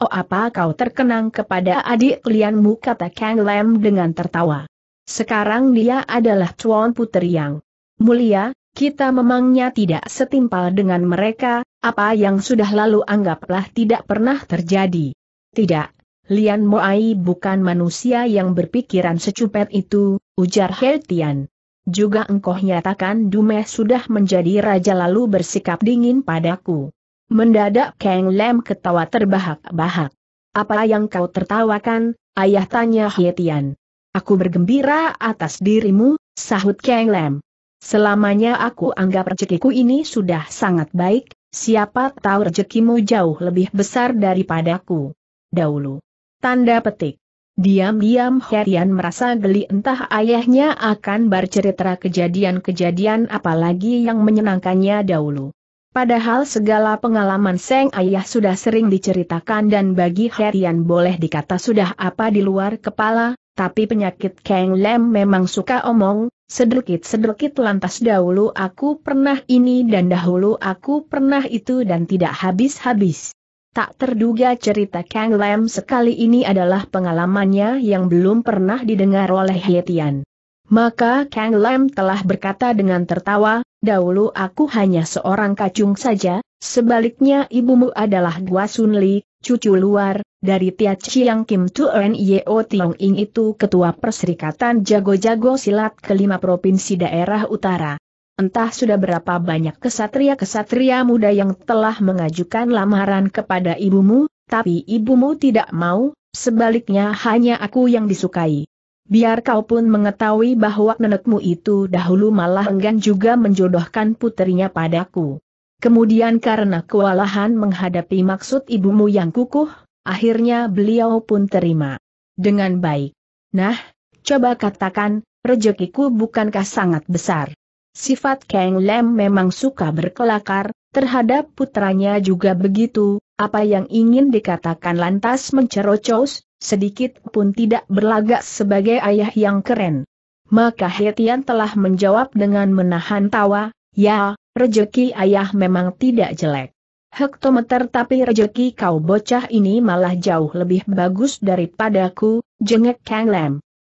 Oh apa kau terkenang kepada adik kalianmu? kata Kang Lam dengan tertawa. Sekarang dia adalah tuan putri yang mulia, kita memangnya tidak setimpal dengan mereka, apa yang sudah lalu anggaplah tidak pernah terjadi. Tidak, Lian Moai bukan manusia yang berpikiran secupet itu, ujar Heltian. Juga engkau nyatakan Dume sudah menjadi raja lalu bersikap dingin padaku. Mendadak Kang Lem ketawa terbahak-bahak. Apa yang kau tertawakan, ayah tanya Tian. Aku bergembira atas dirimu, sahut Kang Lem. Selamanya aku anggap rezekiku ini sudah sangat baik, siapa tahu rezekimu jauh lebih besar daripadaku. Dahulu. Tanda petik. Diam-diam Herian merasa geli entah ayahnya akan bercerita kejadian-kejadian apalagi yang menyenangkannya dahulu. Padahal segala pengalaman Seng Ayah sudah sering diceritakan dan bagi Herian boleh dikata sudah apa di luar kepala, tapi penyakit Kang Lem memang suka omong, sedikit-sedikit lantas dahulu aku pernah ini dan dahulu aku pernah itu dan tidak habis-habis. Tak terduga cerita Kang Lam sekali ini adalah pengalamannya yang belum pernah didengar oleh Hetian. Maka Kang Lam telah berkata dengan tertawa, dahulu aku hanya seorang kacung saja, sebaliknya ibumu adalah Gua Sun Li, cucu luar, dari Tia Chiang Kim Ye Yeo Tiong Ing itu ketua perserikatan jago-jago silat kelima provinsi daerah utara. Entah sudah berapa banyak kesatria-kesatria muda yang telah mengajukan lamaran kepada ibumu, tapi ibumu tidak mau, sebaliknya hanya aku yang disukai. Biar kau pun mengetahui bahwa nenekmu itu dahulu malah enggan juga menjodohkan putrinya padaku. Kemudian karena kewalahan menghadapi maksud ibumu yang kukuh, akhirnya beliau pun terima. Dengan baik. Nah, coba katakan, rejekiku bukankah sangat besar? Sifat Kang Lem memang suka berkelakar, terhadap putranya juga begitu, apa yang ingin dikatakan lantas mencerocos, sedikit pun tidak berlagak sebagai ayah yang keren. Maka Hetian telah menjawab dengan menahan tawa, ya, Rejeki ayah memang tidak jelek. Hektometer tapi rejeki kau bocah ini malah jauh lebih bagus daripadaku, jengek Kang Lam.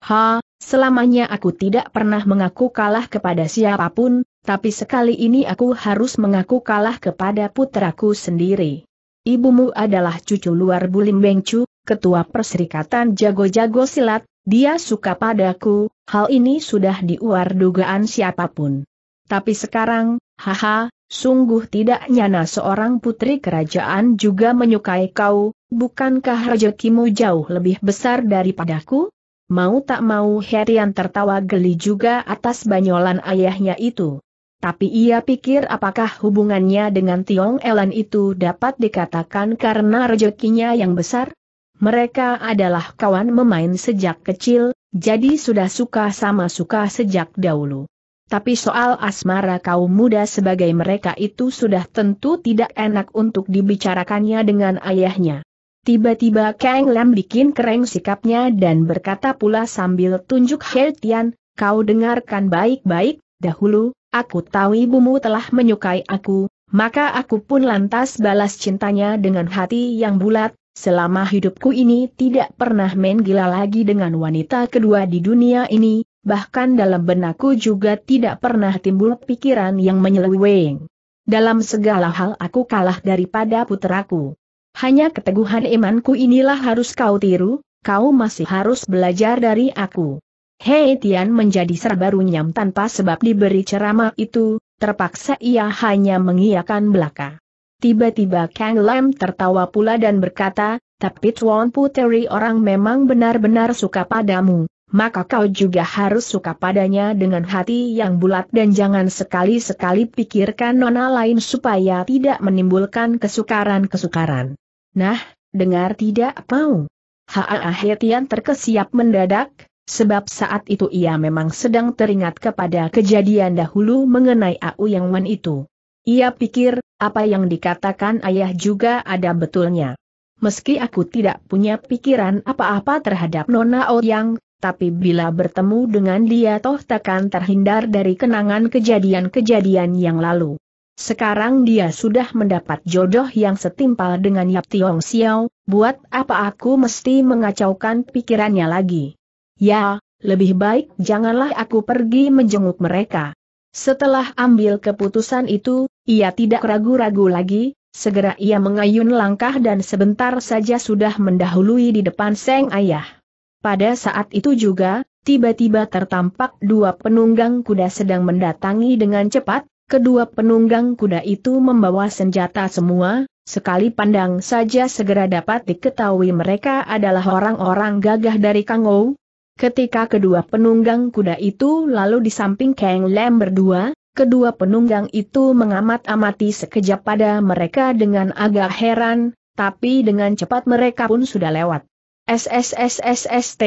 Ha, selamanya aku tidak pernah mengaku kalah kepada siapapun, tapi sekali ini aku harus mengaku kalah kepada putraku sendiri. Ibumu adalah cucu luar Bulim Bengcu, ketua perserikatan jago-jago silat, dia suka padaku, hal ini sudah diuar dugaan siapapun. Tapi sekarang, Haha, sungguh tidak nyana seorang putri kerajaan juga menyukai kau, bukankah rezekimu jauh lebih besar daripadaku? Mau tak mau Herian tertawa geli juga atas banyolan ayahnya itu. Tapi ia pikir apakah hubungannya dengan Tiong Elan itu dapat dikatakan karena rezekinya yang besar? Mereka adalah kawan memain sejak kecil, jadi sudah suka sama suka sejak dahulu. Tapi soal asmara kaum muda sebagai mereka itu sudah tentu tidak enak untuk dibicarakannya dengan ayahnya. Tiba-tiba Kang Lam bikin kereng sikapnya dan berkata pula sambil tunjuk He Tian, kau dengarkan baik-baik, dahulu, aku tahu ibumu telah menyukai aku, maka aku pun lantas balas cintanya dengan hati yang bulat, selama hidupku ini tidak pernah main gila lagi dengan wanita kedua di dunia ini, bahkan dalam benakku juga tidak pernah timbul pikiran yang menyeleweng. Dalam segala hal aku kalah daripada puteraku. Hanya keteguhan imanku inilah harus kau tiru, kau masih harus belajar dari aku. Hei Tian menjadi serba runyam tanpa sebab diberi ceramah itu, terpaksa ia hanya mengiyakan belaka. Tiba-tiba Kang Lam tertawa pula dan berkata, tapi Tuan Puteri orang memang benar-benar suka padamu, maka kau juga harus suka padanya dengan hati yang bulat dan jangan sekali-sekali pikirkan nona lain supaya tidak menimbulkan kesukaran-kesukaran. Nah, dengar tidak mau? Haa ah, ah, Hetian terkesiap mendadak, sebab saat itu ia memang sedang teringat kepada kejadian dahulu mengenai Au Yang Wan itu. Ia pikir, apa yang dikatakan ayah juga ada betulnya. Meski aku tidak punya pikiran apa-apa terhadap Nona Ouyang, tapi bila bertemu dengan dia toh takkan terhindar dari kenangan kejadian-kejadian yang lalu. Sekarang dia sudah mendapat jodoh yang setimpal dengan Yap Tiong Xiao, buat apa aku mesti mengacaukan pikirannya lagi? Ya, lebih baik janganlah aku pergi menjenguk mereka. Setelah ambil keputusan itu, ia tidak ragu-ragu lagi, segera ia mengayun langkah dan sebentar saja sudah mendahului di depan Seng Ayah. Pada saat itu juga, tiba-tiba tertampak dua penunggang kuda sedang mendatangi dengan cepat, kedua penunggang kuda itu membawa senjata semua, sekali pandang saja segera dapat diketahui mereka adalah orang-orang gagah dari Kangou. Ketika kedua penunggang kuda itu lalu di samping Kang Lam berdua, kedua penunggang itu mengamat-amati sekejap pada mereka dengan agak heran, tapi dengan cepat mereka pun sudah lewat. SSSSST,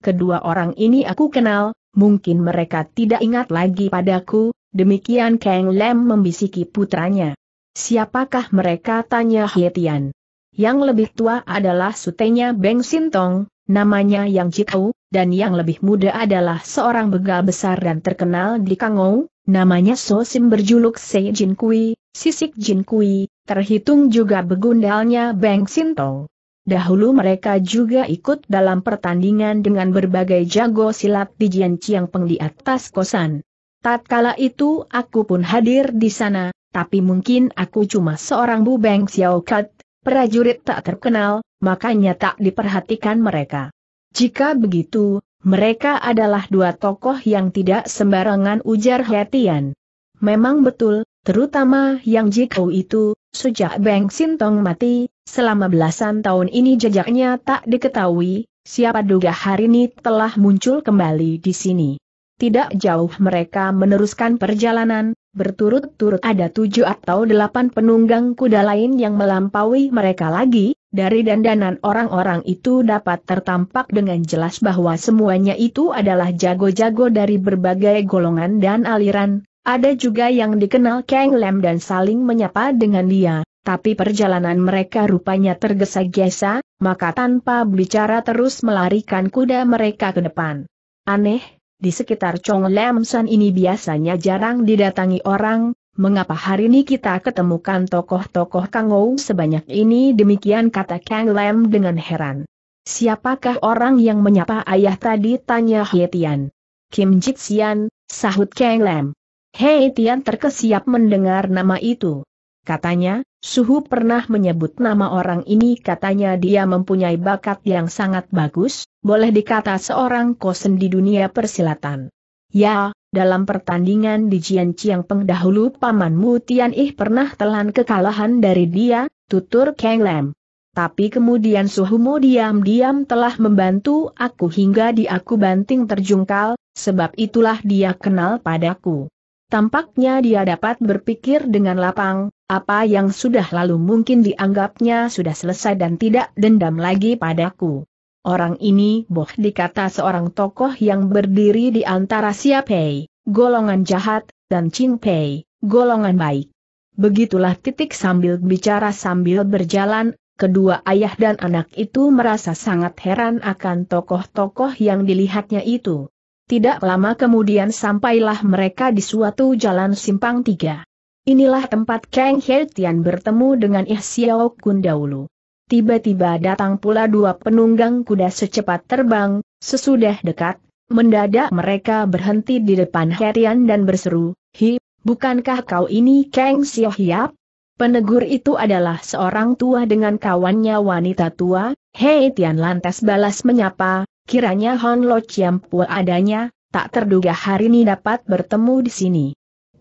kedua orang ini aku kenal, mungkin mereka tidak ingat lagi padaku, demikian Kang Lem membisiki putranya. Siapakah mereka tanya Hietian. Yang lebih tua adalah sutenya Beng Sintong, namanya Yang Jikau, dan yang lebih muda adalah seorang begal besar dan terkenal di Kangou, namanya So Sim berjuluk Sei Jin Kui, Sisik Jin Kui, terhitung juga begundalnya Beng Sintong. Dahulu mereka juga ikut dalam pertandingan dengan berbagai jago silat di Chiang Peng di atas kosan. Tatkala itu aku pun hadir di sana, tapi mungkin aku cuma seorang Bu Beng siaukat, prajurit tak terkenal, makanya tak diperhatikan mereka. Jika begitu, mereka adalah dua tokoh yang tidak sembarangan ujar Hetian. Memang betul, terutama yang Jikau itu, sejak Beng Sintong mati, selama belasan tahun ini jejaknya tak diketahui, siapa duga hari ini telah muncul kembali di sini. Tidak jauh mereka meneruskan perjalanan, berturut-turut ada tujuh atau delapan penunggang kuda lain yang melampaui mereka lagi, dari dandanan orang-orang itu dapat tertampak dengan jelas bahwa semuanya itu adalah jago-jago dari berbagai golongan dan aliran, ada juga yang dikenal Kang Lam dan saling menyapa dengan dia, tapi perjalanan mereka rupanya tergesa-gesa, maka tanpa bicara terus melarikan kuda mereka ke depan. Aneh, di sekitar Chong Lam San ini biasanya jarang didatangi orang, mengapa hari ini kita ketemukan tokoh-tokoh Kang Ou sebanyak ini demikian kata Kang Lam dengan heran. Siapakah orang yang menyapa ayah tadi tanya Hetian. Kim Jitsian, sahut Kang Lam. Hei Tian terkesiap mendengar nama itu. Katanya, Suhu pernah menyebut nama orang ini katanya dia mempunyai bakat yang sangat bagus, boleh dikata seorang kosen di dunia persilatan. Ya, dalam pertandingan di Jian Chiang Peng dahulu pamanmu Tian Ih pernah telan kekalahan dari dia, tutur Kang Lam. Tapi kemudian Suhumu diam-diam telah membantu aku hingga di aku banting terjungkal, sebab itulah dia kenal padaku. Tampaknya dia dapat berpikir dengan lapang, apa yang sudah lalu mungkin dianggapnya sudah selesai dan tidak dendam lagi padaku. Orang ini boh dikata seorang tokoh yang berdiri di antara Siapei, golongan jahat, dan Qingpei, golongan baik. Begitulah titik sambil bicara sambil berjalan, kedua ayah dan anak itu merasa sangat heran akan tokoh-tokoh yang dilihatnya itu. Tidak lama kemudian sampailah mereka di suatu jalan simpang tiga. Inilah tempat Kang He Tian bertemu dengan Ih Xiao Kun dahulu. Tiba-tiba datang pula dua penunggang kuda secepat terbang, sesudah dekat, mendadak mereka berhenti di depan Tian dan berseru, Hi, bukankah kau ini Kang Xiao Hiap? Penegur itu adalah seorang tua dengan kawannya wanita tua, Hei Tian lantas balas menyapa, Kiranya Hon Lo Pua adanya, tak terduga hari ini dapat bertemu di sini.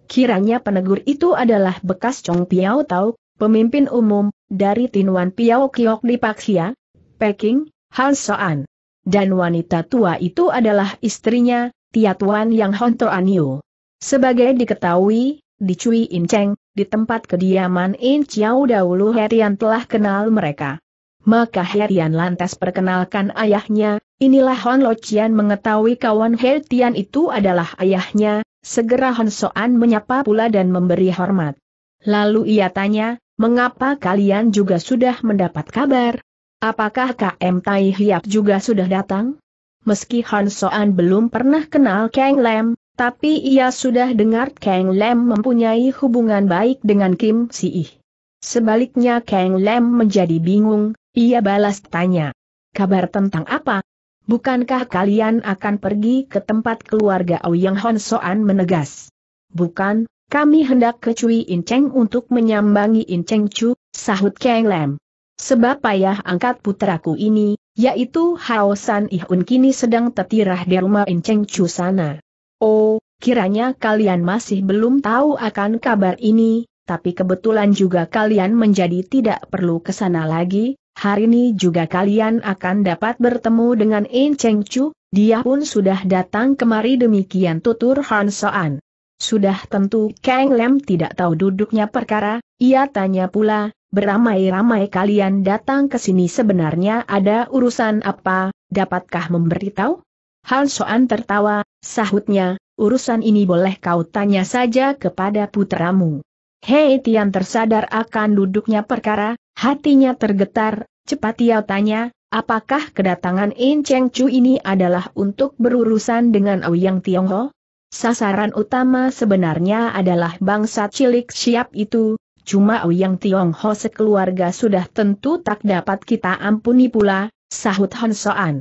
Kiranya penegur itu adalah bekas Chong Piao Tau, pemimpin umum, dari Tinuan Piao Kiok di Paksia, Peking, Han Soan. Dan wanita tua itu adalah istrinya, Tia Tuan Yang Hon Toan Yu. Sebagai diketahui, di Cui In Cheng, di tempat kediaman In Chiao dahulu Herian telah kenal mereka. Maka Herian lantas perkenalkan ayahnya, inilah Hon Lo Chian mengetahui kawan Herian itu adalah ayahnya, segera Hon Soan menyapa pula dan memberi hormat. Lalu ia tanya, mengapa kalian juga sudah mendapat kabar? Apakah KM Tai Hiap juga sudah datang? Meski Hon Soan belum pernah kenal Kang Lam, tapi ia sudah dengar Kang Lam mempunyai hubungan baik dengan Kim Si Ih. Sebaliknya Kang Lam menjadi bingung, ia balas tanya. Kabar tentang apa? Bukankah kalian akan pergi ke tempat keluarga Ouyang Hon Soan menegas? Bukan, kami hendak ke Cui Cheng untuk menyambangi Cheng Chu, sahut Kang Lam. Sebab ayah angkat putraku ini, yaitu Hao San Ihun kini sedang tertirah di rumah Inceng Chu sana. Oh, kiranya kalian masih belum tahu akan kabar ini, tapi kebetulan juga kalian menjadi tidak perlu ke sana lagi, Hari ini juga kalian akan dapat bertemu dengan In Cheng Chu, dia pun sudah datang kemari demikian tutur Han Soan. Sudah tentu Kang Lem tidak tahu duduknya perkara, ia tanya pula, beramai-ramai kalian datang ke sini sebenarnya ada urusan apa, dapatkah memberitahu? Han Soan tertawa, sahutnya, urusan ini boleh kau tanya saja kepada putramu. Hei Tian tersadar akan duduknya perkara, Hatinya tergetar, cepat ia tanya, apakah kedatangan In Cheng Chu ini adalah untuk berurusan dengan Ouyang Tiongho? Sasaran utama sebenarnya adalah bangsa cilik siap itu, cuma Ouyang Tiongho sekeluarga sudah tentu tak dapat kita ampuni pula, sahut Han Soan.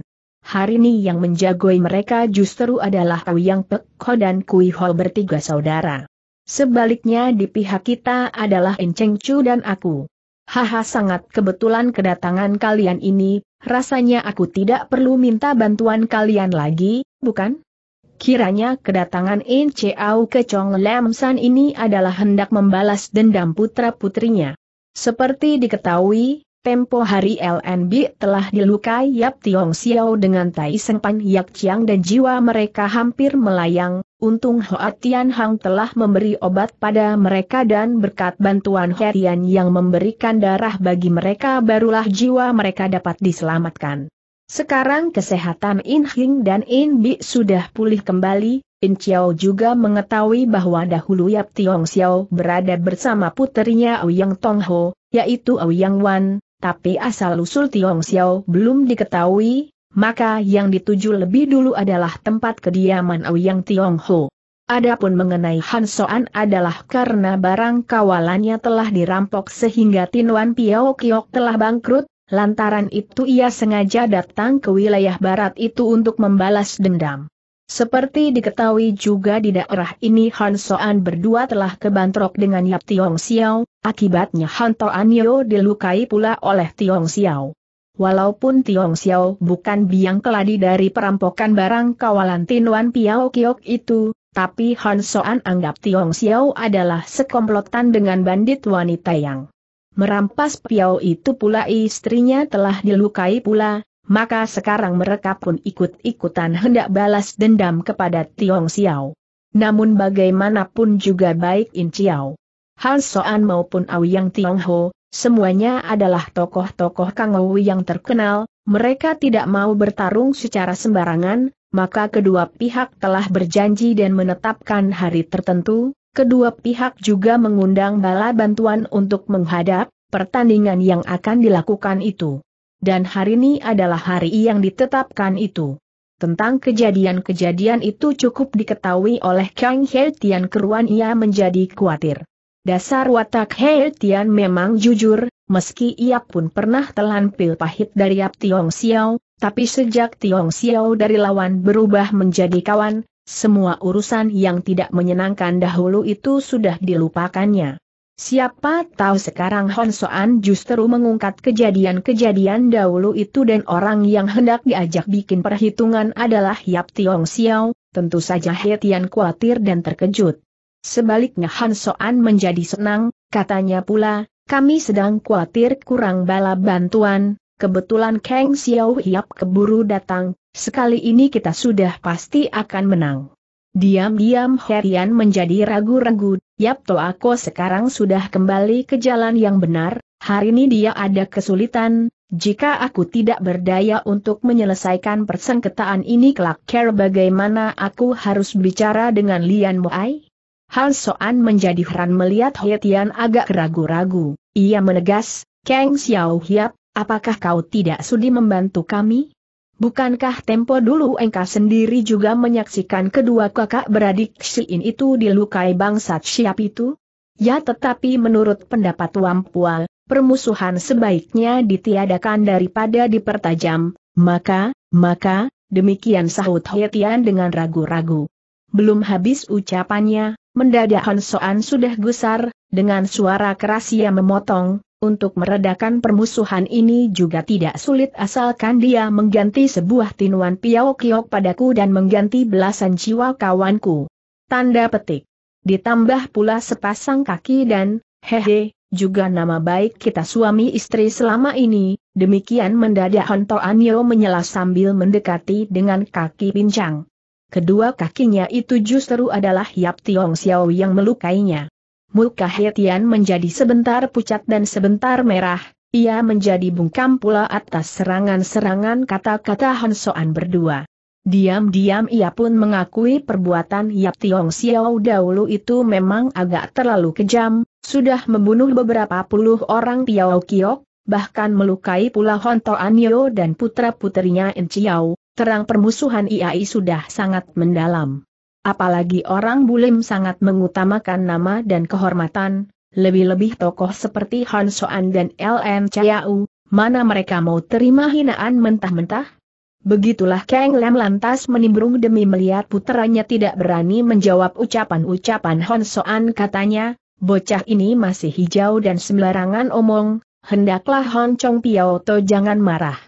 Hari ini yang menjagoi mereka justru adalah Ouyang Pek Ho dan Kui Ho bertiga saudara. Sebaliknya di pihak kita adalah In Cheng Chu dan aku. Haha sangat kebetulan kedatangan kalian ini, rasanya aku tidak perlu minta bantuan kalian lagi, bukan? Kiranya kedatangan In ke Chong Lam San ini adalah hendak membalas dendam putra-putrinya. Seperti diketahui, Tempo hari LNB telah dilukai Yap Tiong Xiao dengan Tai Seng Pan Yak Chiang dan jiwa mereka hampir melayang, untung Hoa Tian Hang telah memberi obat pada mereka dan berkat bantuan Tian yang memberikan darah bagi mereka barulah jiwa mereka dapat diselamatkan. Sekarang kesehatan In Hing dan In Bi sudah pulih kembali, In Chiao juga mengetahui bahwa dahulu Yap Tiong Xiao berada bersama puterinya Ouyang Tong Ho, yaitu Ouyang Wan, tapi asal-usul Tiong Xiao belum diketahui, maka yang dituju lebih dulu adalah tempat kediaman Ouyang Tiong Ho. Adapun mengenai Han Soan adalah karena barang kawalannya telah dirampok sehingga Wan Piao Kiok telah bangkrut, lantaran itu ia sengaja datang ke wilayah barat itu untuk membalas dendam. Seperti diketahui juga di daerah ini Han Soan berdua telah kebantrok dengan Yap Tiong Xiao, akibatnya Han Toan dilukai pula oleh Tiong Xiao. Walaupun Tiong Xiao bukan biang keladi dari perampokan barang kawalan Tinuan Piao Kiok itu, tapi Han Soan anggap Tiong Xiao adalah sekomplotan dengan bandit wanita yang merampas Piao itu pula istrinya telah dilukai pula, maka sekarang mereka pun ikut-ikutan hendak balas dendam kepada Tiong Xiao. Namun bagaimanapun juga baik In Chiao. Han Soan maupun Auyang Ho, semuanya adalah tokoh-tokoh Kang yang terkenal, mereka tidak mau bertarung secara sembarangan, maka kedua pihak telah berjanji dan menetapkan hari tertentu, kedua pihak juga mengundang bala bantuan untuk menghadap pertandingan yang akan dilakukan itu dan hari ini adalah hari yang ditetapkan itu. Tentang kejadian-kejadian itu cukup diketahui oleh Kang He Tian keruan ia menjadi khawatir. Dasar watak He Tian memang jujur, meski ia pun pernah telan pil pahit dari Yap Tiong Xiao, tapi sejak Tiong Xiao dari lawan berubah menjadi kawan, semua urusan yang tidak menyenangkan dahulu itu sudah dilupakannya. Siapa tahu sekarang Hon Soan justru mengungkat kejadian-kejadian dahulu itu dan orang yang hendak diajak bikin perhitungan adalah Yap Tiong Xiao, tentu saja He Tian khawatir dan terkejut. Sebaliknya Han Soan menjadi senang, katanya pula, kami sedang khawatir kurang bala bantuan, kebetulan Kang Xiao Hiap keburu datang, sekali ini kita sudah pasti akan menang. Diam-diam Herian menjadi ragu-ragu, Yap To Ako sekarang sudah kembali ke jalan yang benar, hari ini dia ada kesulitan, jika aku tidak berdaya untuk menyelesaikan persengketaan ini kelak care bagaimana aku harus bicara dengan Lian Moai? Han Soan menjadi heran melihat Hetian agak ragu-ragu, ia menegas, Kang Xiao Hiap, apakah kau tidak sudi membantu kami? Bukankah tempo dulu engkau sendiri juga menyaksikan kedua kakak beradik Siin itu dilukai bangsat siap itu? Ya tetapi menurut pendapat Wampual, permusuhan sebaiknya ditiadakan daripada dipertajam, maka, maka, demikian sahut Hoetian dengan ragu-ragu. Belum habis ucapannya, mendadak Hon sudah gusar, dengan suara keras ia memotong, untuk meredakan permusuhan ini juga tidak sulit asalkan dia mengganti sebuah tinuan piao kiok padaku dan mengganti belasan jiwa kawanku. Tanda petik. Ditambah pula sepasang kaki dan, hehe, juga nama baik kita suami istri selama ini, demikian mendadak Honto Anyo menyela sambil mendekati dengan kaki pincang. Kedua kakinya itu justru adalah Yap Tiong Xiao yang melukainya. Muka Hetian menjadi sebentar pucat dan sebentar merah, ia menjadi bungkam pula atas serangan-serangan kata-kata Hansoan berdua. Diam-diam ia pun mengakui perbuatan Yap Tiong Xiao dahulu itu memang agak terlalu kejam, sudah membunuh beberapa puluh orang Piao Kiok, bahkan melukai pula Honto Anio dan putra-putrinya En Chiao, terang permusuhan IAI sudah sangat mendalam. Apalagi orang bulim sangat mengutamakan nama dan kehormatan, lebih-lebih tokoh seperti Han Soan dan LN Chiao, mana mereka mau terima hinaan mentah-mentah? Begitulah Kang Lam lantas menimbrung demi melihat putranya tidak berani menjawab ucapan-ucapan Hon Soan katanya, bocah ini masih hijau dan sembarangan omong, hendaklah Hon Chong Piao To jangan marah.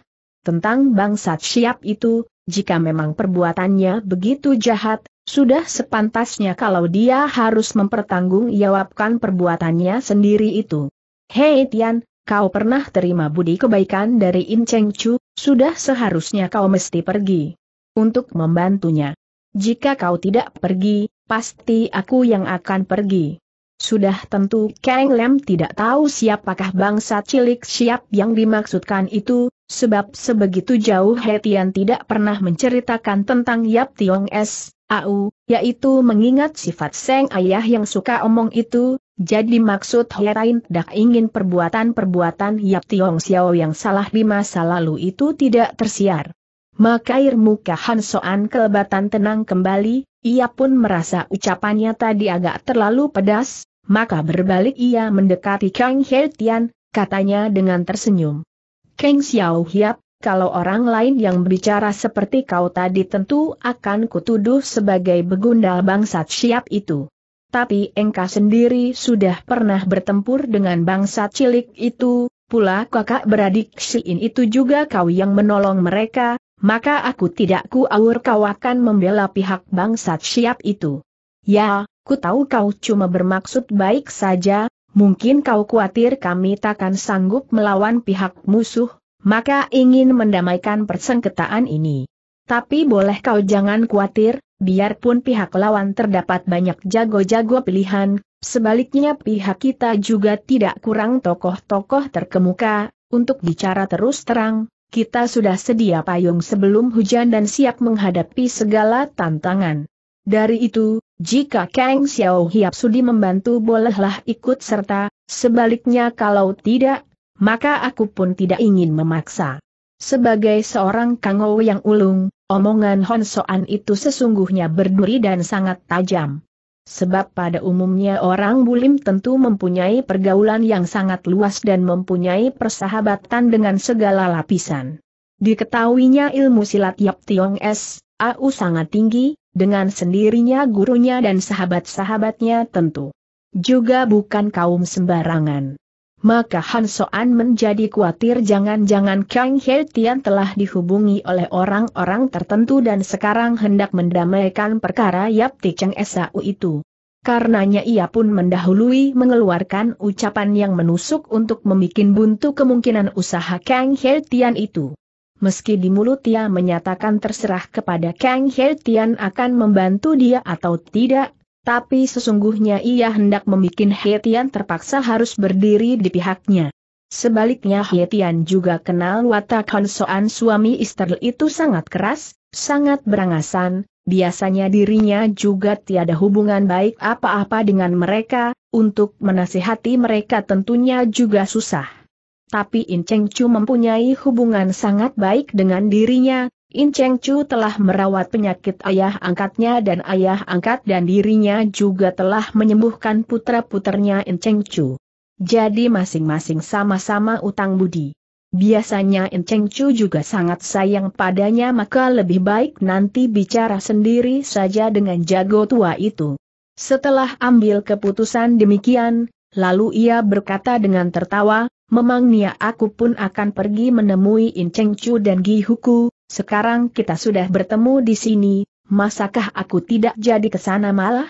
Tentang bangsat siap itu, jika memang perbuatannya begitu jahat, sudah sepantasnya kalau dia harus mempertanggungjawabkan perbuatannya sendiri itu. Hei Tian, kau pernah terima budi kebaikan dari In Cheng Chu, sudah seharusnya kau mesti pergi. Untuk membantunya. Jika kau tidak pergi, pasti aku yang akan pergi. Sudah tentu Kang Lem tidak tahu siapakah bangsa cilik siap yang dimaksudkan itu, sebab sebegitu jauh Hetian tidak pernah menceritakan tentang Yap Tiong Es Au, yaitu mengingat sifat Seng Ayah yang suka omong itu, jadi maksud Hoerain dah ingin perbuatan-perbuatan Yap Tiong Xiao yang salah di masa lalu itu tidak tersiar. Maka air muka Han Soan kelebatan tenang kembali, ia pun merasa ucapannya tadi agak terlalu pedas, maka berbalik ia mendekati Kang He Tian, katanya dengan tersenyum. Kang Xiao Hiap, kalau orang lain yang bicara seperti kau tadi tentu akan kutuduh sebagai begundal bangsat siap itu. Tapi engkau sendiri sudah pernah bertempur dengan bangsa cilik itu, pula kakak beradik Siin itu juga kau yang menolong mereka, maka aku tidak kuaur kau akan membela pihak bangsa siap itu. Ya, ku tahu kau cuma bermaksud baik saja, mungkin kau khawatir kami takkan sanggup melawan pihak musuh, maka ingin mendamaikan persengketaan ini. Tapi boleh kau jangan khawatir, biarpun pihak lawan terdapat banyak jago-jago pilihan, sebaliknya pihak kita juga tidak kurang tokoh-tokoh terkemuka, untuk bicara terus terang, kita sudah sedia payung sebelum hujan dan siap menghadapi segala tantangan. Dari itu, jika Kang Xiao Hiap sudi membantu bolehlah ikut serta, sebaliknya kalau tidak, maka aku pun tidak ingin memaksa. Sebagai seorang kangou yang ulung, omongan Honsoan itu sesungguhnya berduri dan sangat tajam. Sebab pada umumnya orang bulim tentu mempunyai pergaulan yang sangat luas dan mempunyai persahabatan dengan segala lapisan. Diketahuinya ilmu silat Yap Tiong S, AU sangat tinggi, dengan sendirinya gurunya dan sahabat-sahabatnya tentu. Juga bukan kaum sembarangan maka Han Soan menjadi khawatir jangan-jangan Kang He Tian telah dihubungi oleh orang-orang tertentu dan sekarang hendak mendamaikan perkara Yap Ti Cheng Esau itu. Karenanya ia pun mendahului mengeluarkan ucapan yang menusuk untuk membuat buntu kemungkinan usaha Kang He Tian itu. Meski di mulut ia menyatakan terserah kepada Kang He Tian akan membantu dia atau tidak, tapi sesungguhnya ia hendak membuat Hetian terpaksa harus berdiri di pihaknya. Sebaliknya Hetian juga kenal watak Honsoan suami istri itu sangat keras, sangat berangasan, biasanya dirinya juga tiada hubungan baik apa-apa dengan mereka, untuk menasihati mereka tentunya juga susah. Tapi Cheng Chu mempunyai hubungan sangat baik dengan dirinya, In Cheng Chu telah merawat penyakit ayah angkatnya dan ayah angkat dan dirinya juga telah menyembuhkan putra-puternya In Cheng Chu. Jadi masing-masing sama-sama utang budi. Biasanya In Cheng Chu juga sangat sayang padanya maka lebih baik nanti bicara sendiri saja dengan jago tua itu. Setelah ambil keputusan demikian, lalu ia berkata dengan tertawa, Memang Nia aku pun akan pergi menemui In Cheng Chu dan Gi Huku, sekarang kita sudah bertemu di sini, masakah aku tidak jadi ke sana malah?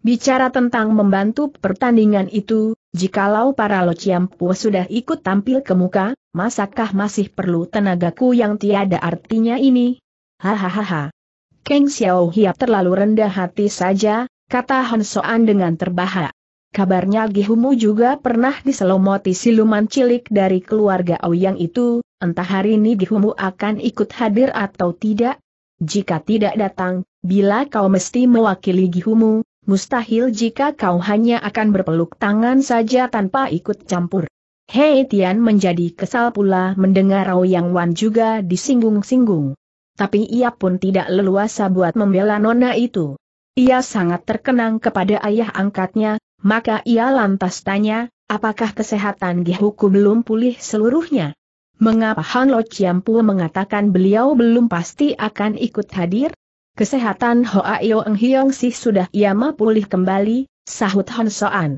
Bicara tentang membantu pertandingan itu, jikalau para Lociampu sudah ikut tampil ke muka, masakah masih perlu tenagaku yang tiada artinya ini? Hahaha. Kang Xiao Hiap terlalu rendah hati saja, kata Han Soan dengan terbahak. Kabarnya Gihumu juga pernah diselomoti siluman cilik dari keluarga Ouyang itu, entah hari ini Gihumu akan ikut hadir atau tidak? Jika tidak datang, bila kau mesti mewakili Gihumu, mustahil jika kau hanya akan berpeluk tangan saja tanpa ikut campur. Hei Tian menjadi kesal pula mendengar Ouyang Wan juga disinggung-singgung. Tapi ia pun tidak leluasa buat membela nona itu. Ia sangat terkenang kepada ayah angkatnya, maka ia lantas tanya, apakah kesehatan Gihuku belum pulih seluruhnya? Mengapa Han Lo Chiampu mengatakan beliau belum pasti akan ikut hadir? Kesehatan Hoa Yo Eng Hiong sih sudah ia mah pulih kembali, sahut Han Soan.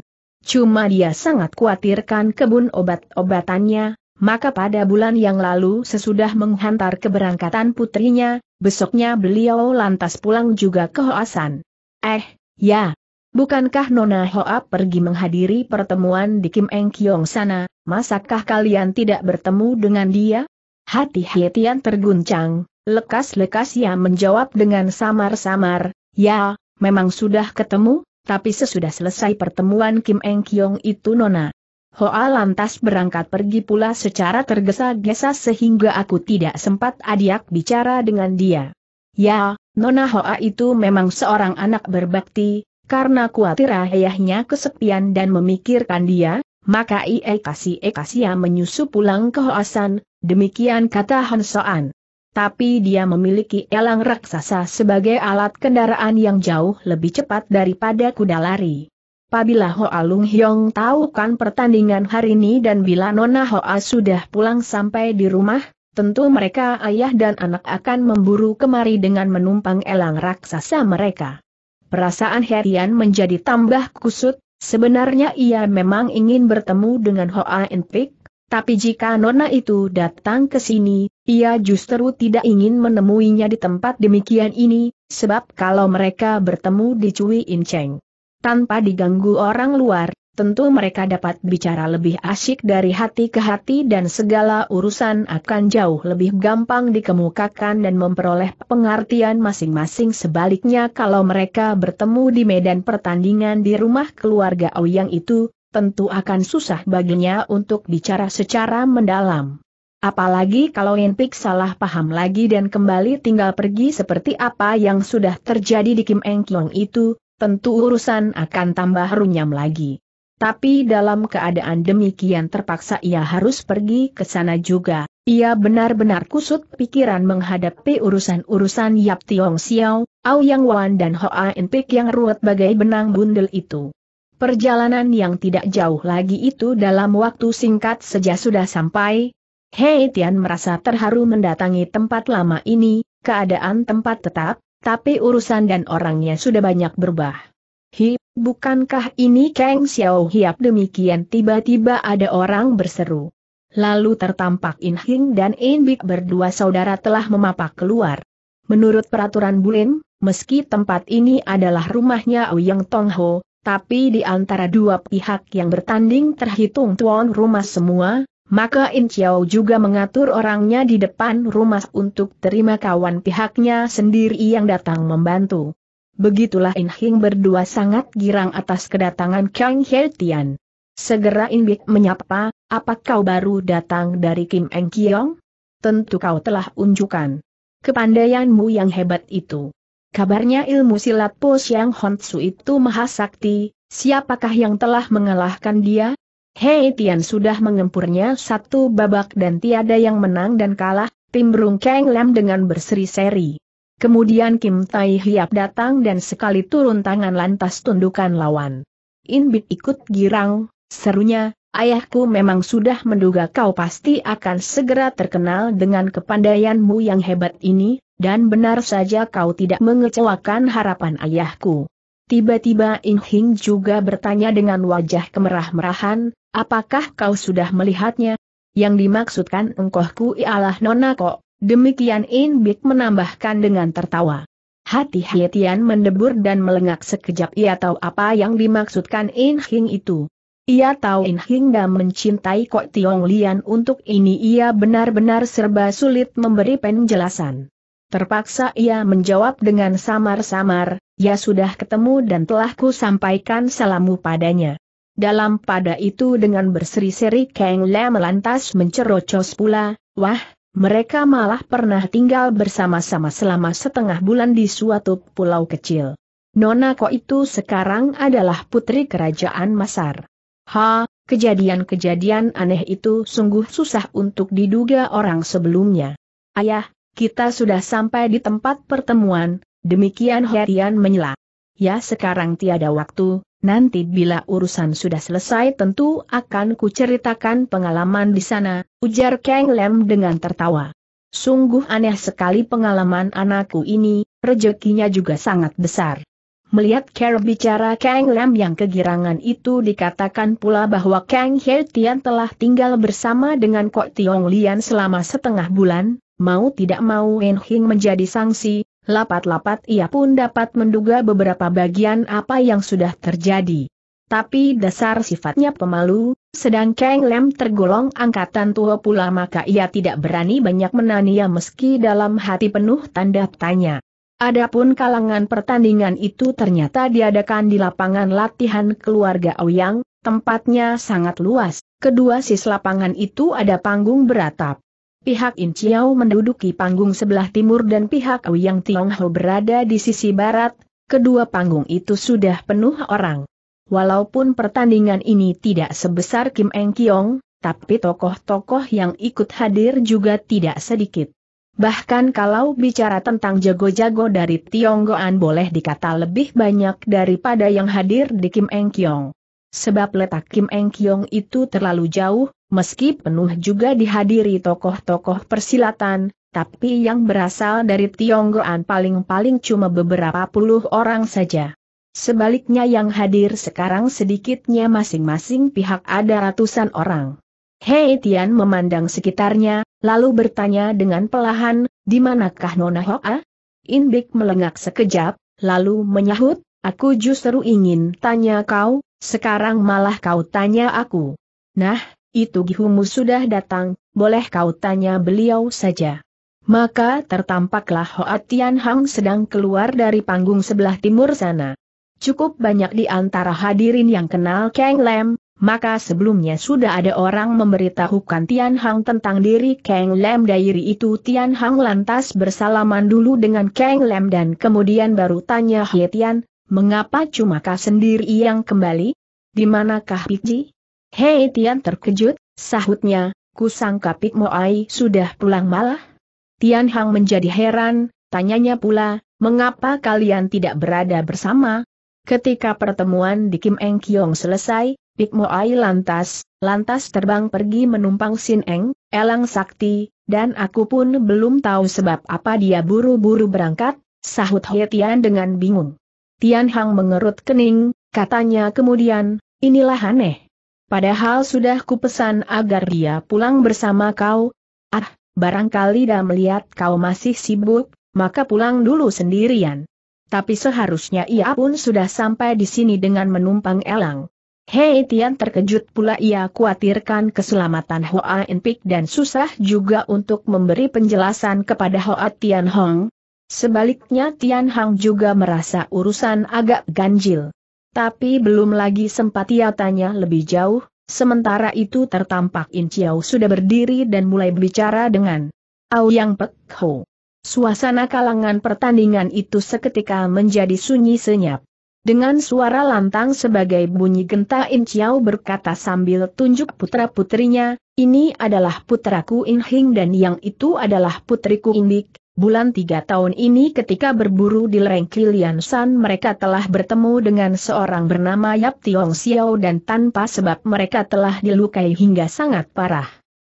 Cuma dia sangat khawatirkan kebun obat-obatannya, maka pada bulan yang lalu sesudah menghantar keberangkatan putrinya, besoknya beliau lantas pulang juga ke Hoasan. Eh, ya, Bukankah Nona Hoa pergi menghadiri pertemuan di Kim Eng Kiong sana, masakah kalian tidak bertemu dengan dia? Hati Hietian terguncang, lekas-lekas ia menjawab dengan samar-samar, ya, memang sudah ketemu, tapi sesudah selesai pertemuan Kim Eng Kiong itu Nona. Hoa lantas berangkat pergi pula secara tergesa-gesa sehingga aku tidak sempat adiak bicara dengan dia. Ya, Nona Hoa itu memang seorang anak berbakti, karena khawatir ayahnya kesepian dan memikirkan dia, maka Ie kasih Ekasia menyusup pulang ke Hoasan, demikian kata Hansoan. Tapi dia memiliki elang raksasa sebagai alat kendaraan yang jauh lebih cepat daripada kuda lari. Pabila Hoa Lung Hyong tahu kan pertandingan hari ini dan bila Nona Hoa sudah pulang sampai di rumah, tentu mereka ayah dan anak akan memburu kemari dengan menumpang elang raksasa mereka perasaan Herian menjadi tambah kusut, sebenarnya ia memang ingin bertemu dengan Hoa Enpik, tapi jika Nona itu datang ke sini, ia justru tidak ingin menemuinya di tempat demikian ini, sebab kalau mereka bertemu di Cui Inceng tanpa diganggu orang luar, tentu mereka dapat bicara lebih asyik dari hati ke hati dan segala urusan akan jauh lebih gampang dikemukakan dan memperoleh pengertian masing-masing sebaliknya kalau mereka bertemu di medan pertandingan di rumah keluarga Ouyang itu, tentu akan susah baginya untuk bicara secara mendalam. Apalagi kalau Enpik salah paham lagi dan kembali tinggal pergi seperti apa yang sudah terjadi di Kim Eng Kiong itu, tentu urusan akan tambah runyam lagi. Tapi dalam keadaan demikian terpaksa ia harus pergi ke sana juga. Ia benar-benar kusut pikiran menghadapi urusan-urusan Yap Tiong Xiao, Ao Yang Wan dan Hoa In Pik yang ruwet bagai benang bundel itu. Perjalanan yang tidak jauh lagi itu dalam waktu singkat saja sudah sampai. Hei Tian merasa terharu mendatangi tempat lama ini, keadaan tempat tetap, tapi urusan dan orangnya sudah banyak berubah. Hi, Bukankah ini Kang Xiao Hiap demikian tiba-tiba ada orang berseru. Lalu tertampak In Hing dan In Bik berdua saudara telah memapak keluar. Menurut peraturan Bulin, meski tempat ini adalah rumahnya Ouyang Tong Ho, tapi di antara dua pihak yang bertanding terhitung tuan rumah semua, maka In Xiao juga mengatur orangnya di depan rumah untuk terima kawan pihaknya sendiri yang datang membantu. Begitulah In Hing berdua sangat girang atas kedatangan Kang He Tian. Segera In Bik menyapa, apa kau baru datang dari Kim Eng Kiong? Tentu kau telah unjukkan kepandaianmu yang hebat itu. Kabarnya ilmu silat Po Siang honsu itu maha sakti, siapakah yang telah mengalahkan dia? Hei Tian sudah mengempurnya satu babak dan tiada yang menang dan kalah, Tim timbrung Kang Lam dengan berseri-seri. Kemudian Kim Tai Hiap datang dan sekali turun tangan lantas tundukan lawan. Inbit ikut girang, serunya, ayahku memang sudah menduga kau pasti akan segera terkenal dengan kepandaianmu yang hebat ini, dan benar saja kau tidak mengecewakan harapan ayahku. Tiba-tiba In Hing juga bertanya dengan wajah kemerah-merahan, apakah kau sudah melihatnya? Yang dimaksudkan engkohku ialah Nona Kok. Demikian In Bik menambahkan dengan tertawa. Hati Hietian mendebur dan melengak sekejap ia tahu apa yang dimaksudkan In Hing itu. Ia tahu In Hing dan mencintai Kok Tiong Lian untuk ini ia benar-benar serba sulit memberi penjelasan. Terpaksa ia menjawab dengan samar-samar, ya sudah ketemu dan telah ku sampaikan salamu padanya. Dalam pada itu dengan berseri-seri Kang Le melantas mencerocos pula, wah, mereka malah pernah tinggal bersama-sama selama setengah bulan di suatu pulau kecil. Nona kok itu sekarang adalah putri kerajaan Masar. Ha, kejadian-kejadian aneh itu sungguh susah untuk diduga orang sebelumnya. Ayah, kita sudah sampai di tempat pertemuan, demikian Herian menyela. Ya sekarang tiada waktu, Nanti bila urusan sudah selesai tentu akan kuceritakan pengalaman di sana, ujar Kang Lem dengan tertawa. Sungguh aneh sekali pengalaman anakku ini, rezekinya juga sangat besar. Melihat Kerr bicara Kang Lem yang kegirangan itu dikatakan pula bahwa Kang He Tian telah tinggal bersama dengan Kok Tiong Lian selama setengah bulan, mau tidak mau Wen Hing menjadi sanksi. Lapat-lapat ia pun dapat menduga beberapa bagian apa yang sudah terjadi. Tapi dasar sifatnya pemalu, sedang Kang Lem tergolong angkatan tua pula maka ia tidak berani banyak menania meski dalam hati penuh tanda tanya. Adapun kalangan pertandingan itu ternyata diadakan di lapangan latihan keluarga Ouyang, tempatnya sangat luas, kedua sis lapangan itu ada panggung beratap pihak In Chiao menduduki panggung sebelah timur dan pihak Wiyang Tiongho berada di sisi barat, kedua panggung itu sudah penuh orang. Walaupun pertandingan ini tidak sebesar Kim Eng Kiong, tapi tokoh-tokoh yang ikut hadir juga tidak sedikit. Bahkan kalau bicara tentang jago-jago dari Tionggoan boleh dikata lebih banyak daripada yang hadir di Kim Eng Kiong. Sebab letak Kim Eng Kiong itu terlalu jauh, meski penuh juga dihadiri tokoh-tokoh persilatan, tapi yang berasal dari Tionggoan paling-paling cuma beberapa puluh orang saja. Sebaliknya yang hadir sekarang sedikitnya masing-masing pihak ada ratusan orang. Hei Tian memandang sekitarnya, lalu bertanya dengan pelahan, di manakah Nona Hoa? Indik melengak sekejap, lalu menyahut, aku justru ingin tanya kau, sekarang malah kau tanya aku. Nah, itu Gihumu sudah datang, boleh kau tanya beliau saja. Maka tertampaklah Hoat Tian Hang sedang keluar dari panggung sebelah timur sana. Cukup banyak di antara hadirin yang kenal Kang Lem, maka sebelumnya sudah ada orang memberitahukan Tian Hang tentang diri Kang Lem Dairi itu Tian Hang lantas bersalaman dulu dengan Kang Lem dan kemudian baru tanya Hie Tian, Mengapa cuma kau sendiri yang kembali? Di manakah Pikji? Hei Tian terkejut, sahutnya, kusangka Pik Moai sudah pulang malah. Tian Hang menjadi heran, tanyanya pula, mengapa kalian tidak berada bersama? Ketika pertemuan di Kim Eng Kiong selesai, Pik Moai lantas, lantas terbang pergi menumpang Sin Eng, Elang Sakti, dan aku pun belum tahu sebab apa dia buru-buru berangkat, sahut He Tian dengan bingung. Tian Hang mengerut kening, katanya kemudian, inilah aneh. Padahal sudah kupesan agar dia pulang bersama kau. Ah, barangkali dah melihat kau masih sibuk, maka pulang dulu sendirian. Tapi seharusnya ia pun sudah sampai di sini dengan menumpang elang. Hei Tian terkejut pula ia khawatirkan keselamatan Hoa Enpik dan susah juga untuk memberi penjelasan kepada Hoa Tian Hong, Sebaliknya Tian Hang juga merasa urusan agak ganjil. Tapi belum lagi sempat ia tanya lebih jauh, sementara itu tertampak In Chiao sudah berdiri dan mulai berbicara dengan Aoyang Pek Ho. Suasana kalangan pertandingan itu seketika menjadi sunyi senyap. Dengan suara lantang sebagai bunyi genta In Chiao berkata sambil tunjuk putra-putrinya, ini adalah putraku In Hing dan yang itu adalah putriku Indik, Bulan tiga tahun ini ketika berburu di lereng Kilian San mereka telah bertemu dengan seorang bernama Yap Tiong Xiao dan tanpa sebab mereka telah dilukai hingga sangat parah.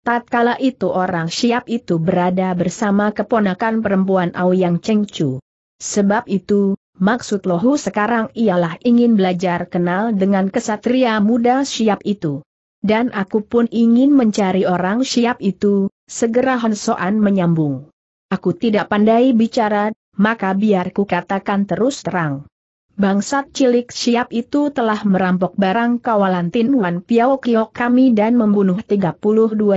Tatkala itu orang siap itu berada bersama keponakan perempuan Aoyang Chu. Sebab itu, maksud Lohu sekarang ialah ingin belajar kenal dengan kesatria muda siap itu. Dan aku pun ingin mencari orang siap itu, segera Soan menyambung. Aku tidak pandai bicara, maka biar ku katakan terus terang. Bangsat cilik siap itu telah merampok barang kawalan Tin Wan Piao Kiok kami dan membunuh 32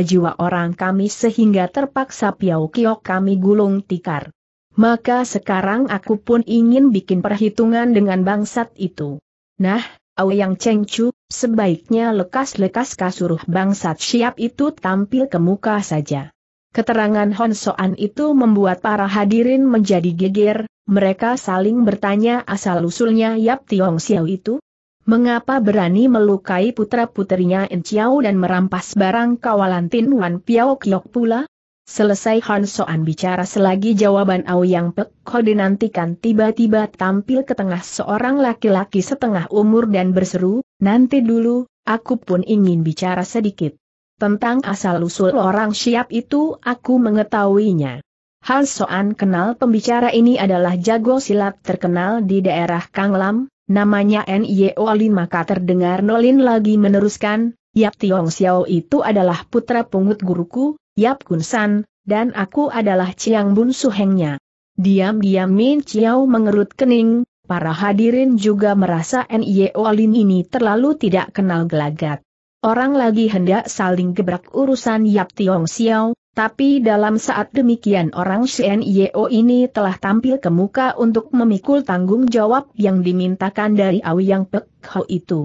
jiwa orang kami sehingga terpaksa Piao Kiok kami gulung tikar. Maka sekarang aku pun ingin bikin perhitungan dengan bangsat itu. Nah, Yang Cheng Chu, sebaiknya lekas-lekas kasuruh bangsat siap itu tampil ke muka saja. Keterangan Hon Soan itu membuat para hadirin menjadi geger, mereka saling bertanya asal-usulnya Yap Tiong Xiao itu. Mengapa berani melukai putra-putrinya En Chiao dan merampas barang kawalan Tin Wan Piao Kiok pula? Selesai Hon Soan bicara selagi jawaban Au Yang Pek Ho dinantikan tiba-tiba tampil ke tengah seorang laki-laki setengah umur dan berseru, nanti dulu, aku pun ingin bicara sedikit. Tentang asal-usul orang siap itu aku mengetahuinya. Han Soan kenal pembicara ini adalah jago silat terkenal di daerah Kanglam, namanya N.Y.O. Lin maka terdengar Nolin lagi meneruskan, Yap Tiong Xiao itu adalah putra pungut guruku, Yap Kun San, dan aku adalah Chiang Bun Suhengnya. Diam-diam Min Chiao mengerut kening, para hadirin juga merasa N.Y.O. Lin ini terlalu tidak kenal gelagat. Orang lagi hendak saling gebrak urusan Yap Tiong Xiao, tapi dalam saat demikian orang Shen Yeo ini telah tampil ke muka untuk memikul tanggung jawab yang dimintakan dari Yang Pek Ho itu.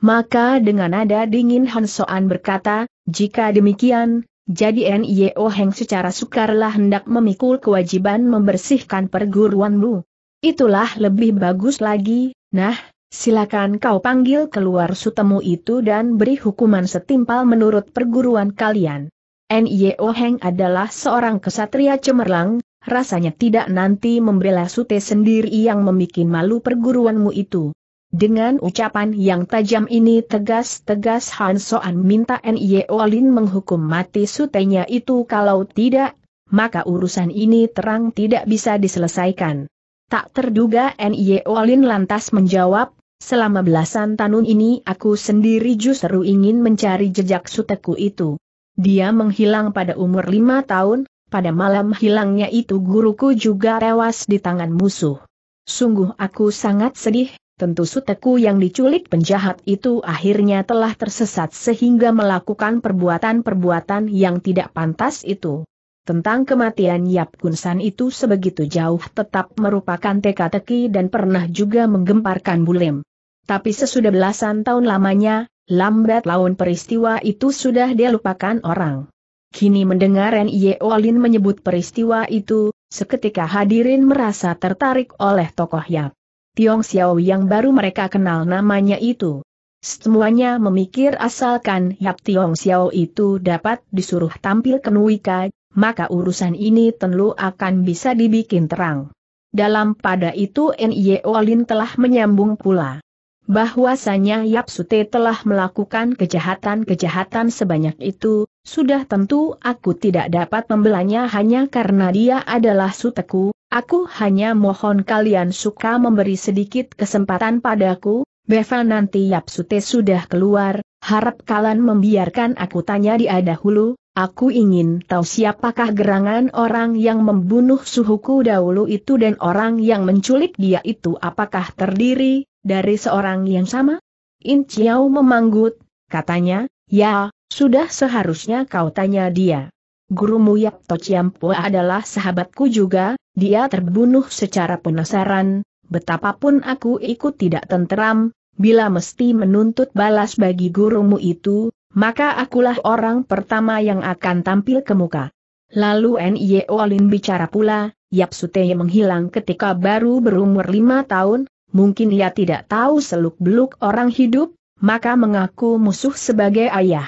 Maka dengan nada dingin Han Soan berkata, jika demikian, jadi Nio Heng secara sukarlah hendak memikul kewajiban membersihkan perguruanmu. Itulah lebih bagus lagi, nah, silakan kau panggil keluar sutemu itu dan beri hukuman setimpal menurut perguruan kalian. N.Y.O. Heng adalah seorang kesatria cemerlang, rasanya tidak nanti membela sute sendiri yang membuat malu perguruanmu itu. Dengan ucapan yang tajam ini tegas-tegas Han Soan minta N.Y.O. Lin menghukum mati sutenya itu kalau tidak, maka urusan ini terang tidak bisa diselesaikan. Tak terduga N.Y.O. Lin lantas menjawab, selama belasan tahun ini aku sendiri justru ingin mencari jejak suteku itu. Dia menghilang pada umur lima tahun, pada malam hilangnya itu guruku juga tewas di tangan musuh. Sungguh aku sangat sedih, tentu suteku yang diculik penjahat itu akhirnya telah tersesat sehingga melakukan perbuatan-perbuatan yang tidak pantas itu. Tentang kematian Yap Kunsan itu sebegitu jauh tetap merupakan teka-teki dan pernah juga menggemparkan bulim. Tapi sesudah belasan tahun lamanya, lambat laun peristiwa itu sudah dilupakan orang. Kini mendengar Nye Olin menyebut peristiwa itu, seketika hadirin merasa tertarik oleh tokoh Yap. Tiong Xiao yang baru mereka kenal namanya itu. Semuanya memikir asalkan Yap Tiong Xiao itu dapat disuruh tampil ke Nuika, maka urusan ini tentu akan bisa dibikin terang. Dalam pada itu Nye Olin telah menyambung pula bahwasanya Yap Sute telah melakukan kejahatan-kejahatan sebanyak itu, sudah tentu aku tidak dapat membelanya hanya karena dia adalah suteku, aku hanya mohon kalian suka memberi sedikit kesempatan padaku, Beva nanti Yap Sute sudah keluar, harap kalian membiarkan aku tanya dia dahulu, Aku ingin tahu siapakah gerangan orang yang membunuh suhuku dahulu itu dan orang yang menculik dia itu apakah terdiri dari seorang yang sama? In Chiao memanggut, katanya, ya, sudah seharusnya kau tanya dia. Guru Yapto Ciampua adalah sahabatku juga, dia terbunuh secara penasaran, betapapun aku ikut tidak tenteram, bila mesti menuntut balas bagi gurumu itu, maka akulah orang pertama yang akan tampil ke muka. Lalu Nye Lin bicara pula, Yap Suteye menghilang ketika baru berumur lima tahun, mungkin ia tidak tahu seluk-beluk orang hidup, maka mengaku musuh sebagai ayah.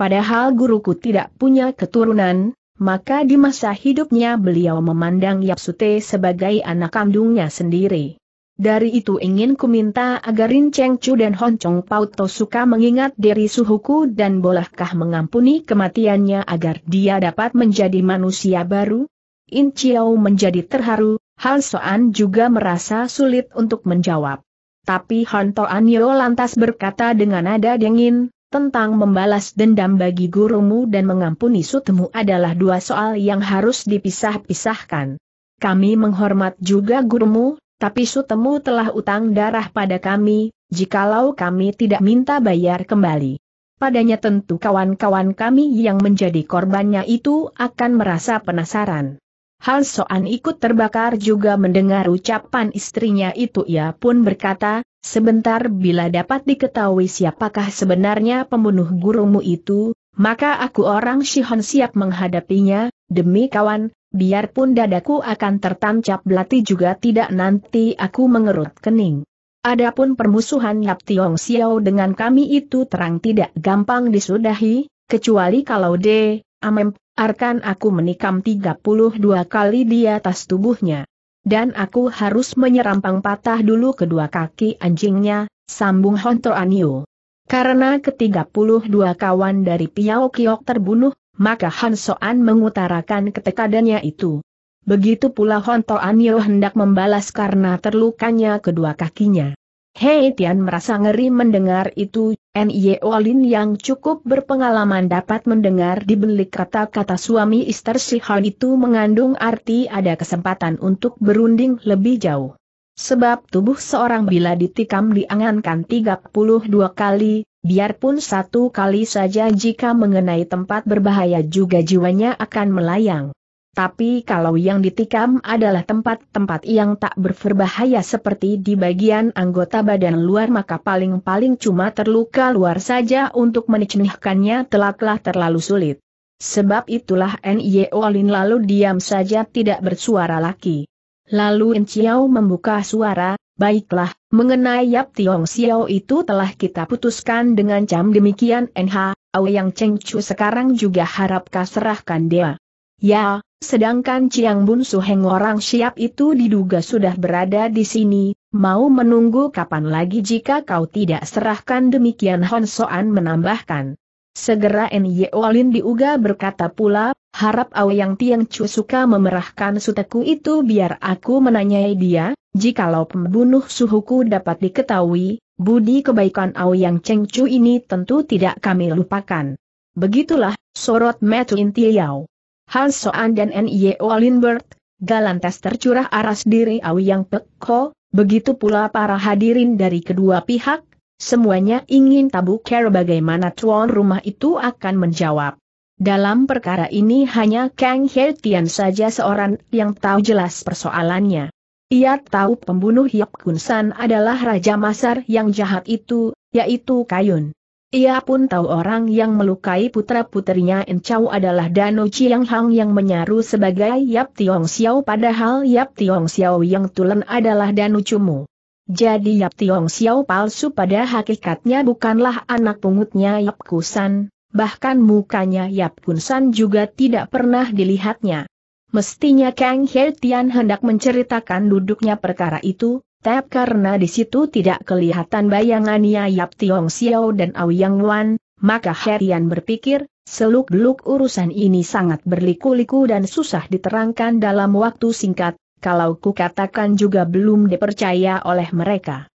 Padahal guruku tidak punya keturunan, maka di masa hidupnya beliau memandang Yap Sute sebagai anak kandungnya sendiri. Dari itu ingin ku minta agar Rin Cheng Chu dan Hon Chong Pao To suka mengingat diri suhuku dan bolehkah mengampuni kematiannya agar dia dapat menjadi manusia baru? In Chiao menjadi terharu, Hal Soan juga merasa sulit untuk menjawab. Tapi Hon Toan lantas berkata dengan nada dingin, tentang membalas dendam bagi gurumu dan mengampuni sutemu adalah dua soal yang harus dipisah-pisahkan. Kami menghormat juga gurumu tapi sutemu telah utang darah pada kami, jikalau kami tidak minta bayar kembali. Padanya tentu kawan-kawan kami yang menjadi korbannya itu akan merasa penasaran. Hal Soan ikut terbakar juga mendengar ucapan istrinya itu ia pun berkata, sebentar bila dapat diketahui siapakah sebenarnya pembunuh gurumu itu, maka aku orang Shihon siap menghadapinya, demi kawan, biarpun dadaku akan tertancap belati juga tidak nanti aku mengerut kening. Adapun permusuhan Yap Tiong Xiao dengan kami itu terang tidak gampang disudahi, kecuali kalau D, Amem, Arkan aku menikam 32 kali di atas tubuhnya. Dan aku harus menyerampang patah dulu kedua kaki anjingnya, sambung Honto Anio. Karena ketiga puluh dua kawan dari Piao Kiok terbunuh, maka Han Soan mengutarakan ketekadannya itu. Begitu pula Hon Toan Yeo hendak membalas karena terlukanya kedua kakinya. Hei Tian merasa ngeri mendengar itu, N.Y.O. Lin yang cukup berpengalaman dapat mendengar di belik kata-kata suami istri si Han itu mengandung arti ada kesempatan untuk berunding lebih jauh. Sebab tubuh seorang bila ditikam diangankan 32 kali, biarpun satu kali saja jika mengenai tempat berbahaya juga jiwanya akan melayang. Tapi kalau yang ditikam adalah tempat-tempat yang tak berbahaya seperti di bagian anggota badan luar maka paling-paling cuma terluka luar saja untuk menicnihkannya telaklah terlalu sulit. Sebab itulah Nye Olin lalu diam saja tidak bersuara lagi. Lalu Enciao membuka suara, Baiklah, mengenai Yap Tiong Xiao itu telah kita putuskan dengan cam demikian NH, Awe Yang Cheng Chu sekarang juga harap serahkan dia. Ya, sedangkan Chiang Bun Suheng orang siap itu diduga sudah berada di sini, mau menunggu kapan lagi jika kau tidak serahkan demikian Hon Soan menambahkan. Segera N. Olin diuga berkata pula, Harap Yang Tiang Chu suka memerahkan suteku itu biar aku menanyai dia, jikalau pembunuh suhuku dapat diketahui, budi kebaikan Yang Cheng Chu ini tentu tidak kami lupakan. Begitulah, sorot Inti Yao. Han Soan dan Nyeo Linbert, galantas tercurah aras diri Yang Pek begitu pula para hadirin dari kedua pihak, semuanya ingin tabu care bagaimana tuan rumah itu akan menjawab. Dalam perkara ini hanya Kang He Tian saja seorang yang tahu jelas persoalannya. Ia tahu pembunuh Yap Kun San adalah Raja Masar yang jahat itu, yaitu Kayun. Ia pun tahu orang yang melukai putra-putrinya Encau adalah Dano Chiang Hang yang menyaru sebagai Yap Tiong Xiao padahal Yap Tiong Xiao yang tulen adalah Dano Cumu. Jadi Yap Tiong Xiao palsu pada hakikatnya bukanlah anak pungutnya Yap Kusan, bahkan mukanya Yap Kun San juga tidak pernah dilihatnya. Mestinya Kang He Tian hendak menceritakan duduknya perkara itu, tapi karena di situ tidak kelihatan bayangannya Yap Tiong Xiao dan Aoyang Wan, maka Tian berpikir, seluk-beluk urusan ini sangat berliku-liku dan susah diterangkan dalam waktu singkat, kalau kukatakan juga belum dipercaya oleh mereka.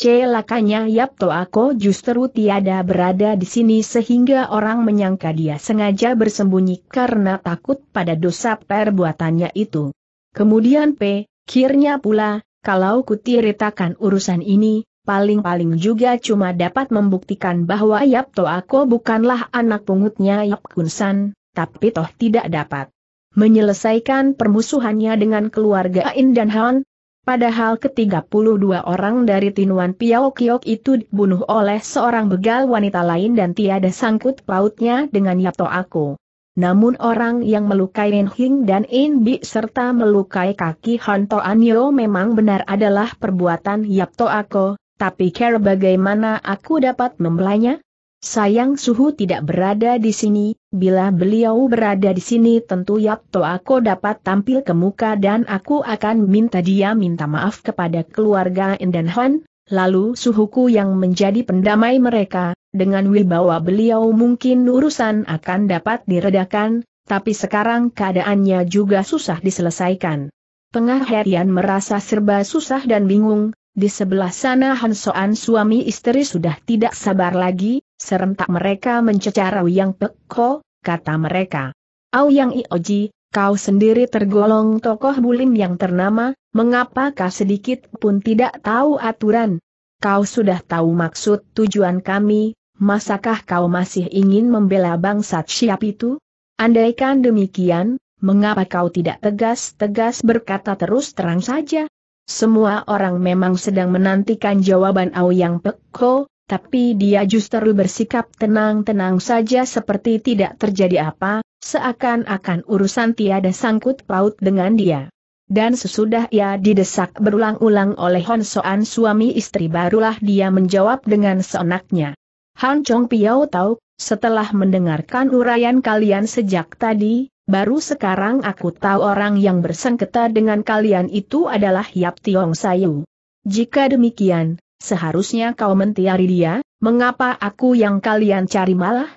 Celakanya Yapto Ako justru tiada berada di sini sehingga orang menyangka dia sengaja bersembunyi karena takut pada dosa perbuatannya itu. Kemudian P, kirnya pula, kalau kutiritakan urusan ini, paling-paling juga cuma dapat membuktikan bahwa Yapto Ako bukanlah anak pungutnya Yap Kunsan, tapi toh tidak dapat menyelesaikan permusuhannya dengan keluarga In dan Han, Padahal ketiga puluh dua orang dari Tinuan Piao Kiok itu dibunuh oleh seorang begal wanita lain dan tiada sangkut pautnya dengan Yato aku. Namun orang yang melukai Ren Hing dan In Bi serta melukai kaki Hanto Anyo memang benar adalah perbuatan Yapto Ako, tapi care bagaimana aku dapat membelanya? Sayang suhu tidak berada di sini, bila beliau berada di sini tentu Yapto aku dapat tampil ke muka dan aku akan minta dia minta maaf kepada keluarga Indan Han, lalu suhuku yang menjadi pendamai mereka, dengan wibawa beliau mungkin urusan akan dapat diredakan, tapi sekarang keadaannya juga susah diselesaikan. Tengah Herian merasa serba susah dan bingung, di sebelah sana Hansoan suami istri sudah tidak sabar lagi, serentak mereka mencecar yang peko, kata mereka. Au Auyang Ioji, kau sendiri tergolong tokoh bulim yang ternama, mengapa kau sedikit pun tidak tahu aturan? Kau sudah tahu maksud tujuan kami, masakah kau masih ingin membela bangsa siap itu? Andaikan demikian, mengapa kau tidak tegas-tegas berkata terus terang saja? Semua orang memang sedang menantikan jawaban Au yang peko, tapi dia justru bersikap tenang-tenang saja seperti tidak terjadi apa, seakan-akan urusan tiada sangkut paut dengan dia. Dan sesudah ia didesak berulang-ulang oleh Hon Soan suami istri barulah dia menjawab dengan seenaknya. Han Chong Piao tahu, setelah mendengarkan uraian kalian sejak tadi, Baru sekarang aku tahu orang yang bersengketa dengan kalian itu adalah Yap Tiong Sayu. Jika demikian, seharusnya kau mentiari dia, mengapa aku yang kalian cari malah?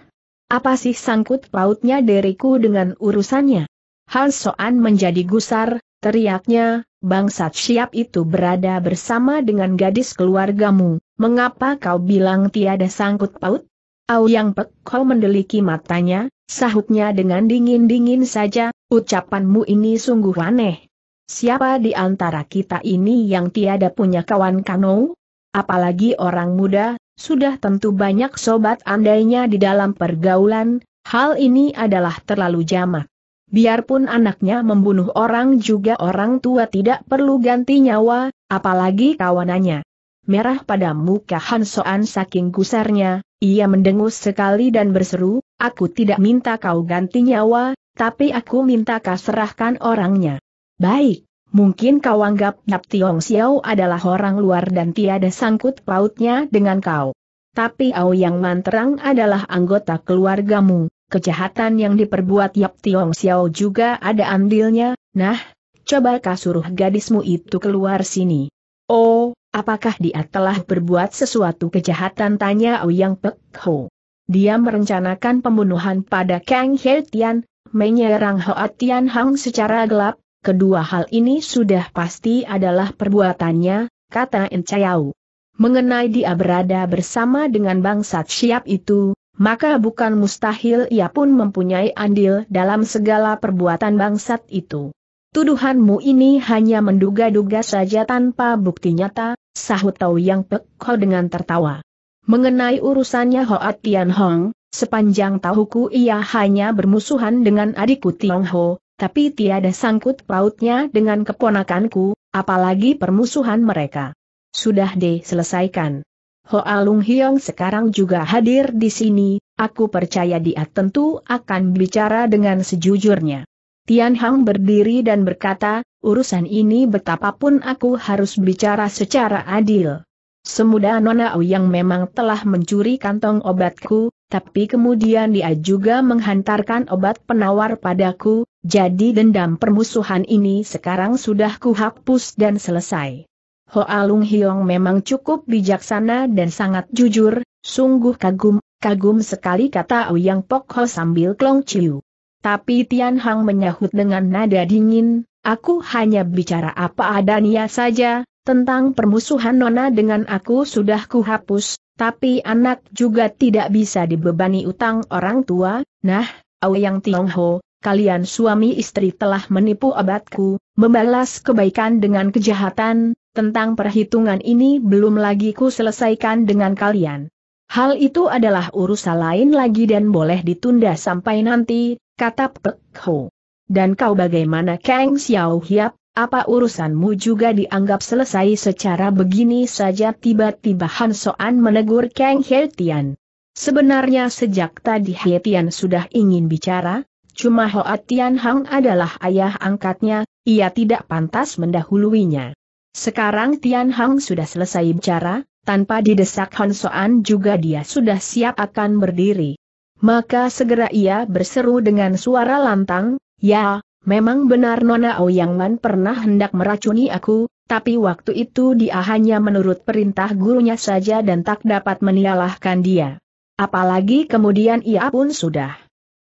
Apa sih sangkut pautnya diriku dengan urusannya? Han Soan menjadi gusar, teriaknya, bangsat siap itu berada bersama dengan gadis keluargamu, mengapa kau bilang tiada sangkut paut? Au Yang Pek kau mendeliki matanya, sahutnya dengan dingin-dingin saja, ucapanmu ini sungguh aneh. Siapa di antara kita ini yang tiada punya kawan kano? Apalagi orang muda, sudah tentu banyak sobat andainya di dalam pergaulan, hal ini adalah terlalu jamak. Biarpun anaknya membunuh orang juga orang tua tidak perlu ganti nyawa, apalagi kawanannya. Merah pada muka Hansoan saking gusarnya, ia mendengus sekali dan berseru, aku tidak minta kau ganti nyawa, tapi aku minta kau serahkan orangnya. Baik, mungkin kau anggap Nap Tiong Xiao adalah orang luar dan tiada sangkut pautnya dengan kau. Tapi Ao Yang Manterang adalah anggota keluargamu, kejahatan yang diperbuat Yap Tiong Xiao juga ada andilnya, nah, coba kau suruh gadismu itu keluar sini. Oh, Apakah dia telah berbuat sesuatu kejahatan tanya Ouyang Pek Ho. Dia merencanakan pembunuhan pada Kang He Tian, menyerang Hoa Tian Hang secara gelap, kedua hal ini sudah pasti adalah perbuatannya, kata En Mengenai dia berada bersama dengan bangsat siap itu, maka bukan mustahil ia pun mempunyai andil dalam segala perbuatan bangsat itu. Tuduhanmu ini hanya menduga-duga saja tanpa bukti nyata, sahut Tau Yang Pek Ho dengan tertawa. Mengenai urusannya Hoat Tian Hong, sepanjang tahuku ia hanya bermusuhan dengan adikku Tiong Ho, tapi tiada sangkut pautnya dengan keponakanku, apalagi permusuhan mereka. Sudah selesaikan. Ho Alung Hiong sekarang juga hadir di sini, aku percaya dia tentu akan bicara dengan sejujurnya. Tian Hang berdiri dan berkata, urusan ini betapapun aku harus bicara secara adil. Semuda Nona yang memang telah mencuri kantong obatku, tapi kemudian dia juga menghantarkan obat penawar padaku, jadi dendam permusuhan ini sekarang sudah kuhapus dan selesai. Ho Lung Hiong memang cukup bijaksana dan sangat jujur, sungguh kagum, kagum sekali kata Ouyang Pokho sambil klong ciu. Tapi Tian Hang menyahut dengan nada dingin, aku hanya bicara apa adanya saja, tentang permusuhan Nona dengan aku sudah kuhapus, tapi anak juga tidak bisa dibebani utang orang tua, nah, Aoyang Ho, kalian suami istri telah menipu abadku, membalas kebaikan dengan kejahatan, tentang perhitungan ini belum lagi ku selesaikan dengan kalian. Hal itu adalah urusan lain lagi dan boleh ditunda sampai nanti, kata Pek Ho. Dan kau bagaimana Kang Xiao Hiap, apa urusanmu juga dianggap selesai secara begini saja tiba-tiba Han Soan menegur Kang He Tian. Sebenarnya sejak tadi He Tian sudah ingin bicara, cuma Hoa Tian Hang adalah ayah angkatnya, ia tidak pantas mendahuluinya. Sekarang Tian Hang sudah selesai bicara, tanpa didesak Han Soan juga dia sudah siap akan berdiri maka segera ia berseru dengan suara lantang, Ya, memang benar Nona Ouyangman pernah hendak meracuni aku, tapi waktu itu dia hanya menurut perintah gurunya saja dan tak dapat menialahkan dia. Apalagi kemudian ia pun sudah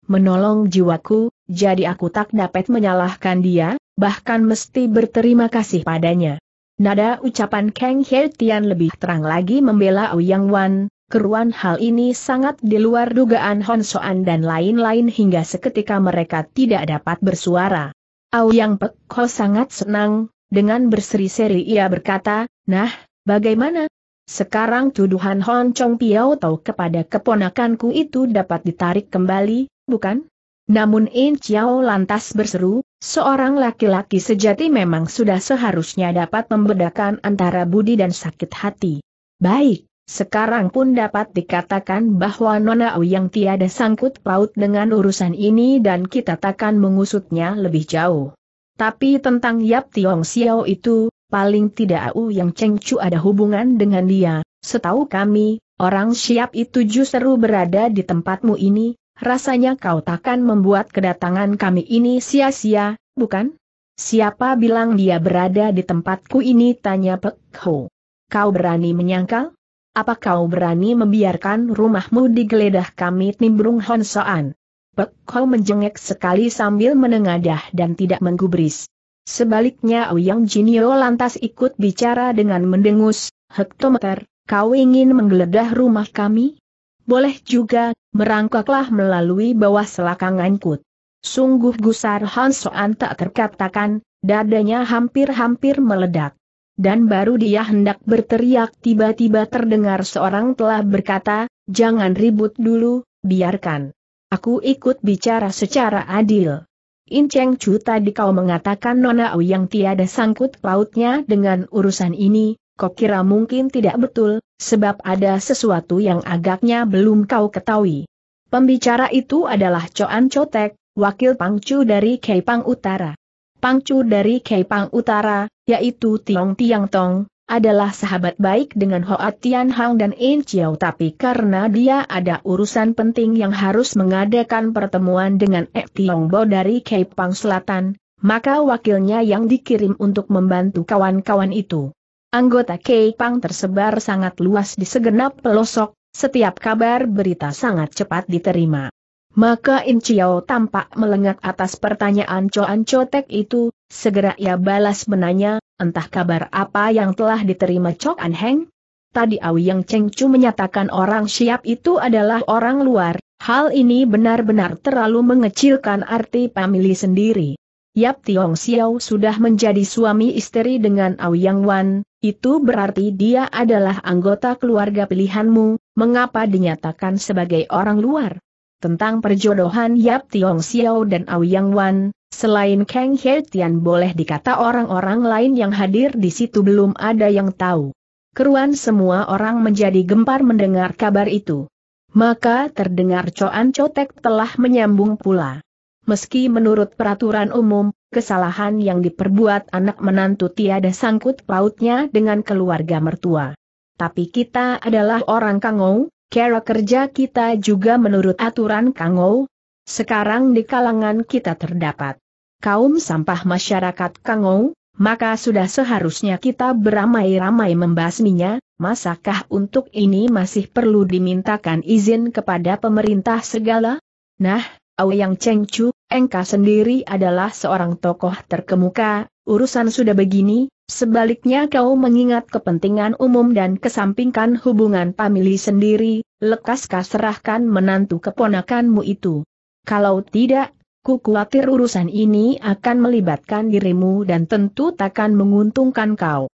menolong jiwaku, jadi aku tak dapat menyalahkan dia, bahkan mesti berterima kasih padanya. Nada ucapan Kang He Tian lebih terang lagi membela Ouyang Wan, Keruan hal ini sangat di luar dugaan Hon Soan dan lain-lain hingga seketika mereka tidak dapat bersuara. Yang Pek Ho sangat senang, dengan berseri-seri ia berkata, Nah, bagaimana? Sekarang tuduhan Hon Chong Piao Tau kepada keponakanku itu dapat ditarik kembali, bukan? Namun In Chiao lantas berseru, seorang laki-laki sejati memang sudah seharusnya dapat membedakan antara budi dan sakit hati. Baik, sekarang pun dapat dikatakan bahwa Nona Yang tiada sangkut paut dengan urusan ini dan kita takkan mengusutnya lebih jauh. Tapi tentang Yap Tiong Xiao itu, paling tidak Au Yang cengcu ada hubungan dengan dia, setahu kami, orang siap itu justru berada di tempatmu ini, rasanya kau takkan membuat kedatangan kami ini sia-sia, bukan? Siapa bilang dia berada di tempatku ini tanya Pek Ho. Kau berani menyangkal? apa kau berani membiarkan rumahmu digeledah kami timbrung Honsoan? Pek kau menjengek sekali sambil menengadah dan tidak menggubris. Sebaliknya Ouyang Jinio lantas ikut bicara dengan mendengus, Hektometer, kau ingin menggeledah rumah kami? Boleh juga, merangkaklah melalui bawah selakang angkut. Sungguh gusar Han Soan tak terkatakan, dadanya hampir-hampir meledak dan baru dia hendak berteriak tiba-tiba terdengar seorang telah berkata, jangan ribut dulu, biarkan. Aku ikut bicara secara adil. In Cheng Chu tadi kau mengatakan Nona Au yang tiada sangkut pautnya dengan urusan ini, kok kira mungkin tidak betul, sebab ada sesuatu yang agaknya belum kau ketahui. Pembicara itu adalah Choan Chotek, wakil Pangcu dari Kepang Utara. Pangcu dari Kepang Utara, yaitu Tiong Tiang Tong, adalah sahabat baik dengan Hoa Tian Hang dan In Chiao tapi karena dia ada urusan penting yang harus mengadakan pertemuan dengan E Tiong Bo dari Kepang Selatan, maka wakilnya yang dikirim untuk membantu kawan-kawan itu. Anggota Kepang tersebar sangat luas di segenap pelosok, setiap kabar berita sangat cepat diterima. Maka In Chiao tampak melengak atas pertanyaan Coan Cotek itu, segera ia balas menanya, entah kabar apa yang telah diterima Chok Heng? Tadi Yang Cheng Chu menyatakan orang siap itu adalah orang luar, hal ini benar-benar terlalu mengecilkan arti famili sendiri. Yap Tiong Xiao sudah menjadi suami istri dengan Aoyang Wan, itu berarti dia adalah anggota keluarga pilihanmu, mengapa dinyatakan sebagai orang luar? tentang perjodohan Yap Tiong Xiao dan Aoyang Wan, selain Kang He Tian boleh dikata orang-orang lain yang hadir di situ belum ada yang tahu. Keruan semua orang menjadi gempar mendengar kabar itu. Maka terdengar Coan Cotek telah menyambung pula. Meski menurut peraturan umum, kesalahan yang diperbuat anak menantu tiada sangkut pautnya dengan keluarga mertua. Tapi kita adalah orang kangou, Cara kerja kita juga menurut aturan Kangou. Sekarang di kalangan kita terdapat kaum sampah masyarakat Kangou, maka sudah seharusnya kita beramai-ramai membasminya, masakah untuk ini masih perlu dimintakan izin kepada pemerintah segala? Nah, Aoyang Chu, engkau sendiri adalah seorang tokoh terkemuka, urusan sudah begini, Sebaliknya kau mengingat kepentingan umum dan kesampingkan hubungan famili sendiri, lekas kau serahkan menantu keponakanmu itu. Kalau tidak, ku khawatir urusan ini akan melibatkan dirimu dan tentu takkan menguntungkan kau.